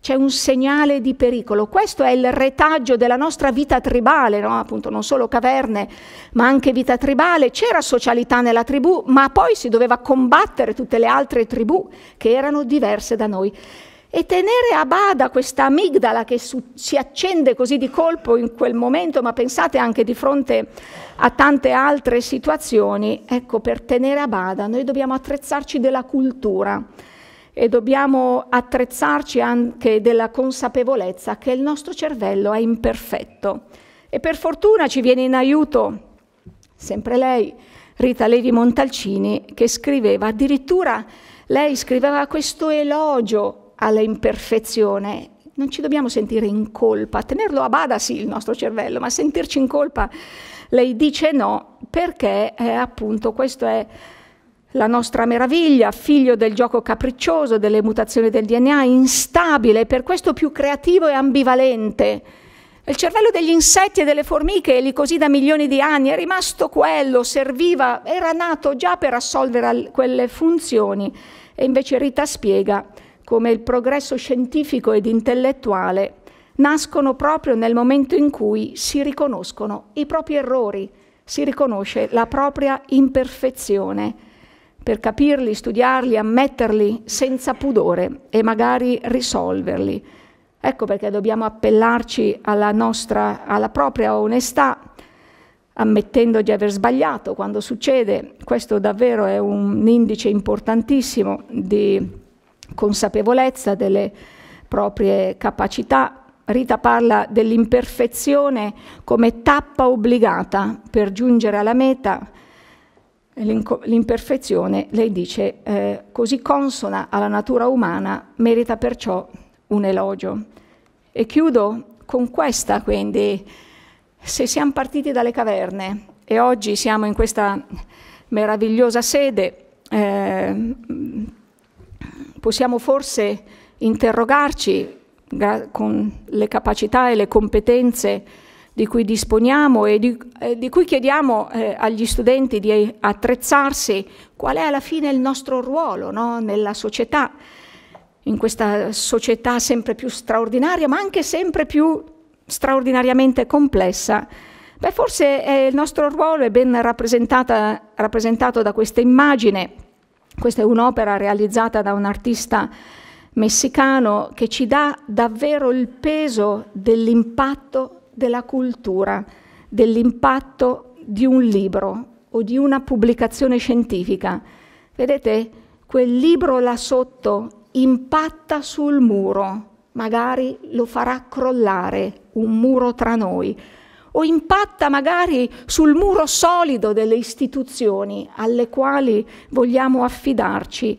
c'è un segnale di pericolo. Questo è il retaggio della nostra vita tribale, no? appunto non solo caverne, ma anche vita tribale. C'era socialità nella tribù, ma poi si doveva combattere tutte le altre tribù che erano diverse da noi e tenere a bada questa amigdala che su, si accende così di colpo in quel momento, ma pensate anche di fronte a tante altre situazioni, ecco, per tenere a bada noi dobbiamo attrezzarci della cultura e dobbiamo attrezzarci anche della consapevolezza che il nostro cervello è imperfetto. E per fortuna ci viene in aiuto, sempre lei, Rita Levi Montalcini, che scriveva addirittura... Lei scriveva questo elogio alla imperfezione, non ci dobbiamo sentire in colpa, tenerlo a bada sì il nostro cervello, ma sentirci in colpa, lei dice no, perché eh, appunto questo è la nostra meraviglia, figlio del gioco capriccioso, delle mutazioni del DNA, instabile, per questo più creativo e ambivalente. Il cervello degli insetti e delle formiche, lì così da milioni di anni, è rimasto quello, serviva, era nato già per assolvere quelle funzioni. E invece Rita spiega come il progresso scientifico ed intellettuale, nascono proprio nel momento in cui si riconoscono i propri errori, si riconosce la propria imperfezione. Per capirli, studiarli, ammetterli senza pudore e magari risolverli. Ecco perché dobbiamo appellarci alla, nostra, alla propria onestà, ammettendo di aver sbagliato quando succede. Questo davvero è un indice importantissimo di consapevolezza delle proprie capacità. Rita parla dell'imperfezione come tappa obbligata per giungere alla meta. L'imperfezione, lei dice, eh, così consona alla natura umana, merita perciò un elogio. E chiudo con questa, quindi, se siamo partiti dalle caverne e oggi siamo in questa meravigliosa sede, eh, possiamo forse interrogarci con le capacità e le competenze di cui disponiamo e di, eh, di cui chiediamo eh, agli studenti di attrezzarsi, qual è alla fine il nostro ruolo no? nella società, in questa società sempre più straordinaria, ma anche sempre più straordinariamente complessa. Beh, forse eh, il nostro ruolo è ben rappresentato da questa immagine questa è un'opera realizzata da un artista messicano che ci dà davvero il peso dell'impatto della cultura, dell'impatto di un libro o di una pubblicazione scientifica. Vedete, quel libro là sotto impatta sul muro, magari lo farà crollare un muro tra noi, o impatta magari sul muro solido delle istituzioni alle quali vogliamo affidarci,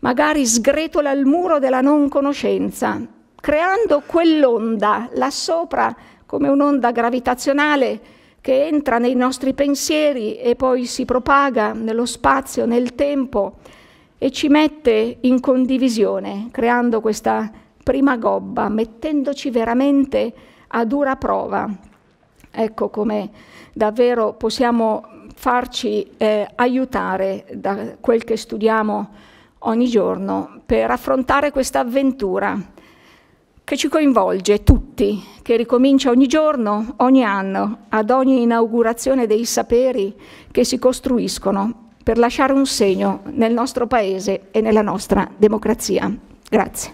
magari sgretola il muro della non conoscenza, creando quell'onda là sopra come un'onda gravitazionale che entra nei nostri pensieri e poi si propaga nello spazio, nel tempo e ci mette in condivisione, creando questa prima gobba, mettendoci veramente a dura prova. Ecco come davvero possiamo farci eh, aiutare da quel che studiamo ogni giorno per affrontare questa avventura che ci coinvolge tutti, che ricomincia ogni giorno, ogni anno, ad ogni inaugurazione dei saperi che si costruiscono per lasciare un segno nel nostro Paese e nella nostra democrazia. Grazie.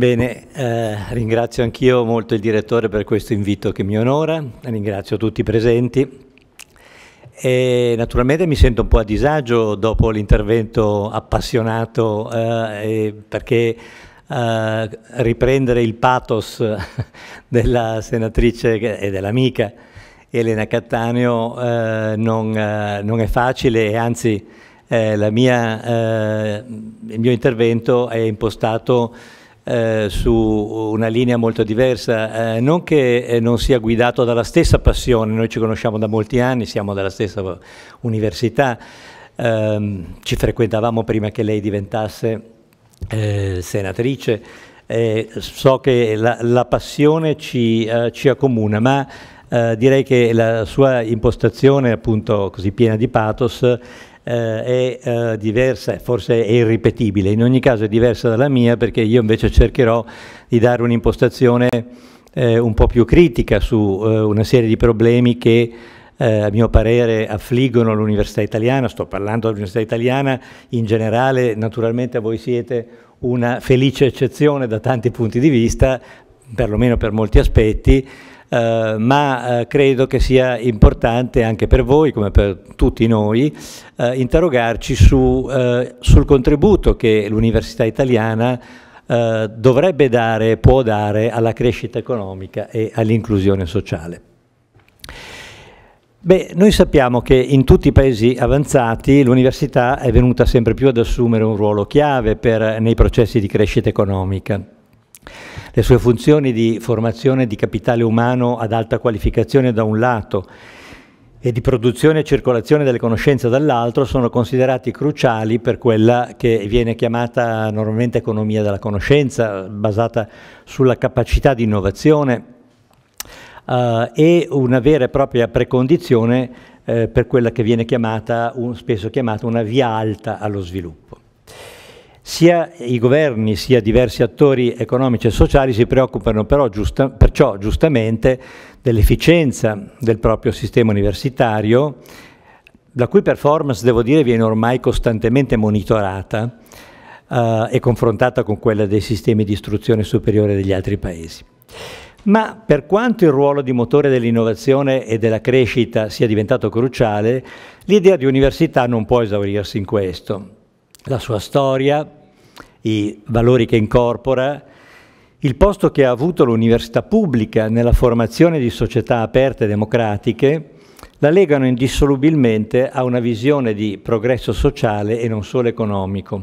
Bene, eh, ringrazio anch'io molto il direttore per questo invito che mi onora, ringrazio tutti i presenti. E naturalmente mi sento un po' a disagio dopo l'intervento appassionato eh, perché eh, riprendere il pathos della senatrice e dell'amica Elena Cattaneo eh, non, eh, non, è facile e anzi eh, mia, il mio intervento è impostato eh, su una linea molto diversa, eh, non che eh, non sia guidato dalla stessa passione, noi ci conosciamo da molti anni, siamo dalla stessa eh, università, ehm, ci frequentavamo prima che lei diventasse eh, senatrice, so che la, la passione ci, ci accomuna, ma direi che la sua impostazione appunto così piena di pathos eh, è eh, diversa, forse è irripetibile, in ogni caso è diversa dalla mia perché io invece cercherò di dare un'impostazione eh, un po' più critica su eh, una serie di problemi che eh, a mio parere affliggono l'università italiana, sto parlando dell'università italiana in generale, naturalmente voi siete una felice eccezione da tanti punti di vista, perlomeno per molti aspetti, eh, ma eh, credo che sia importante anche per voi, come per tutti noi, eh, interrogarci su, eh, sul contributo che l'Università italiana eh, dovrebbe dare, può dare alla crescita economica e all'inclusione sociale. Beh, noi sappiamo che in tutti i paesi avanzati l'università è venuta sempre più ad assumere un ruolo chiave per, nei processi di crescita economica. Le sue funzioni di formazione di capitale umano ad alta qualificazione da un lato e di produzione e circolazione delle conoscenze dall'altro sono considerati cruciali per quella che viene chiamata normalmente economia della conoscenza, basata sulla capacità di innovazione eh, e una vera e propria precondizione eh, per quella che viene chiamata, un, spesso chiamata, una via alta allo sviluppo. Sia i governi sia diversi attori economici e sociali si preoccupano però giusta, perciò giustamente dell'efficienza del proprio sistema universitario, la cui performance devo dire viene ormai costantemente monitorata eh, e confrontata con quella dei sistemi di istruzione superiore degli altri paesi. Ma per quanto il ruolo di motore dell'innovazione e della crescita sia diventato cruciale, l'idea di università non può esaurirsi in questo la sua storia, i valori che incorpora, il posto che ha avuto l'università pubblica nella formazione di società aperte e democratiche, la legano indissolubilmente a una visione di progresso sociale e non solo economico.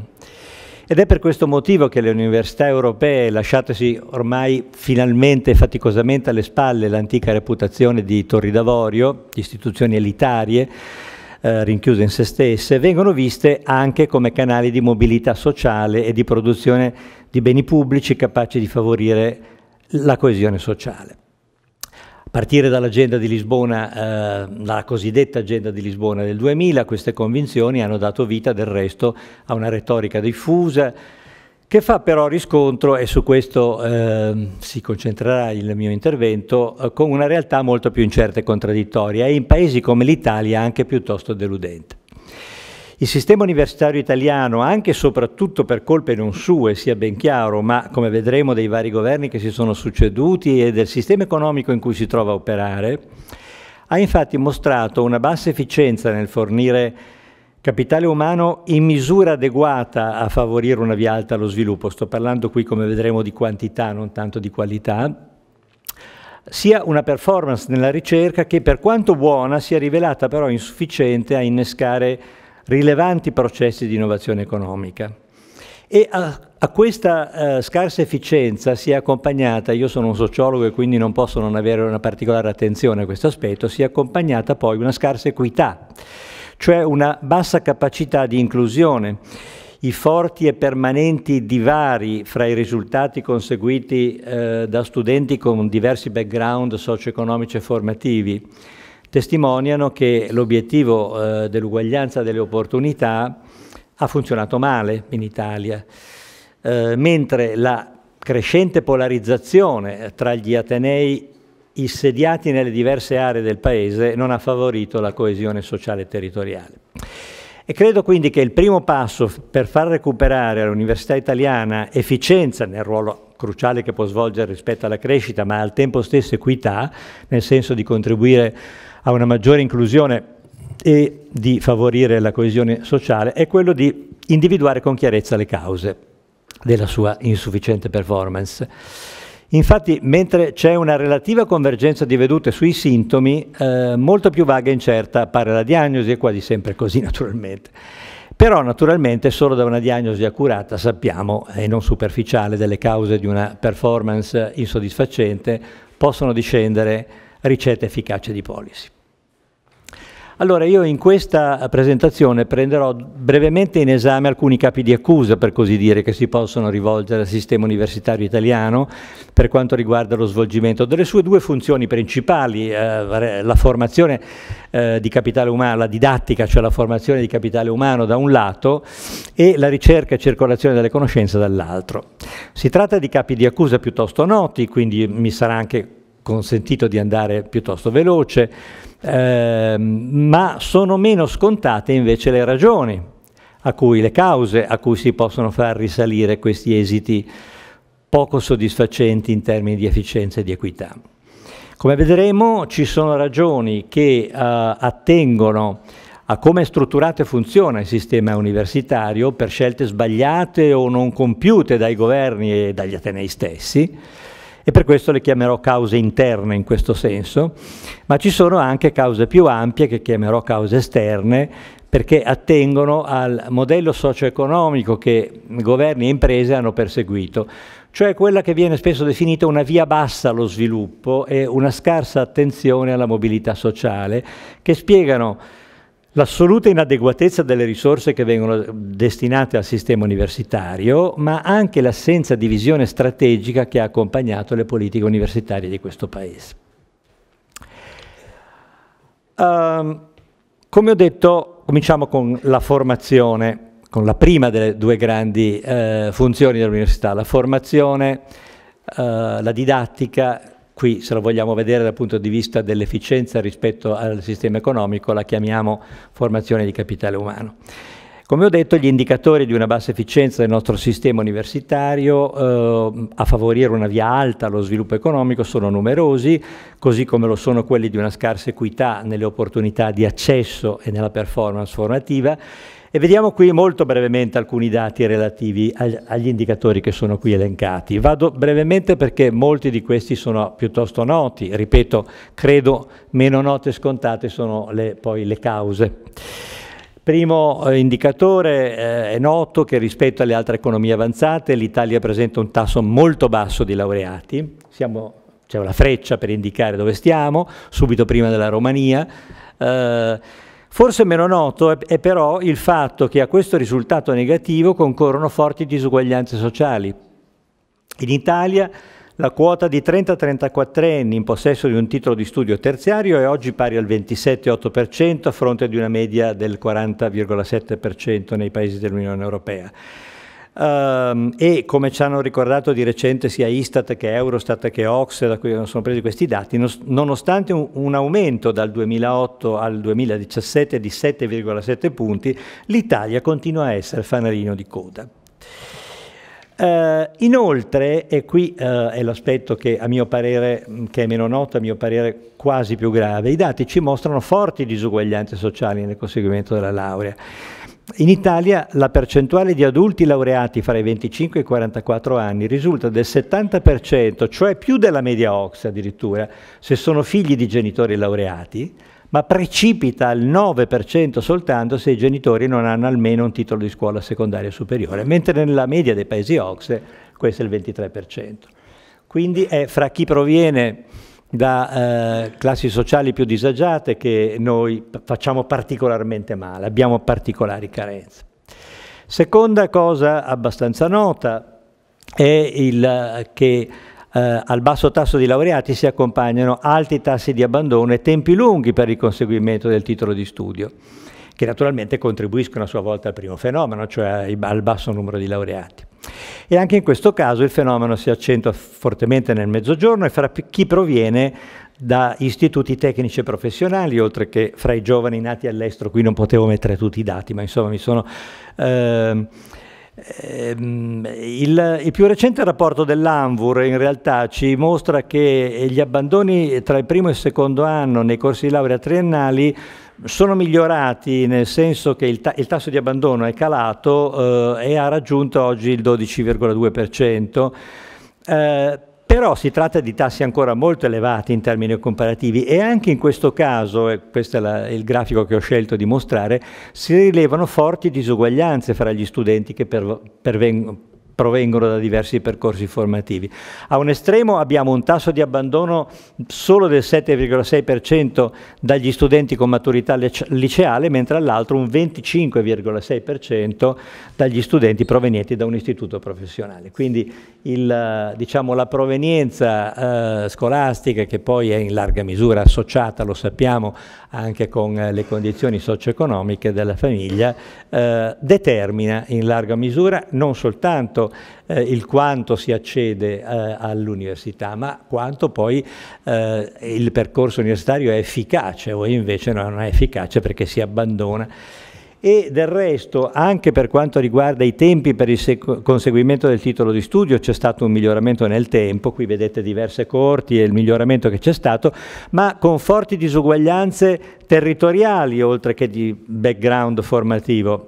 Ed è per questo motivo che le università europee, lasciatesi ormai finalmente e faticosamente alle spalle l'antica reputazione di torri d'avorio, istituzioni elitarie, eh, rinchiuse in se stesse, vengono viste anche come canali di mobilità sociale e di produzione di beni pubblici capaci di favorire la coesione sociale. A partire dall'agenda di Lisbona, eh, la cosiddetta agenda di Lisbona del 2000, queste convinzioni hanno dato vita del resto a una retorica diffusa, che fa però riscontro, e su questo eh, si concentrerà il mio intervento, eh, con una realtà molto più incerta e contraddittoria e in paesi come l'Italia anche piuttosto deludente. Il sistema universitario italiano, anche e soprattutto per colpe non sue, sia ben chiaro, ma come vedremo dei vari governi che si sono succeduti e del sistema economico in cui si trova a operare, ha infatti mostrato una bassa efficienza nel fornire capitale umano in misura adeguata a favorire una via alta allo sviluppo, sto parlando qui come vedremo di quantità, non tanto di qualità, sia una performance nella ricerca che per quanto buona si è rivelata però insufficiente a innescare rilevanti processi di innovazione economica. E a, a questa eh, scarsa efficienza si è accompagnata, io sono un sociologo e quindi non posso non avere una particolare attenzione a questo aspetto, si è accompagnata poi una scarsa equità cioè una bassa capacità di inclusione. I forti e permanenti divari fra i risultati conseguiti eh, da studenti con diversi background socio-economici e formativi testimoniano che l'obiettivo eh, dell'uguaglianza delle opportunità ha funzionato male in Italia, eh, mentre la crescente polarizzazione tra gli Atenei insediati nelle diverse aree del paese non ha favorito la coesione sociale e territoriale. E credo quindi che il primo passo per far recuperare all'università italiana efficienza nel ruolo cruciale che può svolgere rispetto alla crescita, ma al tempo stesso equità, nel senso di contribuire a una maggiore inclusione e di favorire la coesione sociale, è quello di individuare con chiarezza le cause della sua insufficiente performance. Infatti, mentre c'è una relativa convergenza di vedute sui sintomi, eh, molto più vaga e incerta appare la diagnosi, è quasi sempre così naturalmente. Però naturalmente solo da una diagnosi accurata sappiamo, e non superficiale, delle cause di una performance insoddisfacente, possono discendere ricette efficaci di policy. Allora io in questa presentazione prenderò brevemente in esame alcuni capi di accusa, per così dire, che si possono rivolgere al sistema universitario italiano per quanto riguarda lo svolgimento delle sue due funzioni principali, eh, la formazione eh, di capitale umano, la didattica, cioè la formazione di capitale umano da un lato e la ricerca e circolazione delle conoscenze dall'altro. Si tratta di capi di accusa piuttosto noti, quindi mi sarà anche consentito di andare piuttosto veloce, eh, ma sono meno scontate invece le ragioni, a cui le cause a cui si possono far risalire questi esiti poco soddisfacenti in termini di efficienza e di equità. Come vedremo ci sono ragioni che eh, attengono a come è strutturato e funziona il sistema universitario per scelte sbagliate o non compiute dai governi e dagli atenei stessi, e per questo le chiamerò cause interne in questo senso, ma ci sono anche cause più ampie che chiamerò cause esterne perché attengono al modello socio-economico che governi e imprese hanno perseguito, cioè quella che viene spesso definita una via bassa allo sviluppo e una scarsa attenzione alla mobilità sociale, che spiegano l'assoluta inadeguatezza delle risorse che vengono destinate al sistema universitario, ma anche l'assenza di visione strategica che ha accompagnato le politiche universitarie di questo Paese. Um, come ho detto, cominciamo con la formazione, con la prima delle due grandi eh, funzioni dell'università, la formazione, eh, la didattica qui se lo vogliamo vedere dal punto di vista dell'efficienza rispetto al sistema economico la chiamiamo formazione di capitale umano. Come ho detto, gli indicatori di una bassa efficienza del nostro sistema universitario eh, a favorire una via alta allo sviluppo economico sono numerosi, così come lo sono quelli di una scarsa equità nelle opportunità di accesso e nella performance formativa e vediamo qui molto brevemente alcuni dati relativi agli indicatori che sono qui elencati. Vado brevemente perché molti di questi sono piuttosto noti, ripeto, credo meno note e scontate sono le, poi le cause. Primo eh, indicatore eh, è noto che rispetto alle altre economie avanzate l'Italia presenta un tasso molto basso di laureati, c'è una freccia per indicare dove stiamo, subito prima della Romania. Eh, Forse meno noto è, però il fatto che a questo risultato negativo concorrono forti disuguaglianze sociali. In Italia la quota di 30-34 anni in possesso di un titolo di studio terziario è oggi pari al 27-8% a fronte di una media del 40,7% nei paesi dell'Unione Europea. Um, e come ci hanno ricordato di recente sia Istat che Eurostat che Ox, da cui sono presi questi dati, nonostante un, un, aumento dal 2008 al 2017 di 7,7 punti, l'Italia continua a essere fanalino di coda. Uh, inoltre, e qui uh, è l'aspetto che a mio parere, che è meno noto, a mio parere quasi più grave, i dati ci mostrano forti disuguaglianze sociali nel conseguimento della laurea in Italia la percentuale di adulti laureati fra i 25 e i 44 anni risulta del 70%, cioè più della media OX addirittura, se sono figli di genitori laureati, ma precipita al 9% soltanto se i genitori non hanno almeno un titolo di scuola secondaria superiore, mentre nella media dei paesi OX questo è il 23%. Quindi è fra chi proviene da eh, classi sociali più disagiate che noi facciamo particolarmente male, abbiamo particolari carenze. Seconda cosa abbastanza nota è il, eh, che eh, al basso tasso di laureati si accompagnano alti tassi di abbandono e tempi lunghi per il conseguimento del titolo di studio che naturalmente contribuiscono a sua volta al primo fenomeno, cioè al basso numero di laureati. E anche in questo caso il fenomeno si accentua fortemente nel mezzogiorno e fra chi proviene da istituti tecnici e professionali, oltre che fra i giovani nati all'estero, qui non potevo mettere tutti i dati, ma insomma mi sono... Ehm, ehm il, il, più recente rapporto dell'ANVUR in realtà ci mostra che gli abbandoni tra il primo e il secondo anno nei corsi di laurea triennali sono migliorati nel senso che il, ta il tasso di abbandono è calato eh, e ha raggiunto oggi il 12,2%. Eh, però si tratta di tassi ancora molto elevati in termini comparativi e anche in questo caso, e questo è la, il grafico che ho scelto di mostrare, si rilevano forti disuguaglianze fra gli studenti che per, perveng provengono da diversi percorsi formativi. A un estremo abbiamo un tasso di abbandono solo del 7,6% dagli studenti con maturità liceale, mentre all'altro un 25,6% dagli studenti provenienti da un istituto professionale. Quindi il, diciamo, la provenienza eh, scolastica, che poi è in larga misura associata, lo sappiamo, anche con le condizioni socio-economiche della famiglia, eh, determina in larga misura non soltanto eh, il quanto si accede eh, all'università, ma quanto poi eh, il percorso universitario è efficace o invece non è efficace perché si abbandona e del resto anche per quanto riguarda i tempi per il conseguimento del titolo di studio c'è stato un miglioramento nel tempo, qui vedete diverse corti e il miglioramento che c'è stato, ma con forti disuguaglianze territoriali oltre che di background formativo.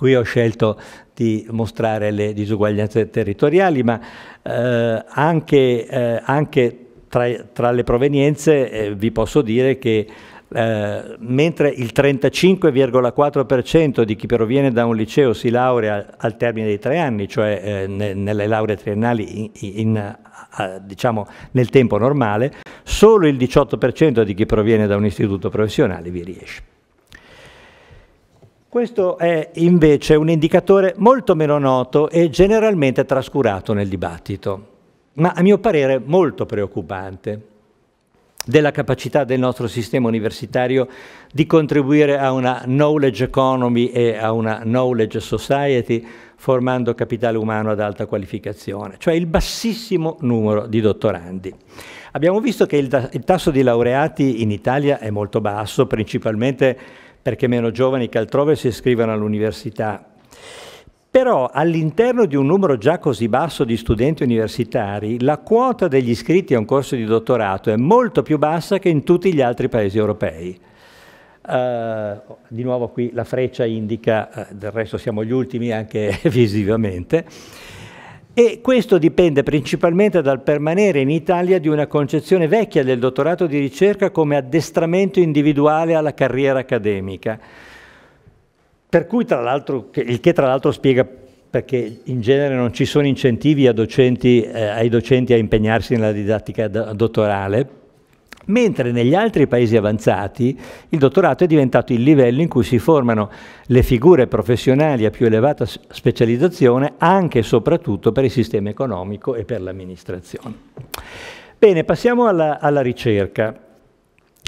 Qui ho scelto di mostrare le disuguaglianze territoriali, ma eh, anche, eh, anche tra, tra, le provenienze eh, vi posso dire che eh, mentre il 35,4% di chi proviene da un liceo si laurea al termine dei tre anni, cioè eh, ne, nelle lauree triennali in, in, a, diciamo, nel tempo normale, solo il 18% di chi proviene da un istituto professionale vi riesce. Questo è invece un indicatore molto meno noto e generalmente trascurato nel dibattito, ma a mio parere molto preoccupante della capacità del nostro sistema universitario di contribuire a una knowledge economy e a una knowledge society formando capitale umano ad alta qualificazione, cioè il bassissimo numero di dottorandi. Abbiamo visto che il, il tasso di laureati in Italia è molto basso, principalmente perché meno giovani che altrove si iscrivono all'università. Però all'interno di un numero già così basso di studenti universitari, la quota degli iscritti a un corso di dottorato è molto più bassa che in tutti gli altri paesi europei. Uh, di nuovo qui la freccia indica, uh, del resto siamo gli ultimi anche visivamente, e questo dipende principalmente dal permanere in Italia di una concezione vecchia del dottorato di ricerca come addestramento individuale alla carriera accademica. Per Cui, tra l'altro, il che tra l'altro spiega perché in genere non ci sono incentivi docenti, eh, ai docenti a impegnarsi nella didattica dottorale, mentre negli altri paesi avanzati il dottorato è diventato il livello in cui si formano le figure professionali a più elevata specializzazione anche e soprattutto per il sistema economico e per l'amministrazione. Bene, passiamo alla, alla ricerca.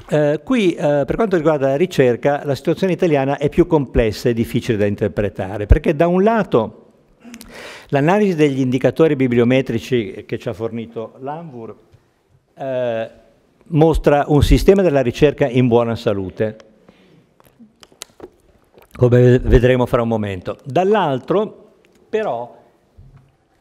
Eh, qui, eh, per quanto riguarda la ricerca, la situazione italiana è più complessa e difficile da interpretare, perché da un lato l'analisi degli indicatori bibliometrici che ci ha fornito l'ANVUR eh, mostra un sistema della ricerca in buona salute, come vedremo fra un momento. Dall'altro, però,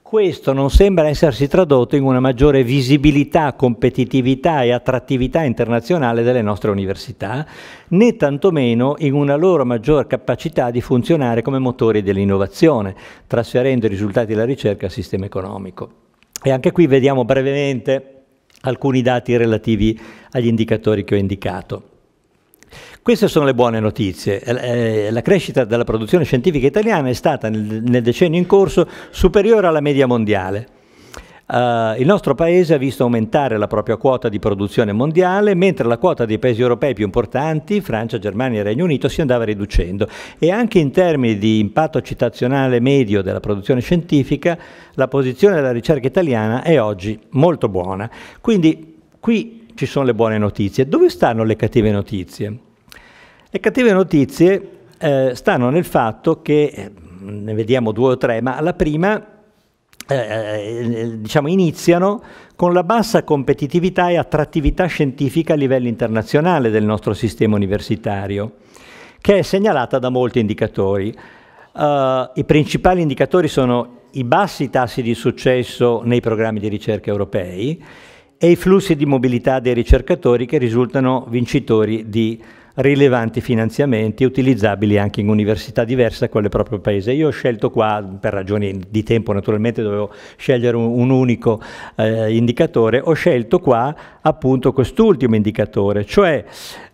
questo non sembra essersi tradotto in una maggiore visibilità, competitività e attrattività internazionale delle nostre università, né tantomeno in una loro maggior capacità di funzionare come motori dell'innovazione, trasferendo i risultati della ricerca al sistema economico. E anche qui vediamo brevemente alcuni dati relativi agli indicatori che ho indicato. Queste sono le buone notizie. Eh, eh, la crescita della produzione scientifica italiana è stata nel decennio in corso superiore alla media mondiale. Eh, il nostro paese ha visto aumentare la propria quota di produzione mondiale, mentre la quota dei paesi europei più importanti, Francia, Germania e Regno Unito, si andava riducendo. E anche in termini di impatto citazionale medio della produzione scientifica, la posizione della ricerca italiana è oggi molto buona. Quindi qui ci sono le buone notizie. Dove stanno le cattive notizie? Le cattive notizie eh, stanno nel fatto che, eh, ne vediamo due o tre, ma la prima eh, eh, eh, diciamo, iniziano con la bassa competitività e attrattività scientifica a livello internazionale del nostro sistema universitario, che è segnalata da molti indicatori. Uh, I principali indicatori sono i bassi tassi di successo nei programmi di ricerca europei e i flussi di mobilità dei ricercatori che risultano vincitori di rilevanti finanziamenti utilizzabili anche in università diverse da quelle proprio paese. Io ho scelto qua, per ragioni di tempo naturalmente dovevo scegliere un, un unico eh, indicatore, ho scelto qua appunto quest'ultimo indicatore, cioè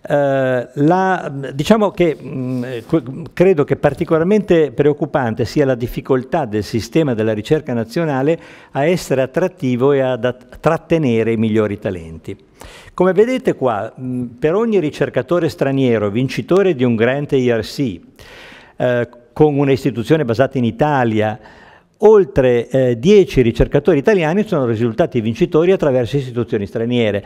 eh, la, diciamo che mh, mm, credo che particolarmente preoccupante sia la difficoltà del sistema della ricerca nazionale a essere attrattivo e a trattenere i migliori talenti. Come vedete qua, mm, per ogni ricercatore straniero vincitore di un grant ERC, eh, con un'istituzione basata in Italia, oltre eh, 10 ricercatori italiani sono risultati vincitori attraverso istituzioni straniere.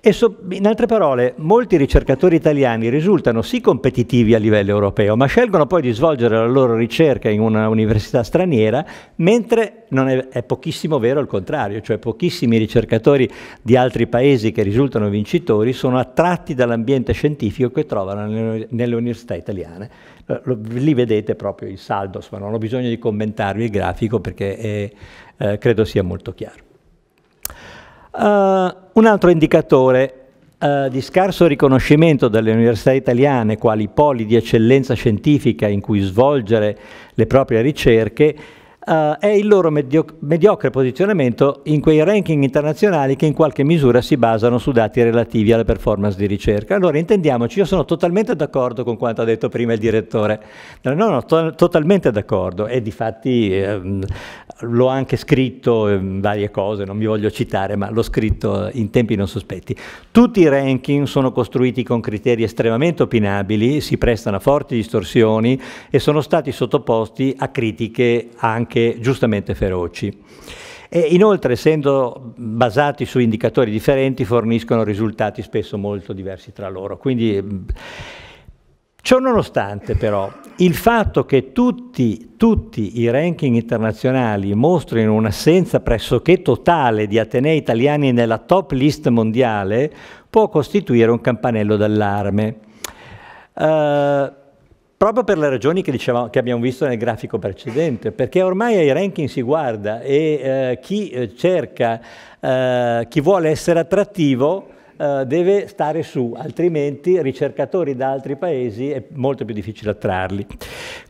E so, in altre parole, molti ricercatori italiani risultano sì competitivi a livello europeo, ma scelgono poi di svolgere la loro ricerca in una università straniera, mentre è, è, pochissimo vero il contrario, cioè pochissimi ricercatori di altri paesi che risultano vincitori sono attratti dall'ambiente scientifico che trovano nelle, nelle università italiane. Lì vedete proprio il saldo, ma non ho bisogno di commentarvi il grafico perché è, eh, credo sia molto chiaro. Uh, un altro indicatore Uh, di scarso riconoscimento dalle università italiane quali poli di eccellenza scientifica in cui svolgere le proprie ricerche Uh, è il loro medio- mediocre posizionamento in quei ranking internazionali che in qualche misura si basano su dati relativi alla performance di ricerca. Allora intendiamoci, io sono totalmente d'accordo con quanto ha detto prima il direttore, no, no, to- totalmente d'accordo e difatti ehm, l'ho anche scritto ehm, varie cose, non mi voglio citare, ma l'ho scritto in tempi non sospetti. Tutti i ranking sono costruiti con criteri estremamente opinabili, si prestano a forti distorsioni e sono stati sottoposti a critiche anche anche giustamente feroci. E inoltre, essendo basati su indicatori differenti, forniscono risultati spesso molto diversi tra loro. Quindi, ciò nonostante però il fatto che tutti, tutti, i ranking internazionali mostrino un'assenza pressoché totale di Atenei italiani nella top list mondiale può costituire un campanello d'allarme. Uh, proprio per le ragioni che, dicevamo, che, abbiamo visto nel grafico precedente, perché ormai ai ranking si guarda e eh, chi eh, cerca, eh, chi vuole essere attrattivo eh, deve stare su, altrimenti ricercatori da altri paesi è molto più difficile attrarli.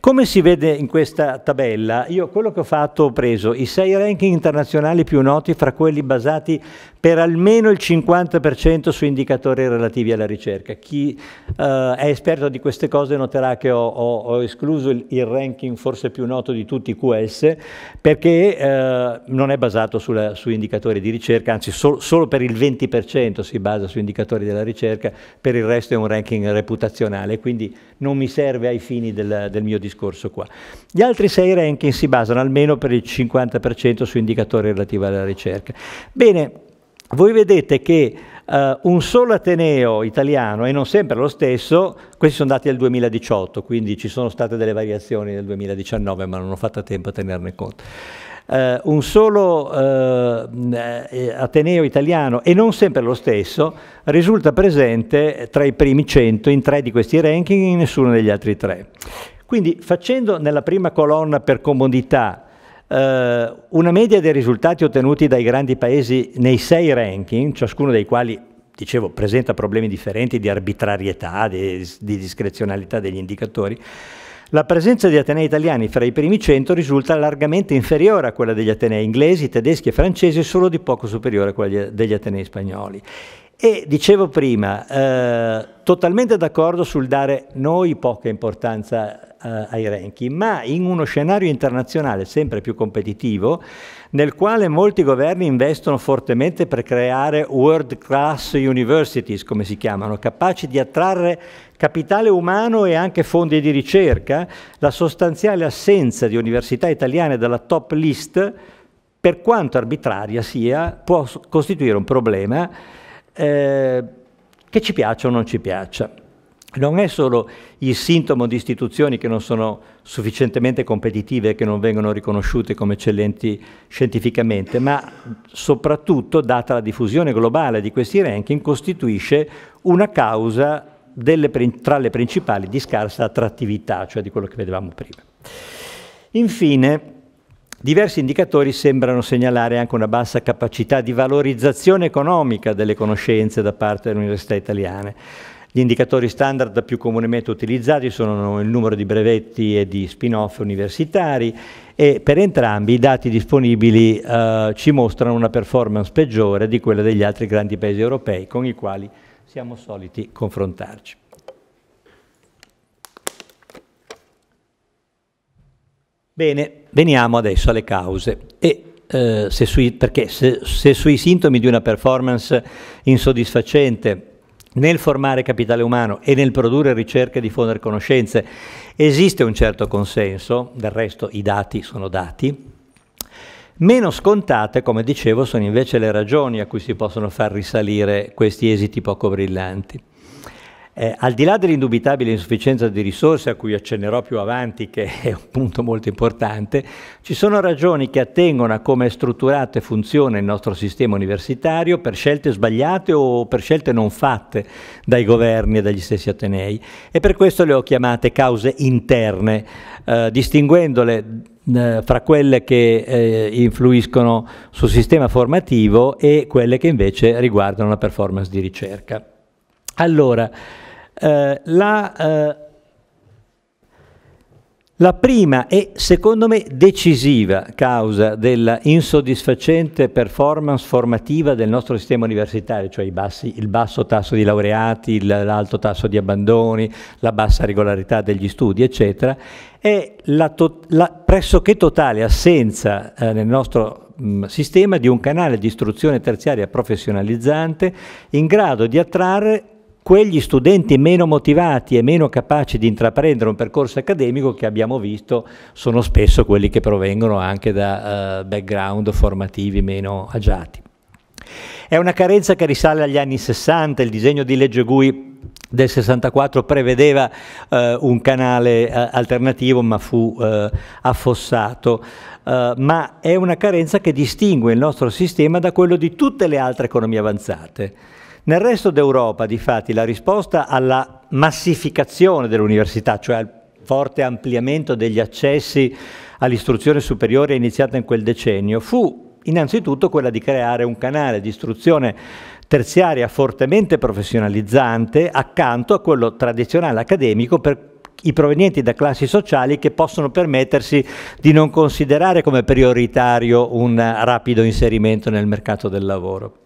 Come si vede in questa tabella, io quello che ho fatto ho preso i sei ranking internazionali più noti fra quelli basati per almeno il 50% su indicatori relativi alla ricerca. Chi eh, è esperto di queste cose noterà che ho, ho, ho escluso il, il, ranking forse più noto di tutti, QS, perché eh, non è basato sulla, su indicatori di ricerca, anzi so, solo per il 20% si basa basa su indicatori della ricerca, per il resto è un ranking reputazionale, quindi non mi serve ai fini del, del mio discorso qua. Gli altri sei ranking si basano almeno per il 50% su indicatori relativi alla ricerca. Bene, voi vedete che Uh, un solo Ateneo italiano, e non sempre lo stesso, questi sono dati del 2018, quindi ci sono state delle variazioni nel 2019, ma non ho fatto tempo a tenerne conto eh, un solo eh, eh, Ateneo italiano, e non sempre lo stesso, risulta presente tra i primi 100 in tre di questi ranking e in nessuno degli altri tre. Quindi facendo nella prima colonna per comodità eh, una media dei risultati ottenuti dai grandi paesi nei sei ranking, ciascuno dei quali dicevo, presenta problemi differenti di arbitrarietà, di, di discrezionalità degli indicatori, la presenza di atenei italiani fra i primi 100 risulta largamente inferiore a quella degli atenei inglesi, tedeschi e francesi, e solo di poco superiore a quella degli atenei spagnoli. E dicevo prima, eh, totalmente d'accordo sul dare noi poca importanza eh, ai ranking, ma in uno scenario internazionale sempre più competitivo, nel quale molti governi investono fortemente per creare world class universities, come si chiamano, capaci di attrarre capitale umano e anche fondi di ricerca, la sostanziale assenza di università italiane dalla top list, per quanto arbitraria sia, può costituire un problema eh, che ci piaccia o non ci piaccia non è solo il sintomo di istituzioni che non sono sufficientemente competitive e che non vengono riconosciute come eccellenti scientificamente, ma soprattutto, data la diffusione globale di questi ranking, costituisce una causa delle, tra le principali di scarsa attrattività, cioè di quello che vedevamo prima. Infine, Diversi indicatori sembrano segnalare anche una bassa capacità di valorizzazione economica delle conoscenze da parte delle università italiane. Gli indicatori standard più comunemente utilizzati sono il numero di brevetti e di spin-off universitari e per entrambi i dati disponibili eh, ci mostrano una performance peggiore di quella degli altri grandi paesi europei con i quali siamo soliti confrontarci. Bene, veniamo adesso alle cause. E, eh, se sui, perché se, se sui sintomi di una performance insoddisfacente nel formare capitale umano e nel produrre ricerche e diffondere conoscenze esiste un certo consenso, del resto i dati sono dati. Meno scontate, come dicevo, sono invece le ragioni a cui si possono far risalire questi esiti poco brillanti. Eh, al di là dell'indubitabile insufficienza di risorse, a cui accennerò più avanti, che è un punto molto importante, ci sono ragioni che attengono a come è strutturato e funziona il nostro sistema universitario per scelte sbagliate o per scelte non fatte dai governi e dagli stessi atenei. E per questo le ho chiamate cause interne, eh, distinguendole eh, fra quelle che eh, influiscono sul sistema formativo e quelle che invece riguardano la performance di ricerca. Allora, eh, la, eh, la prima e secondo me decisiva causa della insoddisfacente performance formativa del nostro sistema universitario, cioè bassi, il basso tasso di laureati, l'alto tasso di abbandoni, la bassa regolarità degli studi, eccetera, è la, to la pressoché totale assenza eh, nel nostro mh, mm, sistema di un canale di istruzione terziaria professionalizzante in grado di attrarre quegli studenti meno motivati e meno capaci di intraprendere un percorso accademico che abbiamo visto sono spesso quelli che provengono anche da eh, background formativi meno agiati. È una carenza che risale agli anni 60, il disegno di legge GUI del 64 prevedeva eh, un canale eh, alternativo ma fu eh, affossato. Uh, ma è una carenza che distingue il nostro sistema da quello di tutte le altre economie avanzate. Nel resto d'Europa, difatti, la risposta alla massificazione dell'università, cioè al forte ampliamento degli accessi all'istruzione superiore iniziata in quel decennio, fu innanzitutto quella di creare un canale di istruzione terziaria fortemente professionalizzante accanto a quello tradizionale accademico per i provenienti da classi sociali che possono permettersi di non considerare come prioritario un rapido inserimento nel mercato del lavoro.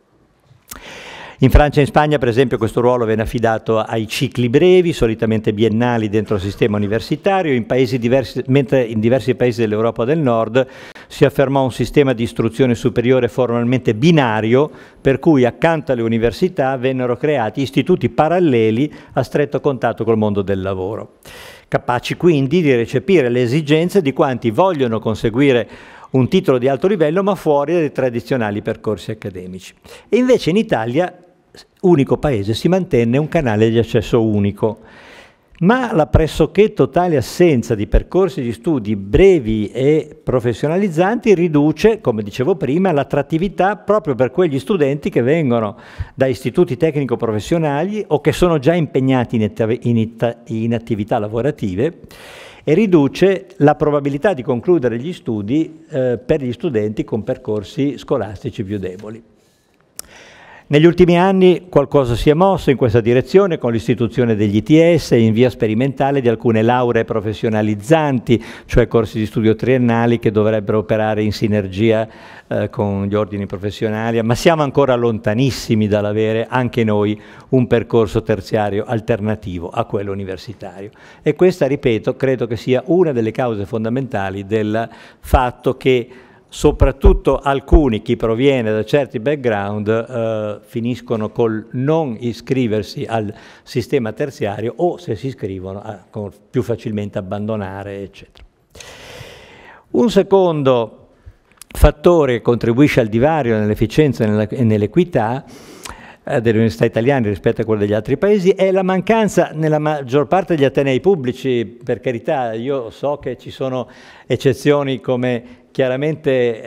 In Francia e in Spagna, per esempio, questo ruolo viene affidato ai cicli brevi, solitamente biennali dentro il sistema universitario, in diversi, mentre in diversi paesi dell'Europa del Nord si affermò un sistema di istruzione superiore formalmente binario, per cui accanto alle università vennero creati istituti paralleli a stretto contatto col mondo del lavoro, capaci quindi di recepire le esigenze di quanti vogliono conseguire un titolo di alto livello ma fuori dai tradizionali percorsi accademici. E invece in Italia unico paese si mantenne un canale di accesso unico. Ma la pressoché totale assenza di percorsi di studi brevi e professionalizzanti riduce, come dicevo prima, l'attrattività proprio per quegli studenti che vengono da istituti tecnico-professionali o che sono già impegnati in, in, in attività lavorative e riduce la probabilità di concludere gli studi eh, per gli studenti con percorsi scolastici più deboli. Negli ultimi anni qualcosa si è mosso in questa direzione con l'istituzione degli ITS in via sperimentale di alcune lauree professionalizzanti, cioè corsi di studio triennali che dovrebbero operare in sinergia eh, con gli ordini professionali, ma siamo ancora lontanissimi dall'avere anche noi un percorso terziario alternativo a quello universitario. E questa, ripeto, credo che sia una delle cause fondamentali del fatto che soprattutto alcuni, chi proviene da certi background, eh, finiscono col non iscriversi al sistema terziario o se si iscrivono a, più facilmente abbandonare, eccetera. Un secondo fattore che contribuisce al divario nell'efficienza e nell'equità eh, delle università italiane rispetto a quelle degli altri paesi è la mancanza nella maggior parte degli atenei pubblici, per carità, io so che ci sono eccezioni come Chiaramente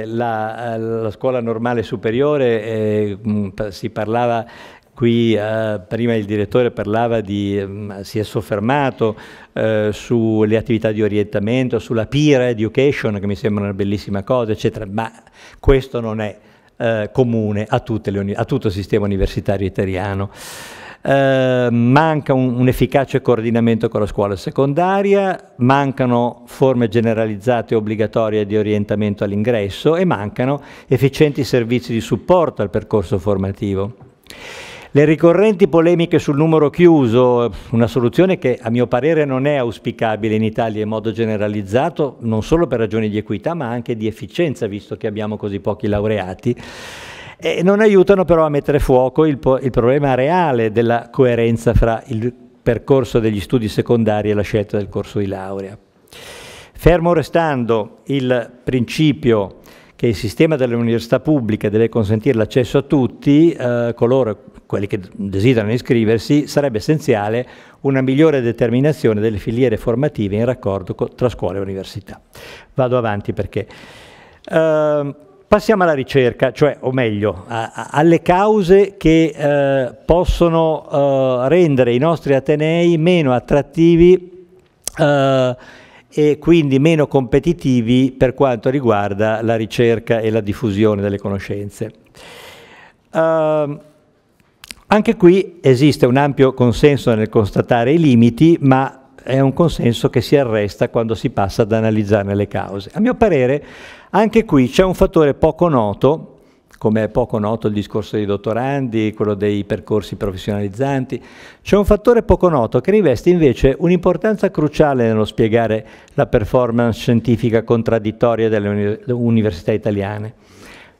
eh, la, eh, la, scuola normale superiore, eh, si parlava qui, eh, prima il direttore parlava di, si è soffermato eh, sulle attività di orientamento, sulla peer education, che mi sembra una bellissima cosa, eccetera, ma questo non è eh, comune a, a tutto il sistema universitario italiano. Ehm, manca un, un efficace coordinamento con la scuola secondaria, mancano forme generalizzate e obbligatorie di orientamento all'ingresso e mancano efficienti servizi di supporto al percorso formativo. Le ricorrenti polemiche sul numero chiuso, una soluzione che a mio parere non è auspicabile in Italia in modo generalizzato, non solo per ragioni di equità ma anche di efficienza, visto che abbiamo così pochi laureati, eh, non aiutano però a mettere fuoco il, il problema reale della coerenza fra il percorso degli studi secondari e la scelta del corso di laurea. Fermo restando il principio che il sistema delle università pubbliche deve consentire l'accesso a tutti, eh, coloro, quelli che desiderano iscriversi, sarebbe essenziale una migliore determinazione delle filiere formative in raccordo tra scuola e università. Vado avanti perché... Eh, Passiamo alla ricerca, cioè, o meglio, a, a, alle cause che eh, possono eh, rendere i nostri Atenei meno attrattivi eh, e quindi meno competitivi per quanto riguarda la ricerca e la diffusione delle conoscenze. Uh, anche qui esiste un ampio consenso nel constatare i limiti, ma è un consenso che si arresta quando si passa ad analizzarne le cause. A mio parere anche qui c'è un fattore poco noto, come è poco noto il discorso dei dottorandi, quello dei percorsi professionalizzanti, c'è un fattore poco noto che riveste invece un'importanza cruciale nello spiegare la performance scientifica contraddittoria delle università italiane.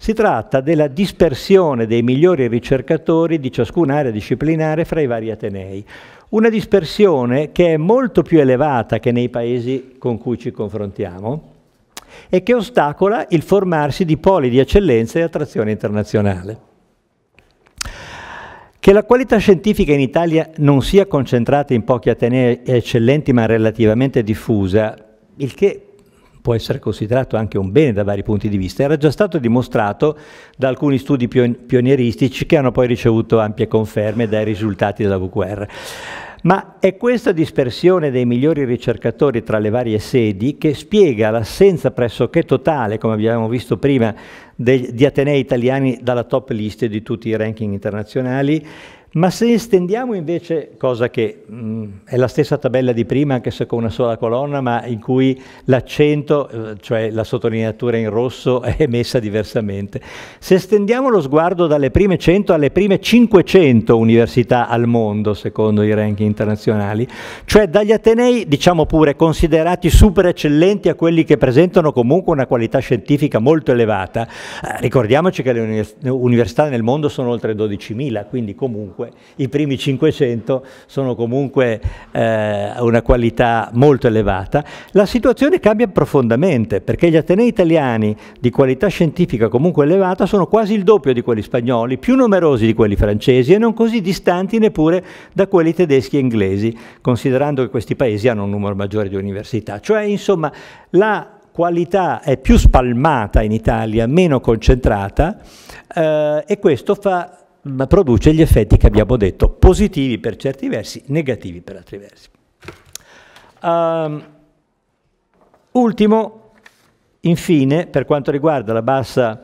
Si tratta della dispersione dei migliori ricercatori di ciascun'area disciplinare fra i vari Atenei, una dispersione che è molto più elevata che nei paesi con cui ci confrontiamo e che ostacola il formarsi di poli di eccellenza e attrazione internazionale. Che la qualità scientifica in Italia non sia concentrata in pochi atenei eccellenti ma relativamente diffusa, il che può essere considerato anche un bene da vari punti di vista. Era già stato dimostrato da alcuni studi pionieristici che hanno poi ricevuto ampie conferme dai risultati della VQR. Ma è questa dispersione dei migliori ricercatori tra le varie sedi che spiega l'assenza pressoché totale, come abbiamo visto prima, di atenei italiani dalla top list di tutti i ranking internazionali ma se estendiamo invece, cosa che mh, mm, è la stessa tabella di prima, anche se con una sola colonna, ma in cui l'accento, eh, cioè la sottolineatura in rosso, è messa diversamente, se estendiamo lo sguardo dalle prime 100 alle prime 500 università al mondo, secondo i ranking internazionali, cioè dagli Atenei, diciamo pure, considerati super eccellenti a quelli che presentano comunque una qualità scientifica molto elevata, eh, ricordiamoci che le università nel mondo sono oltre 12.000, quindi comunque comunque i primi 500 sono comunque eh, una qualità molto elevata, la situazione cambia profondamente perché gli atenei italiani di qualità scientifica comunque elevata sono quasi il doppio di quelli spagnoli, più numerosi di quelli francesi e non così distanti neppure da quelli tedeschi e inglesi, considerando che questi paesi hanno un numero maggiore di università. Cioè, insomma, la qualità è più spalmata in Italia, meno concentrata eh, e questo fa produce gli effetti che abbiamo detto, positivi per certi versi, negativi per altri versi. Um, ultimo, infine, per quanto riguarda la bassa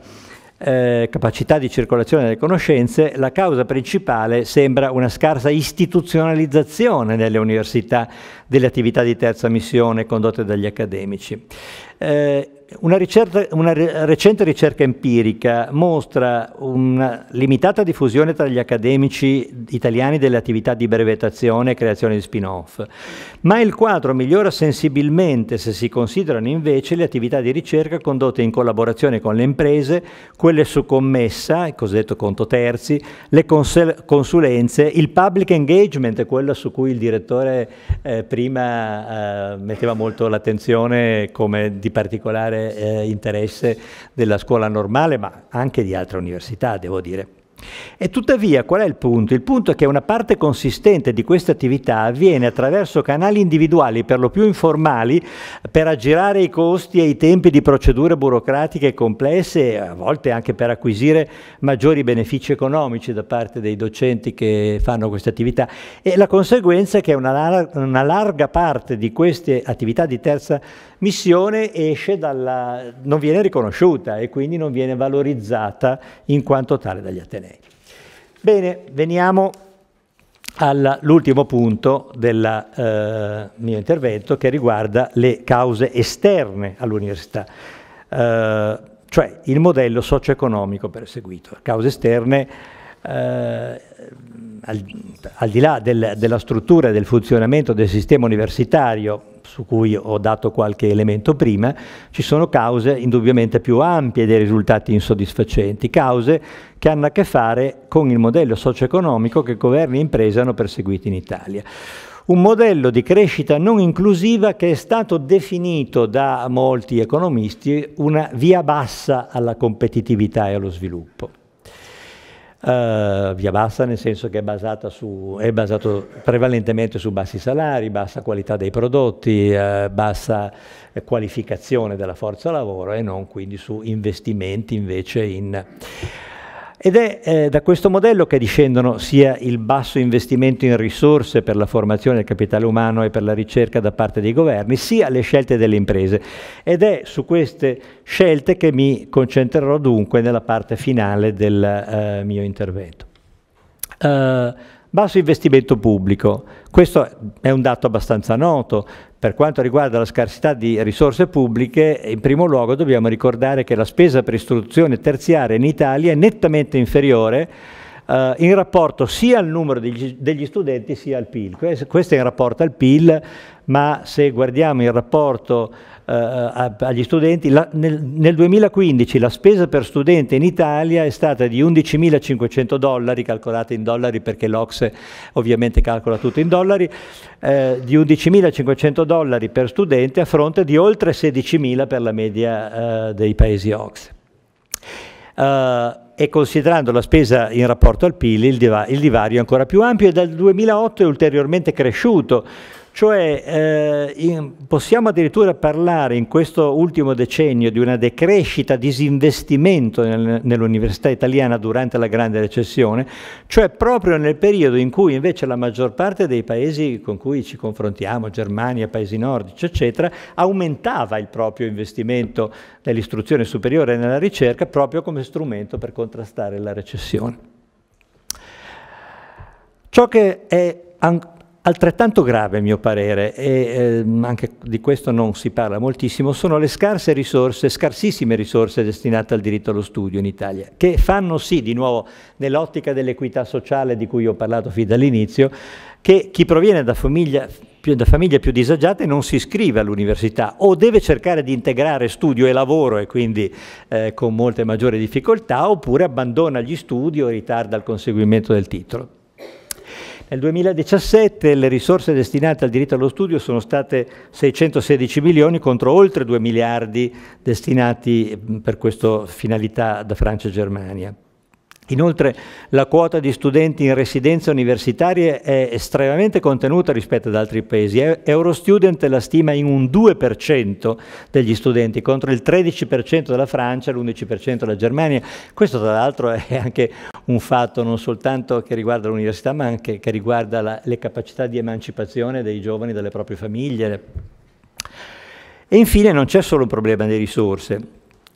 eh, capacità di circolazione delle conoscenze, la causa principale sembra una scarsa istituzionalizzazione nelle università delle attività di terza missione condotte dagli accademici. Eh, una, ricerca, una, recente ricerca empirica mostra una limitata diffusione tra gli accademici italiani delle attività di brevettazione e creazione di spin-off, ma il quadro migliora sensibilmente se si considerano invece le attività di ricerca condotte in collaborazione con le imprese, quelle su commessa, il cosiddetto conto terzi, le consulenze, il public engagement, quello su cui il direttore eh, prima eh, metteva molto l'attenzione come di particolare particolare eh, interesse della scuola normale, ma anche di altre università, devo dire. E tuttavia qual è il punto? Il punto è che una parte consistente di queste attività avviene attraverso canali individuali, per lo più informali, per aggirare i costi e i tempi di procedure burocratiche complesse, a volte anche per acquisire maggiori benefici economici da parte dei docenti che fanno queste attività. E la conseguenza è che una, una larga parte di queste attività di terza missione esce dalla, non viene riconosciuta e quindi non viene valorizzata in quanto tale dagli atenei. Bene, veniamo all'ultimo punto del eh, mio intervento che riguarda le cause esterne all'università, eh, cioè il modello socio-economico perseguito. Cause esterne eh, al, al, di là del, della struttura e del funzionamento del sistema universitario su cui ho dato qualche elemento prima, ci sono cause indubbiamente più ampie dei risultati insoddisfacenti, cause che hanno a che fare con il modello socio-economico che governi e imprese hanno perseguito in Italia un modello di crescita non inclusiva che è stato definito da molti economisti una via bassa alla competitività e allo sviluppo eh, via bassa nel senso che è, su, è, basato prevalentemente su bassi salari, bassa qualità dei prodotti, eh, bassa qualificazione della forza lavoro e non quindi su investimenti invece in ed è eh, da questo modello che discendono sia il basso investimento in risorse per la formazione del capitale umano e per la ricerca da parte dei governi, sia le scelte delle imprese. Ed è su queste scelte che mi concentrerò dunque nella parte finale del eh, mio intervento. Uh, basso investimento pubblico, questo è un dato abbastanza noto, per quanto riguarda la scarsità di risorse pubbliche, in primo luogo dobbiamo ricordare che la spesa per istruzione terziaria in Italia è nettamente inferiore Uh, in rapporto sia al numero degli, degli, studenti sia al PIL. Questo è in rapporto al PIL, ma se guardiamo il rapporto eh, agli studenti. La, nel, nel 2015 la spesa per studente in Italia è stata di 11.500 dollari, calcolate in dollari perché l'Ocse ovviamente calcola tutto in dollari, eh, di 11.500 dollari per studente a fronte di oltre 16.000 per la media eh, dei paesi Ocse. Uh, e considerando la spesa in rapporto al PIL il, divario è ancora più ampio e dal 2008 è ulteriormente cresciuto cioè eh, in, possiamo addirittura parlare in questo ultimo decennio di una decrescita, disinvestimento nel, nell'università italiana durante la grande recessione, cioè proprio nel periodo in cui invece la maggior parte dei paesi con cui ci confrontiamo, Germania, paesi nordici, eccetera, aumentava il proprio investimento nell'istruzione superiore e nella ricerca proprio come strumento per contrastare la recessione. Ciò che è Altrettanto grave, a mio parere, e eh, anche di questo non si parla moltissimo, sono le scarse risorse, scarsissime risorse destinate al diritto allo studio in Italia, che fanno sì, di nuovo, nell'ottica dell'equità sociale di cui ho parlato fin dall'inizio, che chi proviene da famiglia da famiglie più disagiate non si iscrive all'università o deve cercare di integrare studio e lavoro e quindi eh, con molte maggiori difficoltà oppure abbandona gli studi o ritarda il conseguimento del titolo. Nel 2017 le risorse destinate al diritto allo studio sono state 616 milioni contro oltre 2 miliardi destinati eh, per questa finalità da Francia e Germania. Inoltre la quota di studenti in residenze universitarie è estremamente contenuta rispetto ad altri paesi. Eurostudent la stima in un 2% degli studenti contro il 13% della Francia e l'11% della Germania. Questo tra l'altro è anche un fatto non soltanto che riguarda l'università ma anche che riguarda la, le capacità di emancipazione dei giovani dalle proprie famiglie. E infine non c'è solo un problema di risorse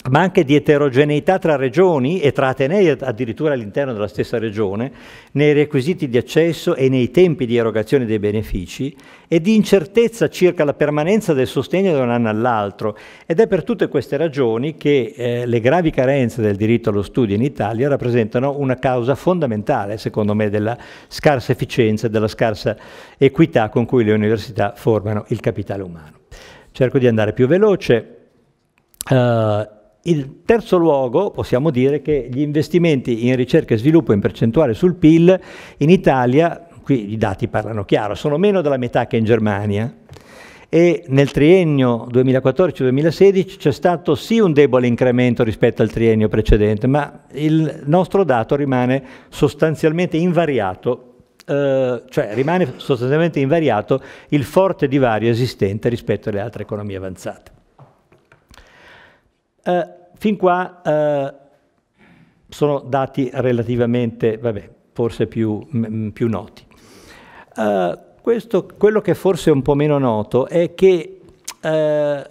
ma anche di eterogeneità tra regioni e tra atenei addirittura all'interno della stessa regione, nei requisiti di accesso e nei tempi di erogazione dei benefici e di incertezza circa la permanenza del sostegno da un anno all'altro. Ed è per tutte queste ragioni che eh, le gravi carenze del diritto allo studio in Italia rappresentano una causa fondamentale, secondo me, della scarsa efficienza e della scarsa equità con cui le università formano il capitale umano. Cerco di andare più veloce. Uh, in terzo luogo possiamo dire che gli investimenti in ricerca e sviluppo in percentuale sul PIL in Italia, qui i dati parlano chiaro, sono meno della metà che in Germania e nel triennio 2014-2016 c'è stato sì un debole incremento rispetto al triennio precedente, ma il nostro dato rimane sostanzialmente invariato eh, cioè rimane sostanzialmente invariato il forte divario esistente rispetto alle altre economie avanzate. Eh, fin qua eh, sono dati relativamente, vabbè, forse più, mh, più noti. Eh, questo, quello che forse è un po' meno noto è che eh,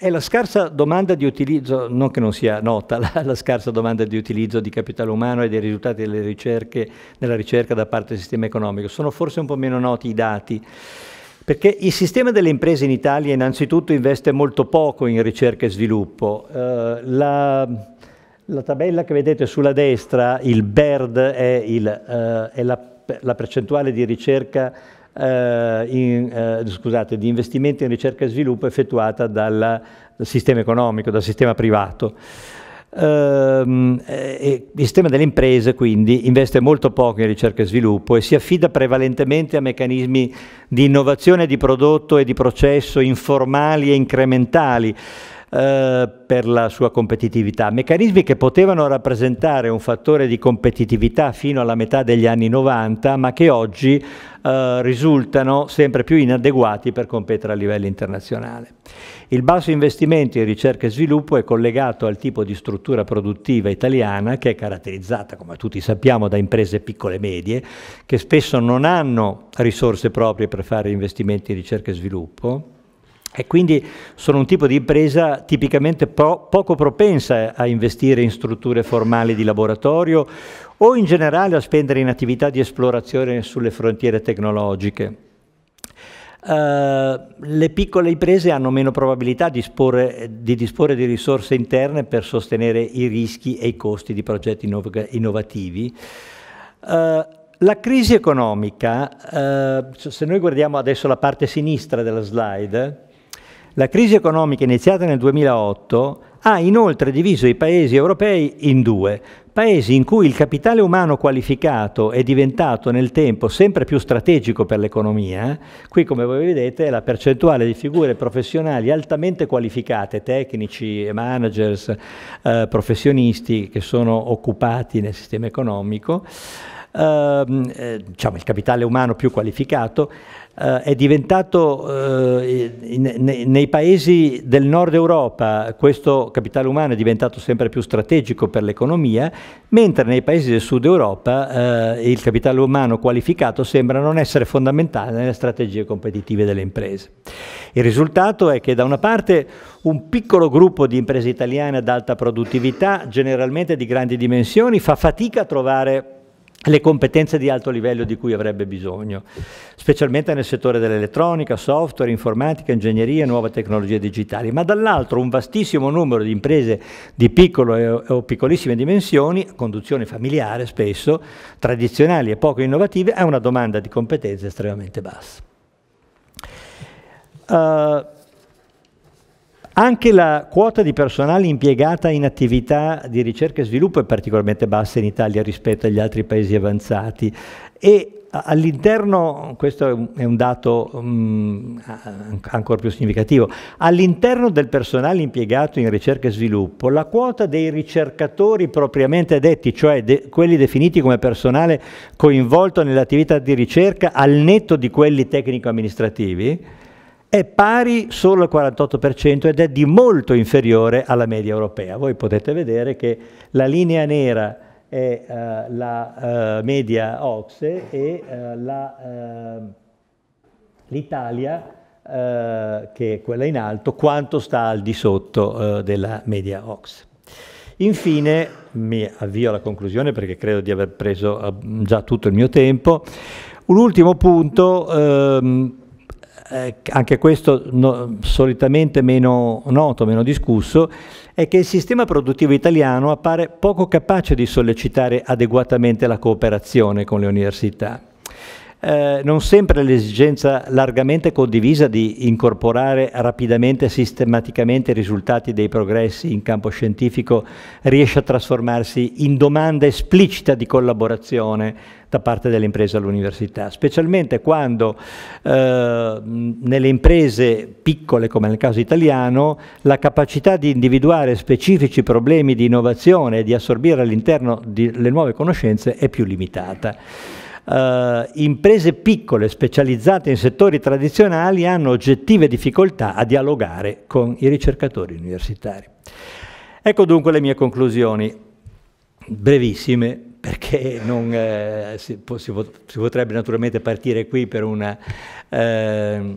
è la scarsa domanda di utilizzo, non che non sia nota, la, la, scarsa domanda di utilizzo di capitale umano e dei risultati delle ricerche, della ricerca da parte del sistema economico. Sono forse un po' meno noti i dati. Perché il sistema delle imprese in Italia innanzitutto investe molto poco in ricerca e sviluppo. Eh, la, la, tabella che vedete sulla destra, il BERD, è, il, eh, è la, la, percentuale di, ricerca, eh, in, eh, scusate, di investimenti in ricerca e sviluppo effettuata dal sistema economico, dal sistema privato. Ehm, eh, il sistema delle imprese quindi investe molto poco in ricerca e sviluppo e si affida prevalentemente a meccanismi di innovazione di prodotto e di processo informali e incrementali eh, per la sua competitività, meccanismi che potevano rappresentare un fattore di competitività fino alla metà degli anni 90, ma che oggi eh, risultano sempre più inadeguati per competere a livello internazionale. Il basso investimento in ricerca e sviluppo è collegato al tipo di struttura produttiva italiana che è caratterizzata, come tutti sappiamo, da imprese piccole e medie, che spesso non hanno risorse proprie per fare investimenti in ricerca e sviluppo e quindi sono un tipo di impresa tipicamente po poco propensa a investire in strutture formali di laboratorio o in generale a spendere in attività di esplorazione sulle frontiere tecnologiche. Uh, le piccole imprese hanno meno probabilità di, disporre di, disporre di risorse interne per sostenere i rischi e i costi di progetti innov innovativi. Uh, la crisi economica, eh, se noi guardiamo adesso la parte sinistra della slide, la crisi economica iniziata nel 2008 ha inoltre diviso i paesi europei in due, paesi in cui il capitale umano qualificato è diventato nel tempo sempre più strategico per l'economia. Qui come voi vedete la percentuale di figure professionali altamente qualificate, tecnici, managers, eh, professionisti che sono occupati nel sistema economico, ehm, eh, diciamo il capitale umano più qualificato, eh, è diventato eh, in, nei, nei paesi del nord Europa questo capitale umano è diventato sempre più strategico per l'economia, mentre nei paesi del sud Europa eh, il capitale umano qualificato sembra non essere fondamentale nelle strategie competitive delle imprese. Il risultato è che da una parte un piccolo gruppo di imprese italiane ad alta produttività, generalmente di grandi dimensioni, fa fatica a trovare le competenze di alto livello di cui avrebbe bisogno, specialmente nel settore dell'elettronica, software, informatica, ingegneria e nuove tecnologie digitali, ma dall'altro un vastissimo numero di imprese di piccole o piccolissime dimensioni, conduzione familiare spesso, tradizionali e poco innovative, ha una domanda di competenze estremamente bassa. Uh, anche la quota di personale impiegata in attività di ricerca e sviluppo è particolarmente bassa in Italia rispetto agli altri paesi avanzati e all'interno, questo è un dato um, ancora più significativo, all'interno del personale impiegato in ricerca e sviluppo la quota dei ricercatori propriamente detti, cioè de quelli definiti come personale coinvolto nell'attività di ricerca al netto di quelli tecnico-amministrativi, è pari solo al 48% ed è di molto inferiore alla media europea. Voi potete vedere che la linea nera è uh, la uh, media OXE e uh, l'Italia, che è quella in alto, quanto sta al di sotto della media OXE. Infine, mi avvio alla conclusione perché credo di aver preso già tutto il mio tempo, un ultimo punto. Um, eh, anche questo no, solitamente meno noto, meno discusso, è che il sistema produttivo italiano appare poco capace di sollecitare adeguatamente la cooperazione con le università. Eh, non sempre l'esigenza largamente condivisa di incorporare rapidamente e sistematicamente i risultati dei progressi in campo scientifico riesce a trasformarsi in domanda esplicita di collaborazione da parte delle imprese all'università, specialmente quando eh, nelle imprese piccole, come nel caso italiano, la capacità di individuare specifici problemi di innovazione e di assorbire all'interno le nuove conoscenze è più limitata eh, imprese piccole specializzate in settori tradizionali hanno oggettive difficoltà a dialogare con i ricercatori universitari. Ecco dunque le mie conclusioni, brevissime, perché non, eh, si, si, si, potrebbe naturalmente partire qui per, una, eh,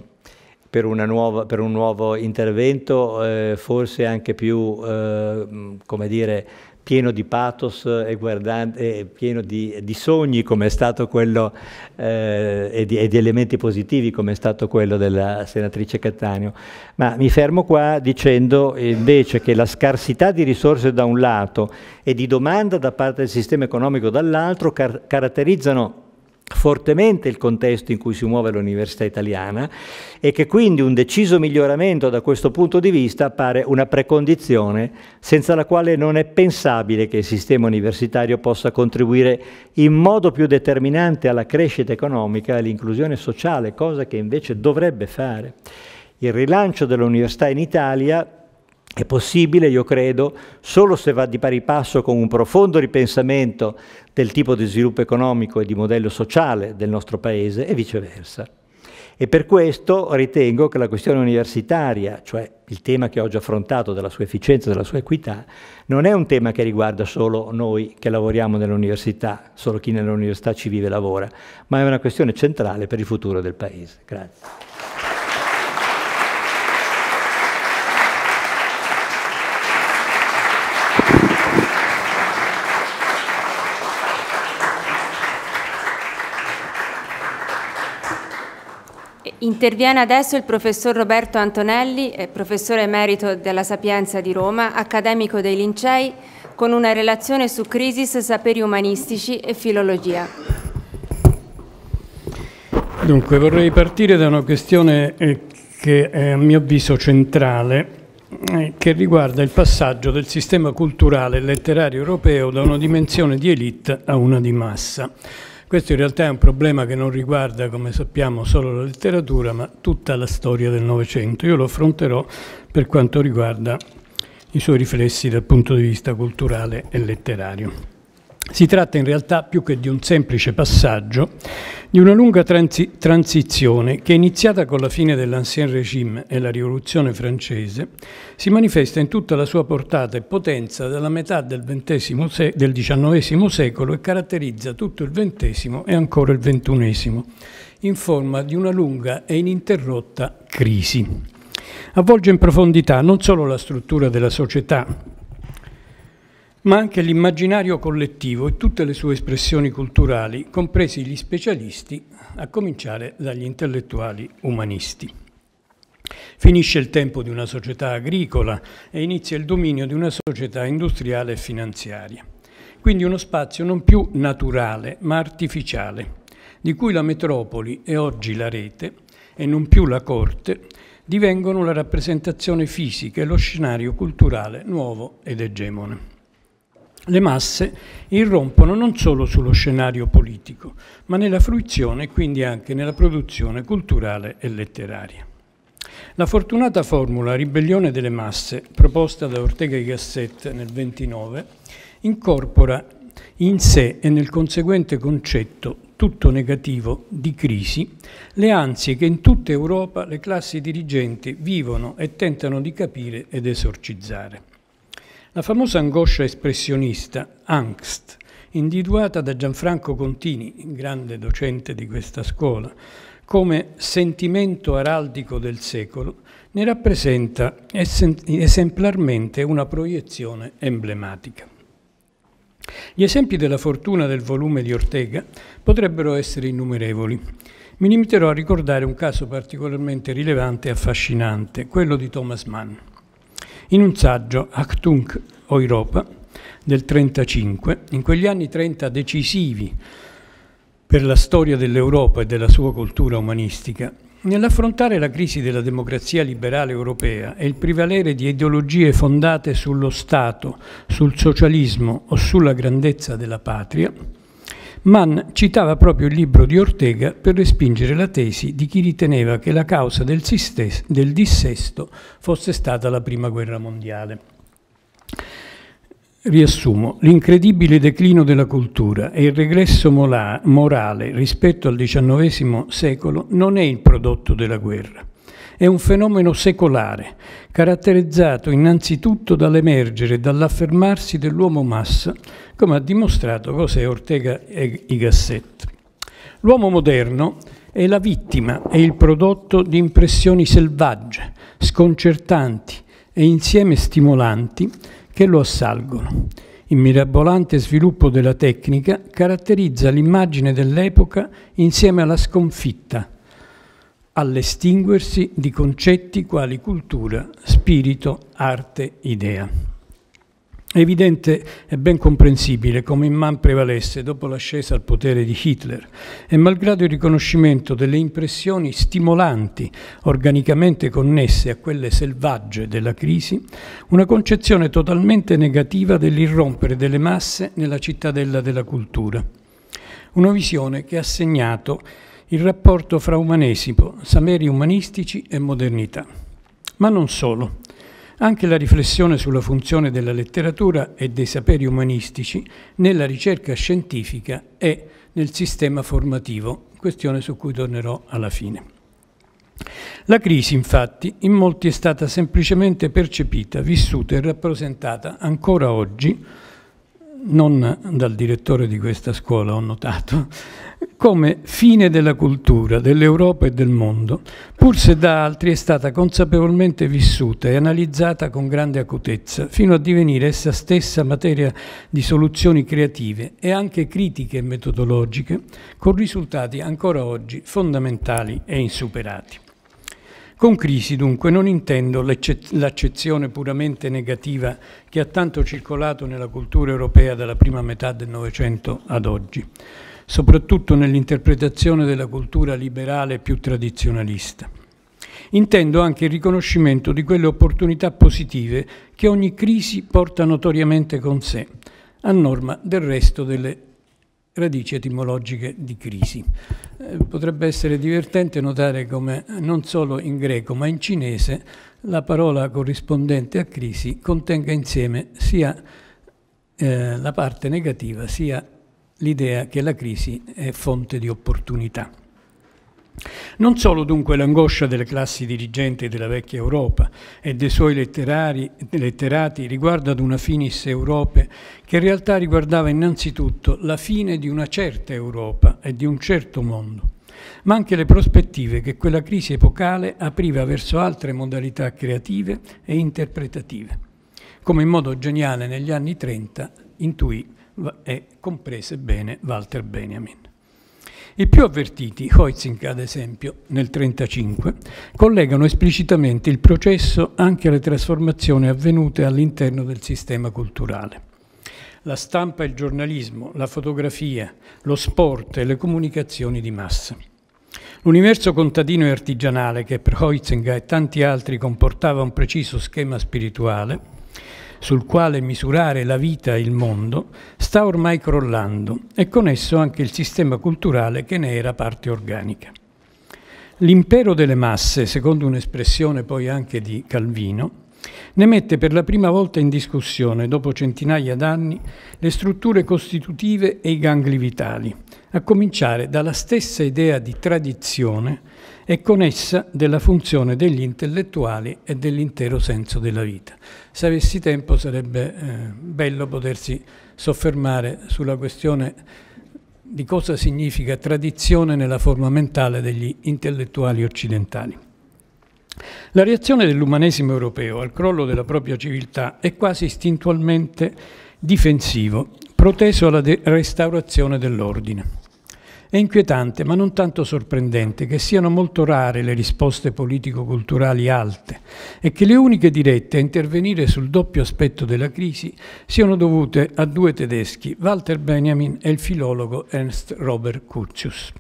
per, nuova, per un nuovo intervento, eh, forse anche più, eh, come dire, pieno di pathos e, guardante, e pieno di, di, sogni come è stato quello eh, e, di, e, di, elementi positivi come è stato quello della senatrice Cattaneo. Ma mi fermo qua dicendo invece che la scarsità di risorse da un lato e di domanda da parte del sistema economico dall'altro car caratterizzano fortemente il contesto in cui si muove l'università italiana e che quindi un deciso miglioramento da questo punto di vista appare una precondizione senza la quale non è pensabile che il sistema universitario possa contribuire in modo più determinante alla crescita economica e all'inclusione sociale, cosa che invece dovrebbe fare. Il rilancio dell'università in Italia è possibile, io credo, solo se va di pari passo con un profondo ripensamento del tipo di sviluppo economico e di modello sociale del nostro Paese e viceversa. E per questo ritengo che la questione universitaria, cioè il tema che ho affrontato della sua efficienza, e della sua equità, non è un tema che riguarda solo noi che lavoriamo nell'università, solo chi nell'università ci vive e lavora, ma è una questione centrale per il futuro del Paese. Grazie. Interviene adesso il professor Roberto Antonelli, eh, professore emerito della Sapienza di Roma, accademico dei Lincei, con una relazione su Crisis, saperi umanistici e filologia. Dunque, vorrei partire da una questione eh, che è a mio avviso centrale, eh, che riguarda il passaggio del sistema culturale e letterario europeo da una dimensione di elite a una di massa. Questo in realtà è un problema che non riguarda, come sappiamo, solo la letteratura, ma tutta la storia del Novecento. Io lo affronterò per quanto riguarda i suoi riflessi dal punto di vista culturale e letterario. Si tratta in realtà più che di un semplice passaggio, di una lunga transi transizione che, iniziata con la fine dell'Ancien Régime e la Rivoluzione francese, si manifesta in tutta la sua portata e potenza dalla metà del, del XIX secolo e caratterizza tutto il XX e ancora il XXI, in forma di una lunga e ininterrotta crisi. Avvolge in profondità non solo la struttura della società, ma anche l'immaginario collettivo e tutte le sue espressioni culturali, compresi gli specialisti, a cominciare dagli intellettuali umanisti. Finisce il tempo di una società agricola e inizia il dominio di una società industriale e finanziaria. Quindi uno spazio non più naturale, ma artificiale, di cui la metropoli e oggi la rete, e non più la corte, divengono la rappresentazione fisica e lo scenario culturale nuovo ed egemone le masse irrompono non solo sullo scenario politico, ma nella fruizione e quindi anche nella produzione culturale e letteraria. La fortunata formula Ribellione delle masse, proposta da Ortega e Gasset nel 29, incorpora in sé e nel conseguente concetto tutto negativo di crisi, le ansie che in tutta Europa le classi dirigenti vivono e tentano di capire ed esorcizzare. La famosa angoscia espressionista, angst, individuata da Gianfranco Contini, grande docente di questa scuola, come sentimento araldico del secolo, ne rappresenta esemplarmente una proiezione emblematica. Gli esempi della fortuna del volume di Ortega potrebbero essere innumerevoli. Mi limiterò a ricordare un caso particolarmente rilevante e affascinante, quello di Thomas Mann. In un saggio, Achtung Europa, del 1935, in quegli anni 30 decisivi per la storia dell'Europa e della sua cultura umanistica, Nell'affrontare la crisi della democrazia liberale europea e il prevalere di ideologie fondate sullo Stato, sul socialismo o sulla grandezza della patria, Mann citava proprio il libro di Ortega per respingere la tesi di chi riteneva che la causa del, sistes, del dissesto fosse stata la Prima Guerra Mondiale. Riassumo, l'incredibile declino della cultura e il regresso morale rispetto al XIX secolo non è il prodotto della guerra, è un fenomeno secolare, caratterizzato innanzitutto dall'emergere e dall'affermarsi dell'uomo massa, come ha dimostrato José Ortega e Gasset. L'uomo moderno è la vittima e il prodotto di impressioni selvagge, sconcertanti e insieme stimolanti che lo assalgono. Il mirabolante sviluppo della tecnica caratterizza l'immagine dell'epoca insieme alla sconfitta all'estinguersi di concetti quali cultura, spirito, arte, idea. È evidente e ben comprensibile come Imman prevalesse dopo l'ascesa al potere di Hitler e malgrado il riconoscimento delle impressioni stimolanti organicamente connesse a quelle selvagge della crisi, una concezione totalmente negativa dell'irrompere delle masse nella cittadella della cultura. Una visione che ha segnato il rapporto fra umanesimo, saperi umanistici e modernità. Ma non solo. Anche la riflessione sulla funzione della letteratura e dei saperi umanistici nella ricerca scientifica e nel sistema formativo, questione su cui tornerò alla fine. La crisi, infatti, in molti è stata semplicemente percepita, vissuta e rappresentata ancora oggi non dal direttore di questa scuola ho notato, come fine della cultura, dell'Europa e del mondo, pur se da altri è stata consapevolmente vissuta e analizzata con grande acutezza, fino a divenire essa stessa materia di soluzioni creative e anche critiche e metodologiche, con risultati ancora oggi fondamentali e insuperati. Con crisi dunque non intendo l'accezione puramente negativa che ha tanto circolato nella cultura europea dalla prima metà del Novecento ad oggi, soprattutto nell'interpretazione della cultura liberale più tradizionalista. Intendo anche il riconoscimento di quelle opportunità positive che ogni crisi porta notoriamente con sé, a norma del resto delle radici etimologiche di crisi. Eh, potrebbe essere divertente notare come non solo in greco ma in cinese la parola corrispondente a crisi contenga insieme sia eh, la parte negativa sia l'idea che la crisi è fonte di opportunità. Non solo dunque l'angoscia delle classi dirigenti della vecchia Europa e dei suoi letterati riguardo ad una finis Europe che in realtà riguardava innanzitutto la fine di una certa Europa e di un certo mondo, ma anche le prospettive che quella crisi epocale apriva verso altre modalità creative e interpretative, come in modo geniale negli anni 30 intuì e comprese bene Walter Benjamin. I più avvertiti, Hoitzing ad esempio, nel 1935, collegano esplicitamente il processo anche alle trasformazioni avvenute all'interno del sistema culturale. La stampa e il giornalismo, la fotografia, lo sport e le comunicazioni di massa. L'universo contadino e artigianale che per Hoizinga e tanti altri comportava un preciso schema spirituale, sul quale misurare la vita e il mondo, sta ormai crollando e con esso anche il sistema culturale che ne era parte organica. L'impero delle masse, secondo un'espressione poi anche di Calvino, ne mette per la prima volta in discussione, dopo centinaia d'anni, le strutture costitutive e i gangli vitali, a cominciare dalla stessa idea di tradizione e con essa della funzione degli intellettuali e dell'intero senso della vita. Se avessi tempo sarebbe eh, bello potersi soffermare sulla questione di cosa significa tradizione nella forma mentale degli intellettuali occidentali. La reazione dell'umanesimo europeo al crollo della propria civiltà è quasi istintualmente difensivo, proteso alla restaurazione dell'ordine. È inquietante, ma non tanto sorprendente, che siano molto rare le risposte politico-culturali alte e che le uniche dirette a intervenire sul doppio aspetto della crisi siano dovute a due tedeschi, Walter Benjamin e il filologo Ernst Robert Curtius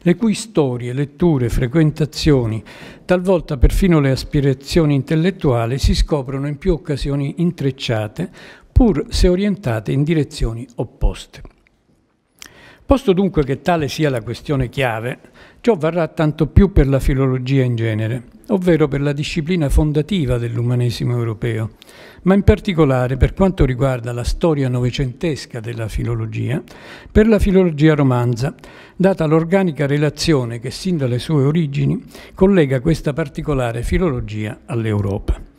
le cui storie, letture, frequentazioni, talvolta perfino le aspirazioni intellettuali si scoprono in più occasioni intrecciate, pur se orientate in direzioni opposte. Posto dunque che tale sia la questione chiave, ciò varrà tanto più per la filologia in genere, ovvero per la disciplina fondativa dell'umanesimo europeo, ma in particolare per quanto riguarda la storia novecentesca della filologia, per la filologia romanza, data l'organica relazione che sin dalle sue origini collega questa particolare filologia all'Europa.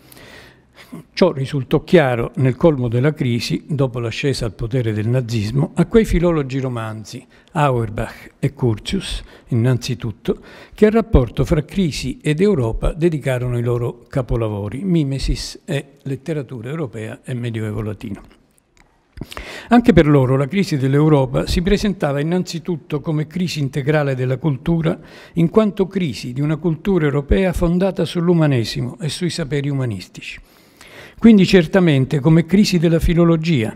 Ciò risultò chiaro nel colmo della crisi, dopo l'ascesa al potere del nazismo, a quei filologi romanzi, Auerbach e Curtius, innanzitutto, che al rapporto fra crisi ed Europa dedicarono i loro capolavori, Mimesis e Letteratura europea e Medioevo latino. Anche per loro la crisi dell'Europa si presentava innanzitutto come crisi integrale della cultura, in quanto crisi di una cultura europea fondata sull'umanesimo e sui saperi umanistici quindi certamente come crisi della filologia,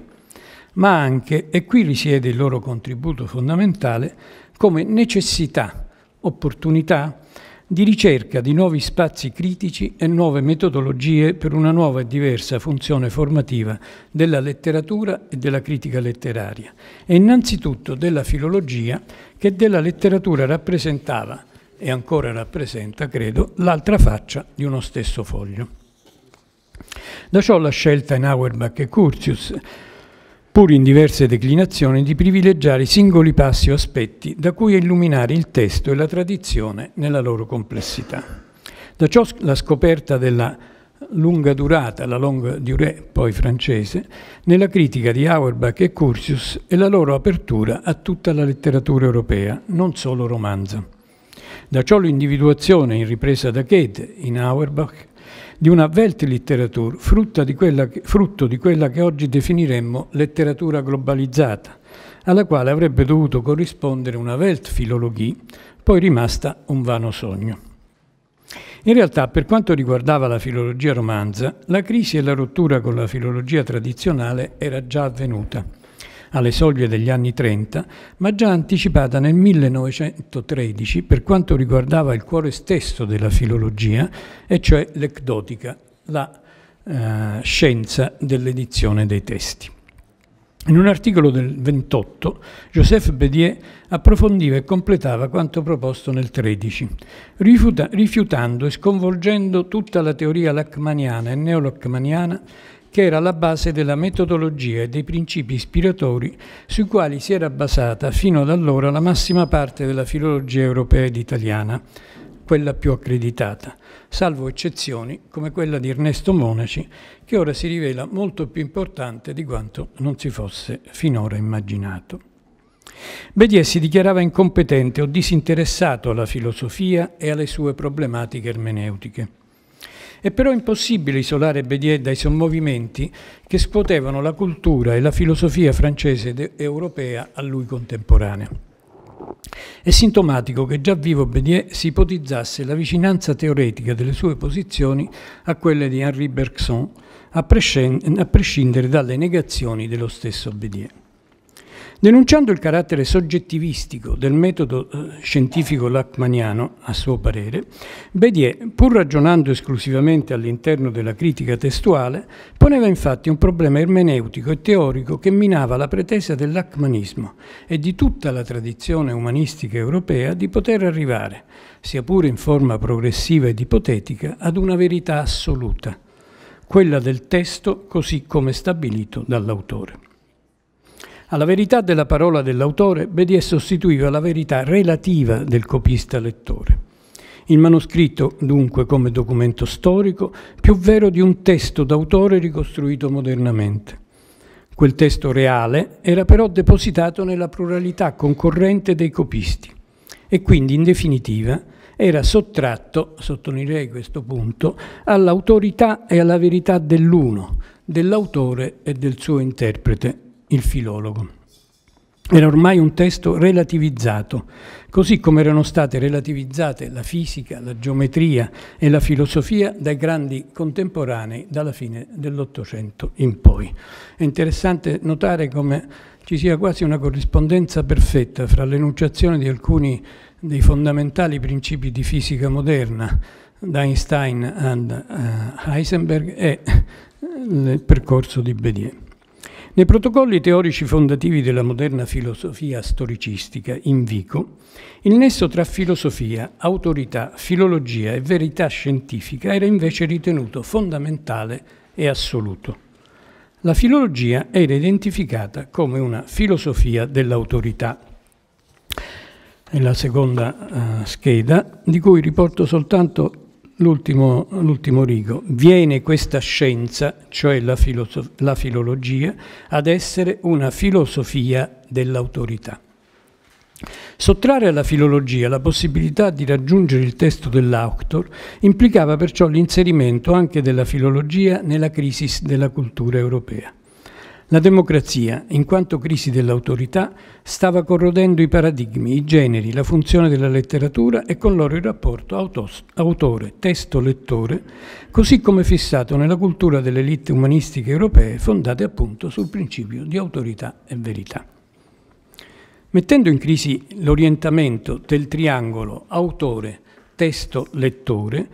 ma anche, e qui risiede il loro contributo fondamentale, come necessità, opportunità di ricerca di nuovi spazi critici e nuove metodologie per una nuova e diversa funzione formativa della letteratura e della critica letteraria, e innanzitutto della filologia che della letteratura rappresentava, e ancora rappresenta, credo, l'altra faccia di uno stesso foglio. Da ciò la scelta in Auerbach e Curtius, pur in diverse declinazioni, di privilegiare i singoli passi o aspetti da cui illuminare il testo e la tradizione nella loro complessità. Da ciò la scoperta della lunga durata, la longue durée poi francese, nella critica di Auerbach e Curtius e la loro apertura a tutta la letteratura europea, non solo romanza. Da ciò l'individuazione in ripresa da Goethe in Auerbach di una Weltliteratur, frutto di quella che, di quella che oggi definiremmo letteratura globalizzata, alla quale avrebbe dovuto corrispondere una Weltfilologie, poi rimasta un vano sogno. In realtà, per quanto riguardava la filologia romanza, la crisi e la rottura con la filologia tradizionale era già avvenuta alle soglie degli anni 30, ma già anticipata nel 1913 per quanto riguardava il cuore stesso della filologia, e cioè l'ecdotica, la eh, scienza dell'edizione dei testi. In un articolo del 28, Joseph Bédier approfondiva e completava quanto proposto nel 13, rifiuta, rifiutando e sconvolgendo tutta la teoria lacmaniana e neolacmaniana che era la base della metodologia e dei principi ispiratori sui quali si era basata fino ad allora la massima parte della filologia europea ed italiana, quella più accreditata, salvo eccezioni come quella di Ernesto Monaci, che ora si rivela molto più importante di quanto non si fosse finora immaginato. Bédier si dichiarava incompetente o disinteressato alla filosofia e alle sue problematiche ermeneutiche. È però impossibile isolare Bédier dai sommovimenti che scuotevano la cultura e la filosofia francese ed europea a lui contemporanea. È sintomatico che già vivo Bédier si ipotizzasse la vicinanza teoretica delle sue posizioni a quelle di Henri Bergson, a, prescindere dalle negazioni dello stesso Bédier. Denunciando il carattere soggettivistico del metodo eh, scientifico lacmaniano, a suo parere, Bédier, pur ragionando esclusivamente all'interno della critica testuale, poneva infatti un problema ermeneutico e teorico che minava la pretesa del lachmanismo e di tutta la tradizione umanistica europea di poter arrivare, sia pure in forma progressiva ed ipotetica, ad una verità assoluta, quella del testo così come stabilito dall'autore. Alla verità della parola dell'autore Bediè sostituiva la verità relativa del copista lettore. Il manoscritto, dunque, come documento storico, più vero di un testo d'autore ricostruito modernamente. Quel testo reale era però depositato nella pluralità concorrente dei copisti e quindi, in definitiva, era sottratto, sottolineerei questo punto, all'autorità e alla verità dell'uno, dell'autore e del suo interprete il filologo. Era ormai un testo relativizzato, così come erano state relativizzate la fisica, la geometria e la filosofia dai grandi contemporanei dalla fine dell'Ottocento in poi. È interessante notare come ci sia quasi una corrispondenza perfetta fra l'enunciazione di alcuni dei fondamentali principi di fisica moderna, da Einstein ad eh, Heisenberg, e il percorso di Bedier. Nei protocolli teorici fondativi della moderna filosofia storicistica, in Vico, il nesso tra filosofia, autorità, filologia e verità scientifica era invece ritenuto fondamentale e assoluto. La filologia era identificata come una filosofia dell'autorità. È la seconda eh, scheda, di cui riporto soltanto l'ultimo, l'ultimo rigo, viene questa scienza, cioè la, filosof- la filologia, ad essere una filosofia dell'autorità. Sottrarre alla filologia la possibilità di raggiungere il testo dell'autor implicava perciò l'inserimento anche della filologia nella crisi della cultura europea. La democrazia, in quanto crisi dell'autorità, stava corrodendo i paradigmi, i generi, la funzione della letteratura e con loro il rapporto autore-testo-lettore, così come fissato nella cultura delle elite umanistiche europee fondate appunto sul principio di autorità e verità. Mettendo in crisi l'orientamento del triangolo autore-testo-lettore,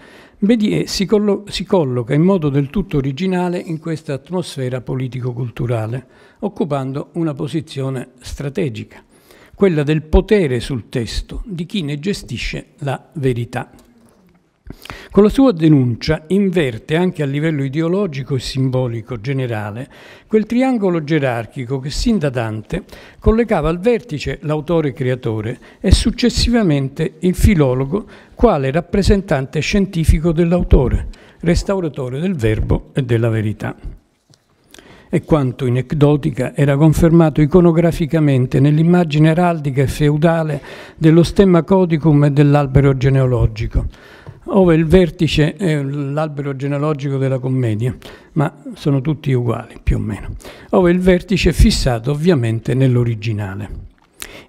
Bédier eh, si, collo si colloca in modo del tutto originale in questa atmosfera politico-culturale, occupando una posizione strategica, quella del potere sul testo, di chi ne gestisce la verità. Con la sua denuncia inverte anche a livello ideologico e simbolico generale quel triangolo gerarchico che sin da Dante collegava al vertice l'autore-creatore e successivamente il filologo quale rappresentante scientifico dell'autore, restauratore del verbo e della verità. E quanto in ecdotica era confermato iconograficamente nell'immagine araldica e feudale dello stemma codicum e dell'albero genealogico, ove il vertice è l'albero genealogico della commedia, ma sono tutti uguali più o meno, ove il vertice è fissato ovviamente nell'originale.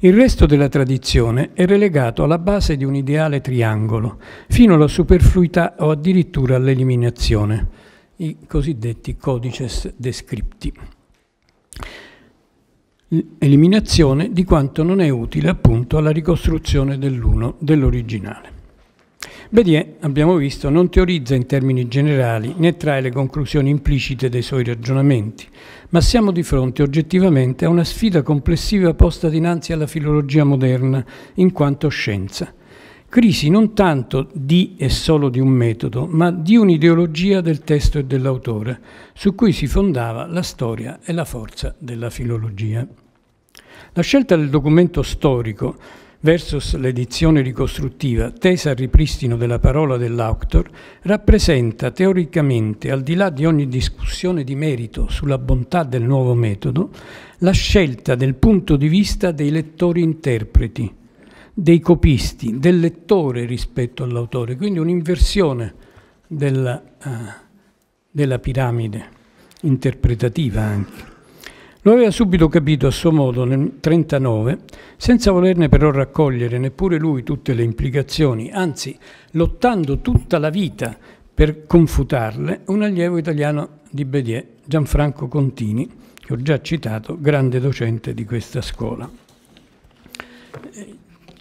Il resto della tradizione è relegato alla base di un ideale triangolo, fino alla superfluità o addirittura all'eliminazione, i cosiddetti codices descripti. Eliminazione di quanto non è utile appunto alla ricostruzione dell'uno dell'originale. Bedie, abbiamo visto, non teorizza in termini generali né trae le conclusioni implicite dei suoi ragionamenti, ma siamo di fronte oggettivamente a una sfida complessiva posta dinanzi alla filologia moderna in quanto scienza. Crisi non tanto di e solo di un metodo, ma di un'ideologia del testo e dell'autore, su cui si fondava la storia e la forza della filologia. La scelta del documento storico versus l'edizione ricostruttiva tesa al ripristino della parola dell'Auctor, rappresenta teoricamente, al di là di ogni discussione di merito sulla bontà del nuovo metodo, la scelta del punto di vista dei lettori-interpreti, dei copisti, del lettore rispetto all'autore, quindi un'inversione della, uh, della piramide interpretativa anche. Lo aveva subito capito a suo modo nel 1939, senza volerne però raccogliere neppure lui tutte le implicazioni, anzi lottando tutta la vita per confutarle, un allievo italiano di Bedier, Gianfranco Contini, che ho già citato, grande docente di questa scuola.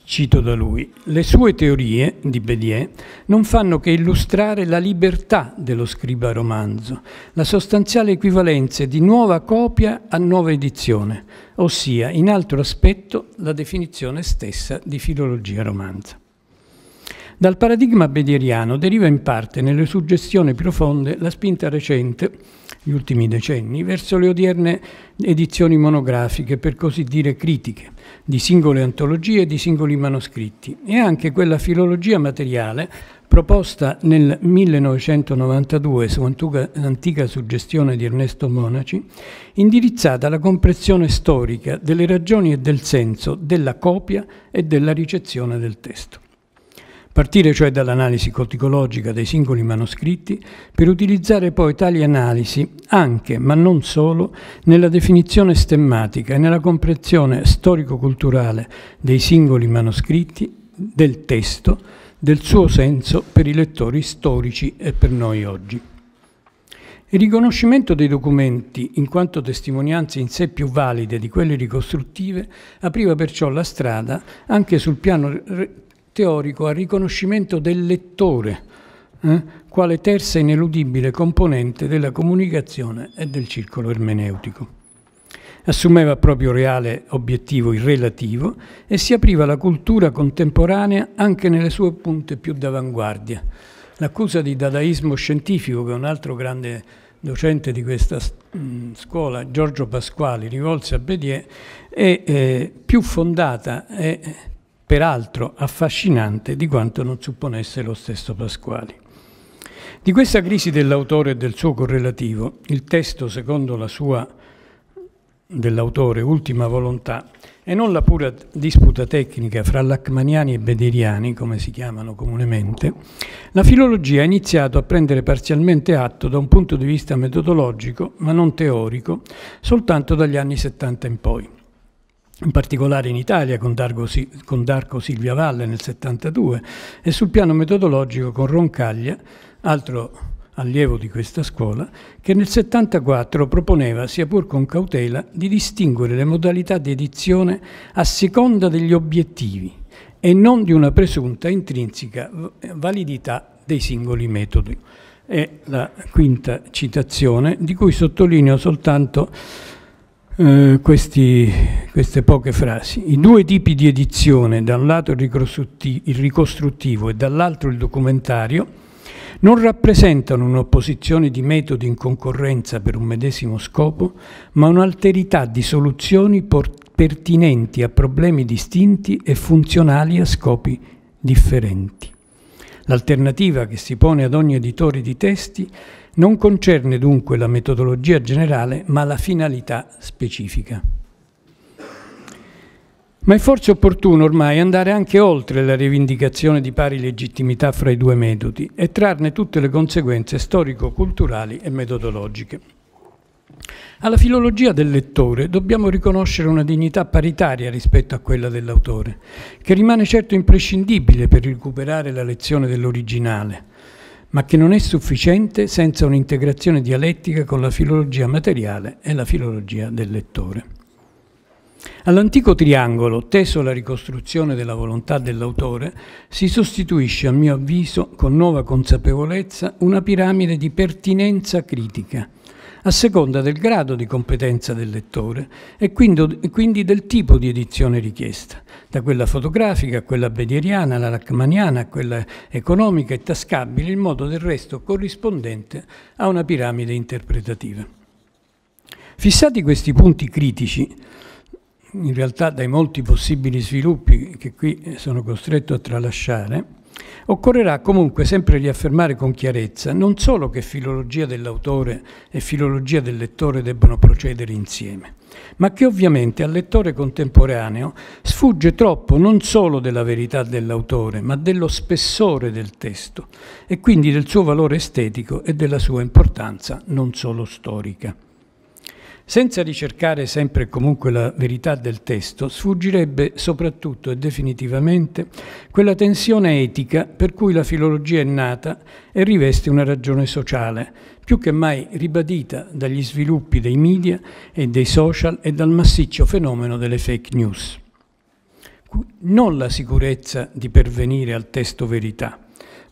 Cito da lui, le sue teorie, di Bédier, non fanno che illustrare la libertà dello scriba romanzo, la sostanziale equivalenza di nuova copia a nuova edizione, ossia, in altro aspetto, la definizione stessa di filologia romanza. Dal paradigma bedieriano deriva in parte, nelle suggestioni profonde, la spinta recente, gli ultimi decenni, verso le odierne edizioni monografiche, per così dire critiche di singole antologie e di singoli manoscritti e anche quella filologia materiale proposta nel 1992 su antica, suggestione di Ernesto Monaci, indirizzata alla comprensione storica delle ragioni e del senso della copia e della ricezione del testo. Partire cioè dall'analisi corticologica dei singoli manoscritti per utilizzare poi tali analisi anche, ma non solo, nella definizione stemmatica e nella comprensione storico-culturale dei singoli manoscritti, del testo, del suo senso per i lettori storici e per noi oggi. Il riconoscimento dei documenti, in quanto testimonianze in sé più valide di quelle ricostruttive, apriva perciò la strada, anche sul piano teorico al riconoscimento del lettore eh, quale terza ineludibile componente della comunicazione e del circolo ermeneutico. Assumeva proprio reale obiettivo il relativo e si apriva la cultura contemporanea anche nelle sue punte più d'avanguardia. L'accusa di dadaismo scientifico che un altro grande docente di questa mm, scuola, Giorgio Pasquali, rivolse a Bedier, è eh, più fondata e peraltro affascinante di quanto non supponesse lo stesso Pasquali. Di questa crisi dell'autore e del suo correlativo, il testo, secondo la sua dell'autore ultima volontà, e non la pura disputa tecnica fra lacmaniani e bederiani, come si chiamano comunemente, la filologia ha iniziato a prendere parzialmente atto da un punto di vista metodologico, ma non teorico, soltanto dagli anni 70 in poi in particolare in Italia con Dargo, con Darco Silvia Valle nel 72 e sul piano metodologico con Roncaglia, altro allievo di questa scuola, che nel 74 proponeva, sia pur con cautela, di distinguere le modalità di edizione a seconda degli obiettivi e non di una presunta intrinseca validità dei singoli metodi. È la quinta citazione, di cui sottolineo soltanto eh, questi, queste poche frasi. I due tipi di edizione, da un lato il ricostruttivo e dall'altro il documentario, non rappresentano un'opposizione di metodi in concorrenza per un medesimo scopo, ma un'alterità di soluzioni pertinenti a problemi distinti e funzionali a scopi differenti. L'alternativa che si pone ad ogni editore di testi non concerne dunque la metodologia generale, ma la finalità specifica. Ma è forse opportuno ormai andare anche oltre la rivendicazione di pari legittimità fra i due metodi e trarne tutte le conseguenze storico-culturali e metodologiche. Alla filologia del lettore dobbiamo riconoscere una dignità paritaria rispetto a quella dell'autore, che rimane certo imprescindibile per recuperare la lezione dell'originale, ma che non è sufficiente senza un'integrazione dialettica con la filologia materiale e la filologia del lettore. All'antico triangolo, teso alla ricostruzione della volontà dell'autore, si sostituisce, a mio avviso, con nuova consapevolezza, una piramide di pertinenza critica, a seconda del grado di competenza del lettore e quindi del tipo di edizione richiesta, da quella fotografica a quella bederiana, alla lacmaniana a quella economica e tascabile, in modo del resto corrispondente a una piramide interpretativa. Fissati questi punti critici, in realtà dai molti possibili sviluppi che qui sono costretto a tralasciare, Occorrerà comunque sempre riaffermare con chiarezza non solo che filologia dell'autore e filologia del lettore debbano procedere insieme, ma che ovviamente al lettore contemporaneo sfugge troppo non solo della verità dell'autore, ma dello spessore del testo e quindi del suo valore estetico e della sua importanza non solo storica. Senza ricercare sempre e comunque la verità del testo, sfuggirebbe soprattutto e definitivamente quella tensione etica per cui la filologia è nata e riveste una ragione sociale, più che mai ribadita dagli sviluppi dei media e dei social e dal massiccio fenomeno delle fake news. Non la sicurezza di pervenire al testo verità,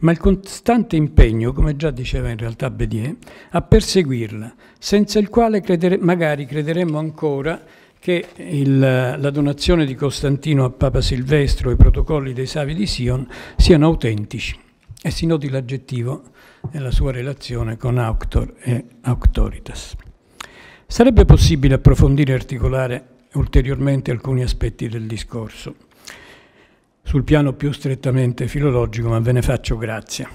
ma il costante impegno, come già diceva in realtà Bedier, a perseguirla, senza il quale credere, magari crederemmo ancora che il, la donazione di Costantino a Papa Silvestro e i protocolli dei Savi di Sion siano autentici e si noti l'aggettivo nella sua relazione con Auctor e Auctoritas. Sarebbe possibile approfondire e articolare ulteriormente alcuni aspetti del discorso sul piano più strettamente filologico, ma ve ne faccio grazia.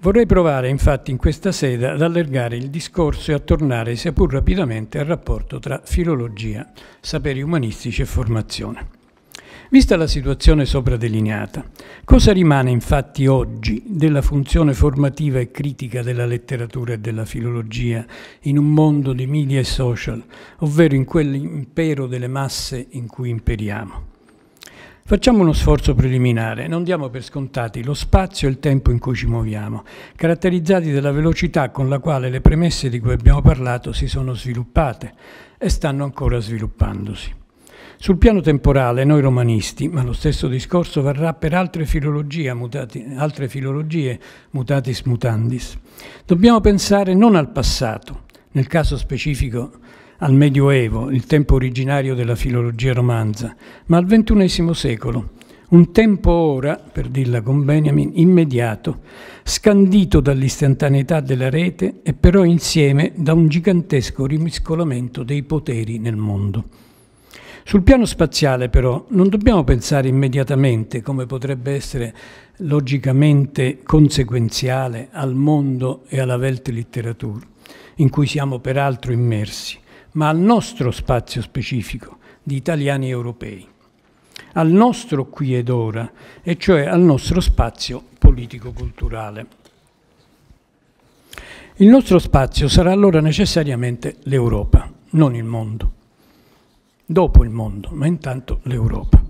Vorrei provare infatti in questa sede ad allargare il discorso e a tornare, sia pur rapidamente, al rapporto tra filologia, saperi umanistici e formazione. Vista la situazione sopra delineata, cosa rimane infatti oggi della funzione formativa e critica della letteratura e della filologia in un mondo di media e social, ovvero in quell'impero delle masse in cui imperiamo? Facciamo uno sforzo preliminare, non diamo per scontati lo spazio e il tempo in cui ci muoviamo, caratterizzati dalla velocità con la quale le premesse di cui abbiamo parlato si sono sviluppate e stanno ancora sviluppandosi. Sul piano temporale noi romanisti, ma lo stesso discorso varrà per altre mutati, altre filologie mutatis mutandis, dobbiamo pensare non al passato, nel caso specifico al Medioevo, il tempo originario della filologia romanza, ma al XXI secolo, un tempo ora, per dirla con Benjamin, immediato, scandito dall'istantaneità della rete e però insieme da un gigantesco rimiscolamento dei poteri nel mondo. Sul piano spaziale però non dobbiamo pensare immediatamente, come potrebbe essere logicamente conseguenziale, al mondo e alla Weltliteratur, in cui siamo peraltro immersi ma al nostro spazio specifico di italiani europei, al nostro qui ed ora, e cioè al nostro spazio politico-culturale. Il nostro spazio sarà allora necessariamente l'Europa, non il mondo. Dopo il mondo, ma intanto l'Europa.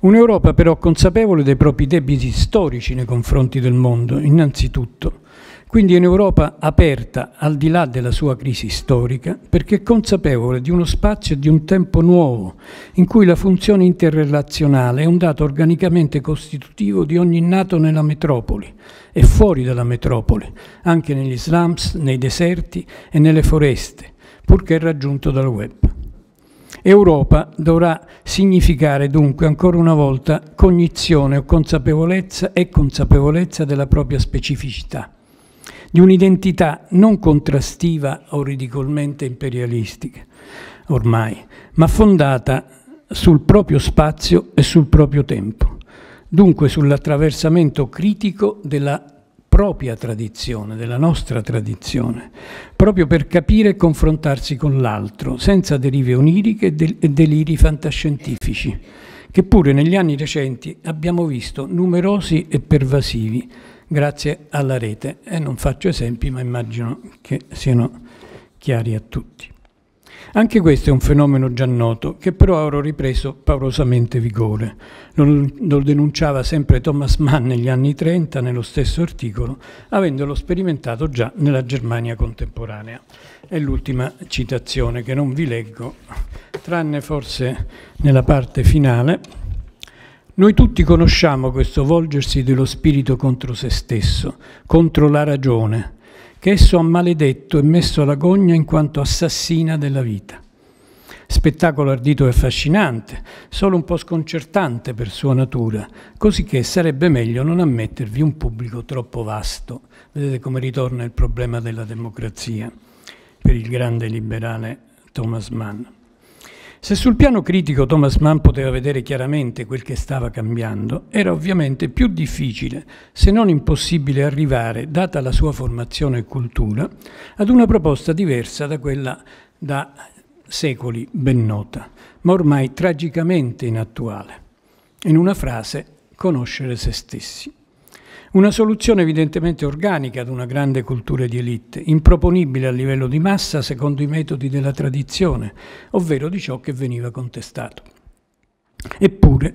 Un'Europa però consapevole dei propri debiti storici nei confronti del mondo, innanzitutto, quindi è un'Europa aperta al di là della sua crisi storica perché consapevole di uno spazio e di un tempo nuovo in cui la funzione interrelazionale è un dato organicamente costitutivo di ogni nato nella metropoli e fuori dalla metropoli, anche negli slums, nei deserti e nelle foreste, purché raggiunto dal web. Europa dovrà significare dunque ancora una volta cognizione o consapevolezza e consapevolezza della propria specificità di un'identità non contrastiva o ridicolmente imperialistica, ormai, ma fondata sul proprio spazio e sul proprio tempo, dunque sull'attraversamento critico della propria tradizione, della nostra tradizione, proprio per capire e confrontarsi con l'altro, senza derive oniriche e deliri fantascientifici, che pure negli anni recenti abbiamo visto numerosi e pervasivi, grazie alla rete e non faccio esempi ma immagino che siano chiari a tutti. Anche questo è un fenomeno già noto, che però ha ripreso paurosamente vigore. Lo, denunciava sempre Thomas Mann negli anni 30 nello stesso articolo, avendolo sperimentato già nella Germania contemporanea. È l'ultima citazione che non vi leggo, tranne forse nella parte finale, noi tutti conosciamo questo volgersi dello spirito contro se stesso, contro la ragione, che esso ha maledetto e messo alla gogna in quanto assassina della vita. Spettacolo ardito e affascinante, solo un po' sconcertante per sua natura, cosicché sarebbe meglio non ammettervi un pubblico troppo vasto. Vedete come ritorna il problema della democrazia per il grande liberale Thomas Mann. Se sul piano critico Thomas Mann poteva vedere chiaramente quel che stava cambiando, era ovviamente più difficile, se non impossibile, arrivare, data la sua formazione e cultura, ad una proposta diversa da quella da secoli ben nota, ma ormai tragicamente inattuale. In una frase, conoscere se stessi. Una soluzione evidentemente organica ad una grande cultura di elite, improponibile a livello di massa secondo i metodi della tradizione, ovvero di ciò che veniva contestato. Eppure,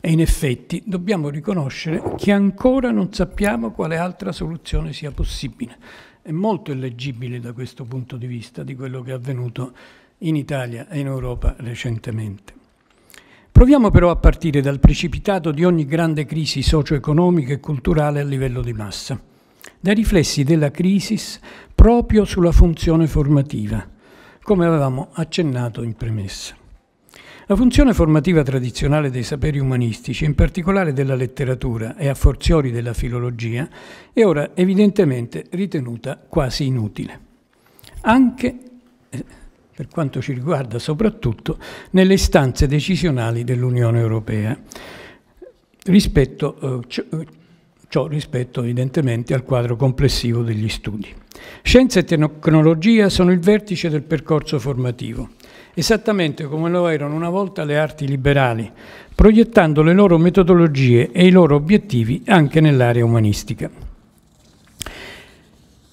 e in effetti dobbiamo riconoscere che ancora non sappiamo quale altra soluzione sia possibile. È molto illeggibile da questo punto di vista di quello che è avvenuto in Italia e in Europa recentemente. Proviamo però a partire dal precipitato di ogni grande crisi socio-economica e culturale a livello di massa, dai riflessi della crisi proprio sulla funzione formativa, come avevamo accennato in premessa. La funzione formativa tradizionale dei saperi umanistici, in particolare della letteratura e a forziori della filologia, è ora evidentemente ritenuta quasi inutile. Anche eh, per quanto ci riguarda soprattutto nelle istanze decisionali dell'Unione Europea, rispetto, eh, eh, ciò rispetto evidentemente al quadro complessivo degli studi. Scienza e tecnologia sono il vertice del percorso formativo, esattamente come lo erano una volta le arti liberali, proiettando le loro metodologie e i loro obiettivi anche nell'area umanistica.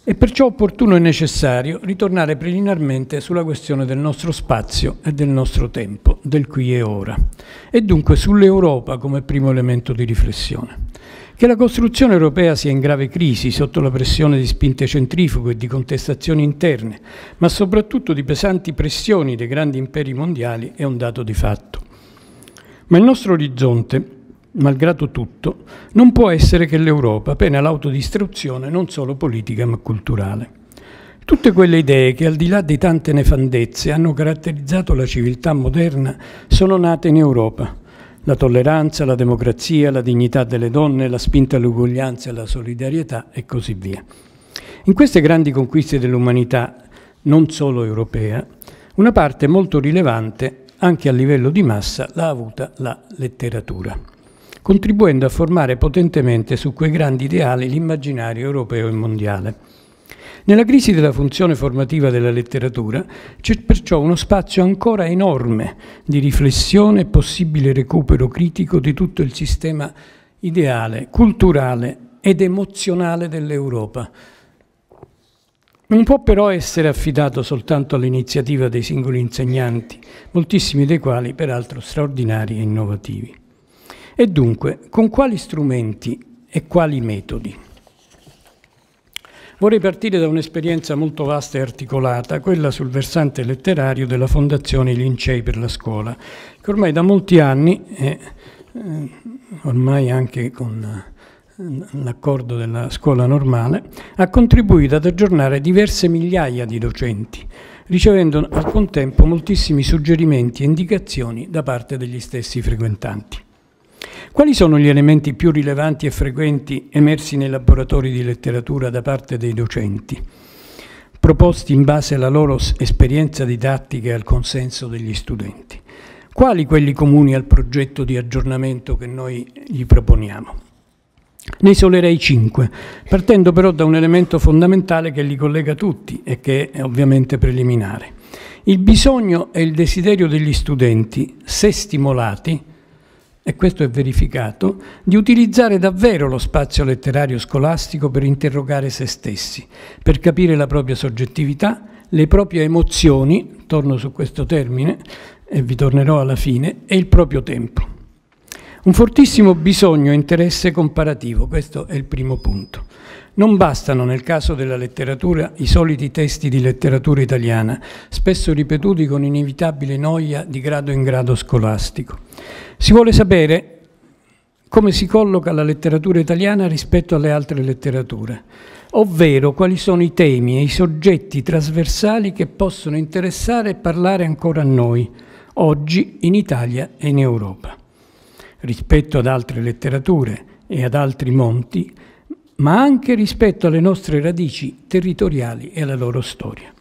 È perciò opportuno e necessario ritornare preliminarmente sulla questione del nostro spazio e del nostro tempo, del qui e ora, e dunque sull'Europa come primo elemento di riflessione. Che la costruzione europea sia in grave crisi sotto la pressione di spinte centrifughe e di contestazioni interne, ma soprattutto di pesanti pressioni dei grandi imperi mondiali, è un dato di fatto. Ma il nostro orizzonte malgrado tutto, non può essere che l'Europa, pena l'autodistruzione non solo politica ma culturale. Tutte quelle idee che al di là di tante nefandezze hanno caratterizzato la civiltà moderna sono nate in Europa. La tolleranza, la democrazia, la dignità delle donne, la spinta all'uguaglianza, e alla solidarietà e così via. In queste grandi conquiste dell'umanità, non solo europea, una parte molto rilevante, anche a livello di massa, l'ha avuta la letteratura contribuendo a formare potentemente su quei grandi ideali l'immaginario europeo e mondiale. Nella crisi della funzione formativa della letteratura c'è perciò uno spazio ancora enorme di riflessione e possibile recupero critico di tutto il sistema ideale, culturale ed emozionale dell'Europa. Non può però essere affidato soltanto all'iniziativa dei singoli insegnanti, moltissimi dei quali peraltro straordinari e innovativi. E dunque, con quali strumenti e quali metodi? Vorrei partire da un'esperienza molto vasta e articolata, quella sul versante letterario della Fondazione Lincei per la Scuola, che ormai da molti anni, eh, eh, ormai anche con eh, l'accordo della scuola normale, ha contribuito ad aggiornare diverse migliaia di docenti, ricevendo al contempo moltissimi suggerimenti e indicazioni da parte degli stessi frequentanti. Quali sono gli elementi più rilevanti e frequenti emersi nei laboratori di letteratura da parte dei docenti, proposti in base alla loro esperienza didattica e al consenso degli studenti? Quali quelli comuni al progetto di aggiornamento che noi gli proponiamo? Ne isolerei cinque, partendo però da un elemento fondamentale che li collega tutti e che è ovviamente preliminare. Il bisogno e il desiderio degli studenti, se stimolati, e questo è verificato, di utilizzare davvero lo spazio letterario scolastico per interrogare se stessi, per capire la propria soggettività, le proprie emozioni, torno su questo termine e vi tornerò alla fine, e il proprio tempo. Un fortissimo bisogno e interesse comparativo, questo è il primo punto. Non bastano nel caso della letteratura i soliti testi di letteratura italiana, spesso ripetuti con inevitabile noia di grado in grado scolastico. Si vuole sapere come si colloca la letteratura italiana rispetto alle altre letterature, ovvero quali sono i temi e i soggetti trasversali che possono interessare e parlare ancora a noi, oggi in Italia e in Europa. Rispetto ad altre letterature e ad altri monti, ma anche rispetto alle nostre radici territoriali e alla loro storia.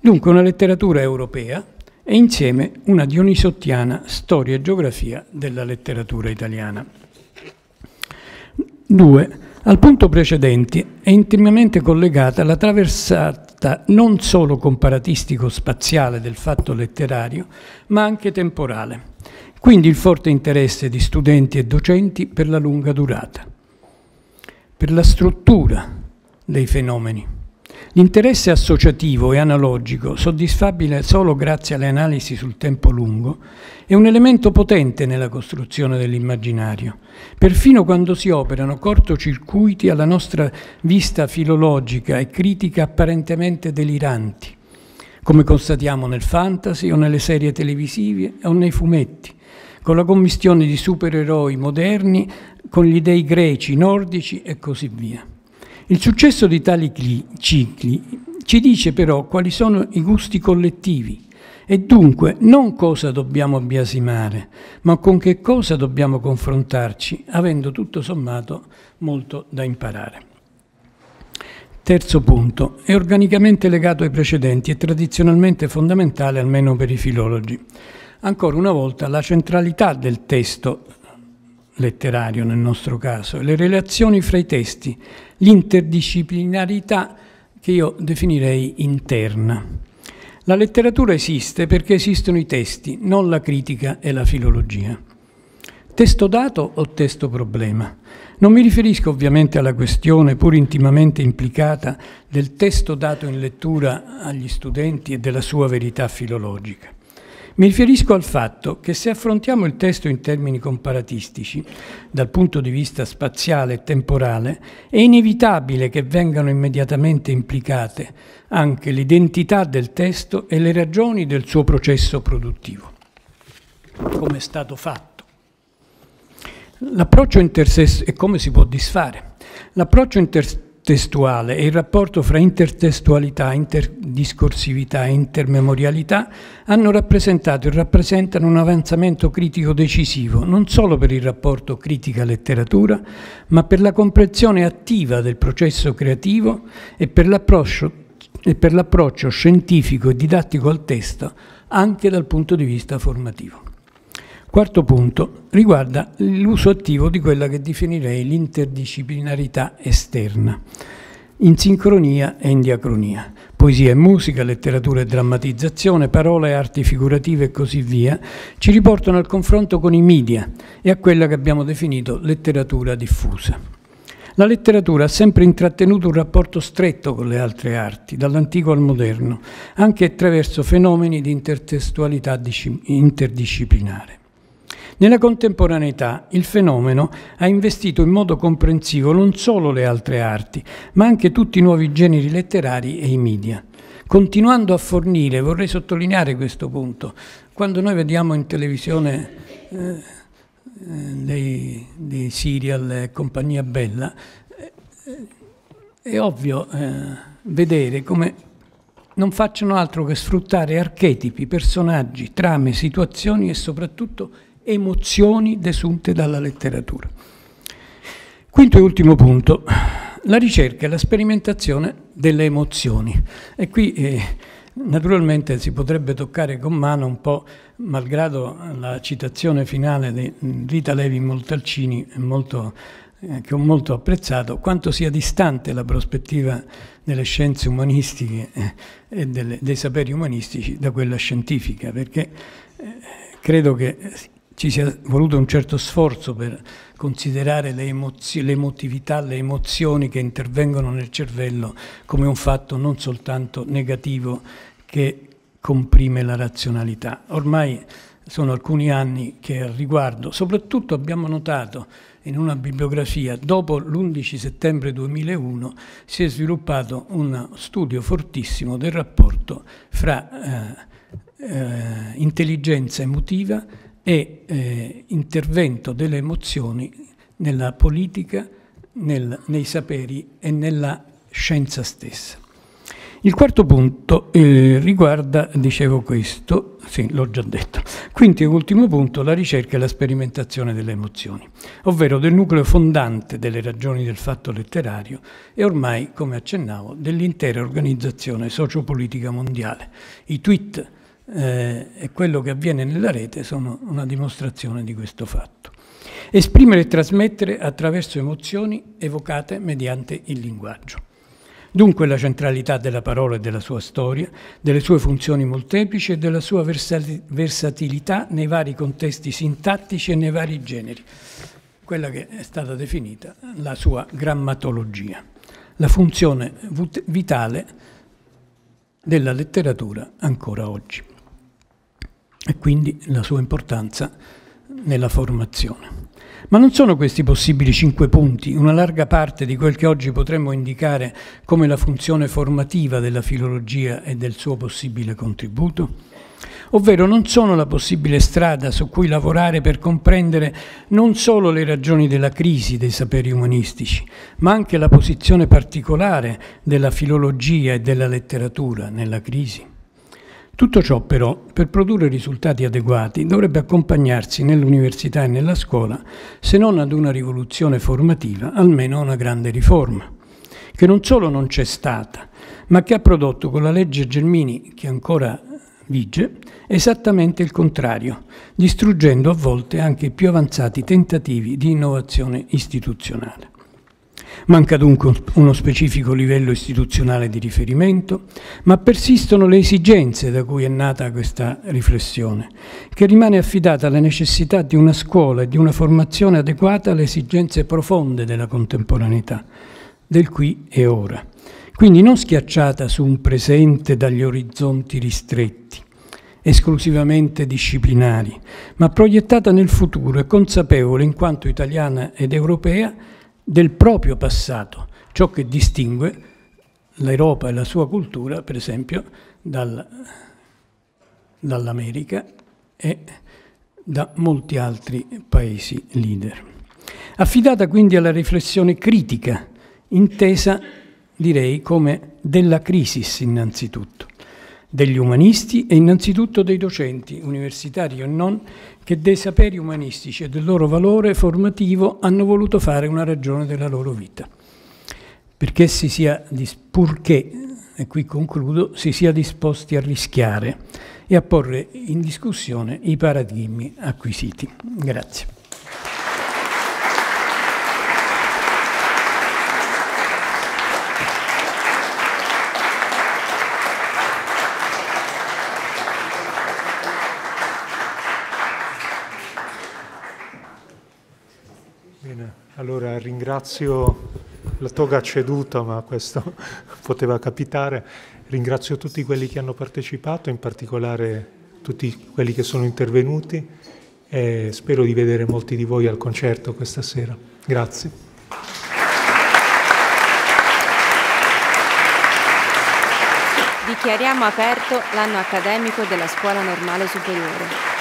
Dunque una letteratura europea e insieme una dionisottiana storia e geografia della letteratura italiana. 2. Al punto precedente è intimamente collegata la traversata non solo comparatistico-spaziale del fatto letterario, ma anche temporale. Quindi il forte interesse di studenti e docenti per la lunga durata per la struttura dei fenomeni. L'interesse associativo e analogico, soddisfabile solo grazie alle analisi sul tempo lungo, è un elemento potente nella costruzione dell'immaginario, perfino quando si operano cortocircuiti alla nostra vista filologica e critica apparentemente deliranti, come constatiamo nel fantasy o nelle serie televisive o nei fumetti con la commistione di supereroi moderni con gli dei greci, nordici e così via. Il successo di tali cicli ci dice però quali sono i gusti collettivi e dunque non cosa dobbiamo biasimare, ma con che cosa dobbiamo confrontarci, avendo tutto sommato molto da imparare. Terzo punto, è organicamente legato ai precedenti e tradizionalmente fondamentale almeno per i filologi ancora una volta la centralità del testo letterario nel nostro caso, le relazioni fra i testi, l'interdisciplinarità che io definirei interna. La letteratura esiste perché esistono i testi, non la critica e la filologia. Testo dato o testo problema? Non mi riferisco ovviamente alla questione, pur intimamente implicata, del testo dato in lettura agli studenti e della sua verità filologica. Mi riferisco al fatto che se affrontiamo il testo in termini comparatistici, dal punto di vista spaziale e temporale, è inevitabile che vengano immediatamente implicate anche l'identità del testo e le ragioni del suo processo produttivo, come è stato fatto. L'approccio intersesso e come si può disfare? L'approccio intersesso testuale e il rapporto fra intertestualità, interdiscorsività e intermemorialità hanno rappresentato e rappresentano un avanzamento critico decisivo, non solo per il rapporto critica-letteratura, ma per la comprensione attiva del processo creativo e per l'approccio scientifico e didattico al testo, anche dal punto di vista formativo. Quarto punto riguarda l'uso attivo di quella che definirei l'interdisciplinarità esterna, in sincronia e in diacronia. Poesia e musica, letteratura e drammatizzazione, parole e arti figurative e così via, ci riportano al confronto con i media e a quella che abbiamo definito letteratura diffusa. La letteratura ha sempre intrattenuto un rapporto stretto con le altre arti, dall'antico al moderno, anche attraverso fenomeni di intertestualità interdisciplinare. Nella contemporaneità il fenomeno ha investito in modo comprensivo non solo le altre arti, ma anche tutti i nuovi generi letterari e i media. Continuando a fornire, vorrei sottolineare questo punto, quando noi vediamo in televisione eh, eh dei, dei, serial e compagnia bella, eh, è ovvio eh, vedere come non facciano altro che sfruttare archetipi, personaggi, trame, situazioni e soprattutto emozioni desunte dalla letteratura. Quinto e ultimo punto, la ricerca e la sperimentazione delle emozioni. E qui eh, naturalmente si potrebbe toccare con mano un po', malgrado la citazione finale di Rita Levi Montalcini, molto, eh, che ho molto apprezzato, quanto sia distante la prospettiva delle scienze umanistiche eh, e delle, dei saperi umanistici da quella scientifica, perché eh, credo che ci sia voluto un certo sforzo per considerare le emozio, l'emotività, le emozioni che intervengono nel cervello come un fatto non soltanto negativo che comprime la razionalità. Ormai sono alcuni anni che al riguardo, soprattutto abbiamo notato in una bibliografia, dopo l'11 settembre 2001 si è sviluppato un studio fortissimo del rapporto fra eh, eh, intelligenza emotiva e eh, intervento delle emozioni nella politica, nel, nei saperi e nella scienza stessa. Il quarto punto eh, riguarda, dicevo questo, sì, l'ho già detto. Quinto e ultimo punto, la ricerca e la sperimentazione delle emozioni, ovvero del nucleo fondante delle ragioni del fatto letterario e ormai, come accennavo, dell'intera organizzazione sociopolitica mondiale. I tweet eh, e quello che avviene nella rete sono una dimostrazione di questo fatto. Esprimere e trasmettere attraverso emozioni evocate mediante il linguaggio. Dunque la centralità della parola e della sua storia, delle sue funzioni molteplici e della sua versatilità nei vari contesti sintattici e nei vari generi, quella che è stata definita la sua grammatologia, la funzione vitale della letteratura ancora oggi e quindi la sua importanza nella formazione. Ma non sono questi possibili cinque punti una larga parte di quel che oggi potremmo indicare come la funzione formativa della filologia e del suo possibile contributo? Ovvero non sono la possibile strada su cui lavorare per comprendere non solo le ragioni della crisi dei saperi umanistici, ma anche la posizione particolare della filologia e della letteratura nella crisi? Tutto ciò però, per produrre risultati adeguati, dovrebbe accompagnarsi nell'università e nella scuola, se non ad una rivoluzione formativa, almeno a una grande riforma, che non solo non c'è stata, ma che ha prodotto con la legge Gelmini, che ancora vige, esattamente il contrario, distruggendo a volte anche i più avanzati tentativi di innovazione istituzionale. Manca dunque uno specifico livello istituzionale di riferimento, ma persistono le esigenze da cui è nata questa riflessione, che rimane affidata alla necessità di una scuola e di una formazione adeguata alle esigenze profonde della contemporaneità, del qui e ora, quindi non schiacciata su un presente dagli orizzonti ristretti esclusivamente disciplinari, ma proiettata nel futuro e consapevole, in quanto italiana ed europea, del proprio passato, ciò che distingue l'Europa e la sua cultura, per esempio, dal, dall'America e da molti altri paesi leader. Affidata quindi alla riflessione critica, intesa direi come della crisi innanzitutto degli umanisti e innanzitutto dei docenti, universitari o non, che dei saperi umanistici e del loro valore formativo hanno voluto fare una ragione della loro vita. Perché si sia, purché, e qui concludo, si sia disposti a rischiare e a porre in discussione i paradigmi acquisiti. Grazie. Allora ringrazio la toga ceduta, ma questo poteva capitare. Ringrazio tutti quelli che hanno partecipato, in particolare tutti quelli che sono intervenuti e spero di vedere molti di voi al concerto questa sera. Grazie. Dichiariamo aperto l'anno accademico della Scuola Normale Superiore.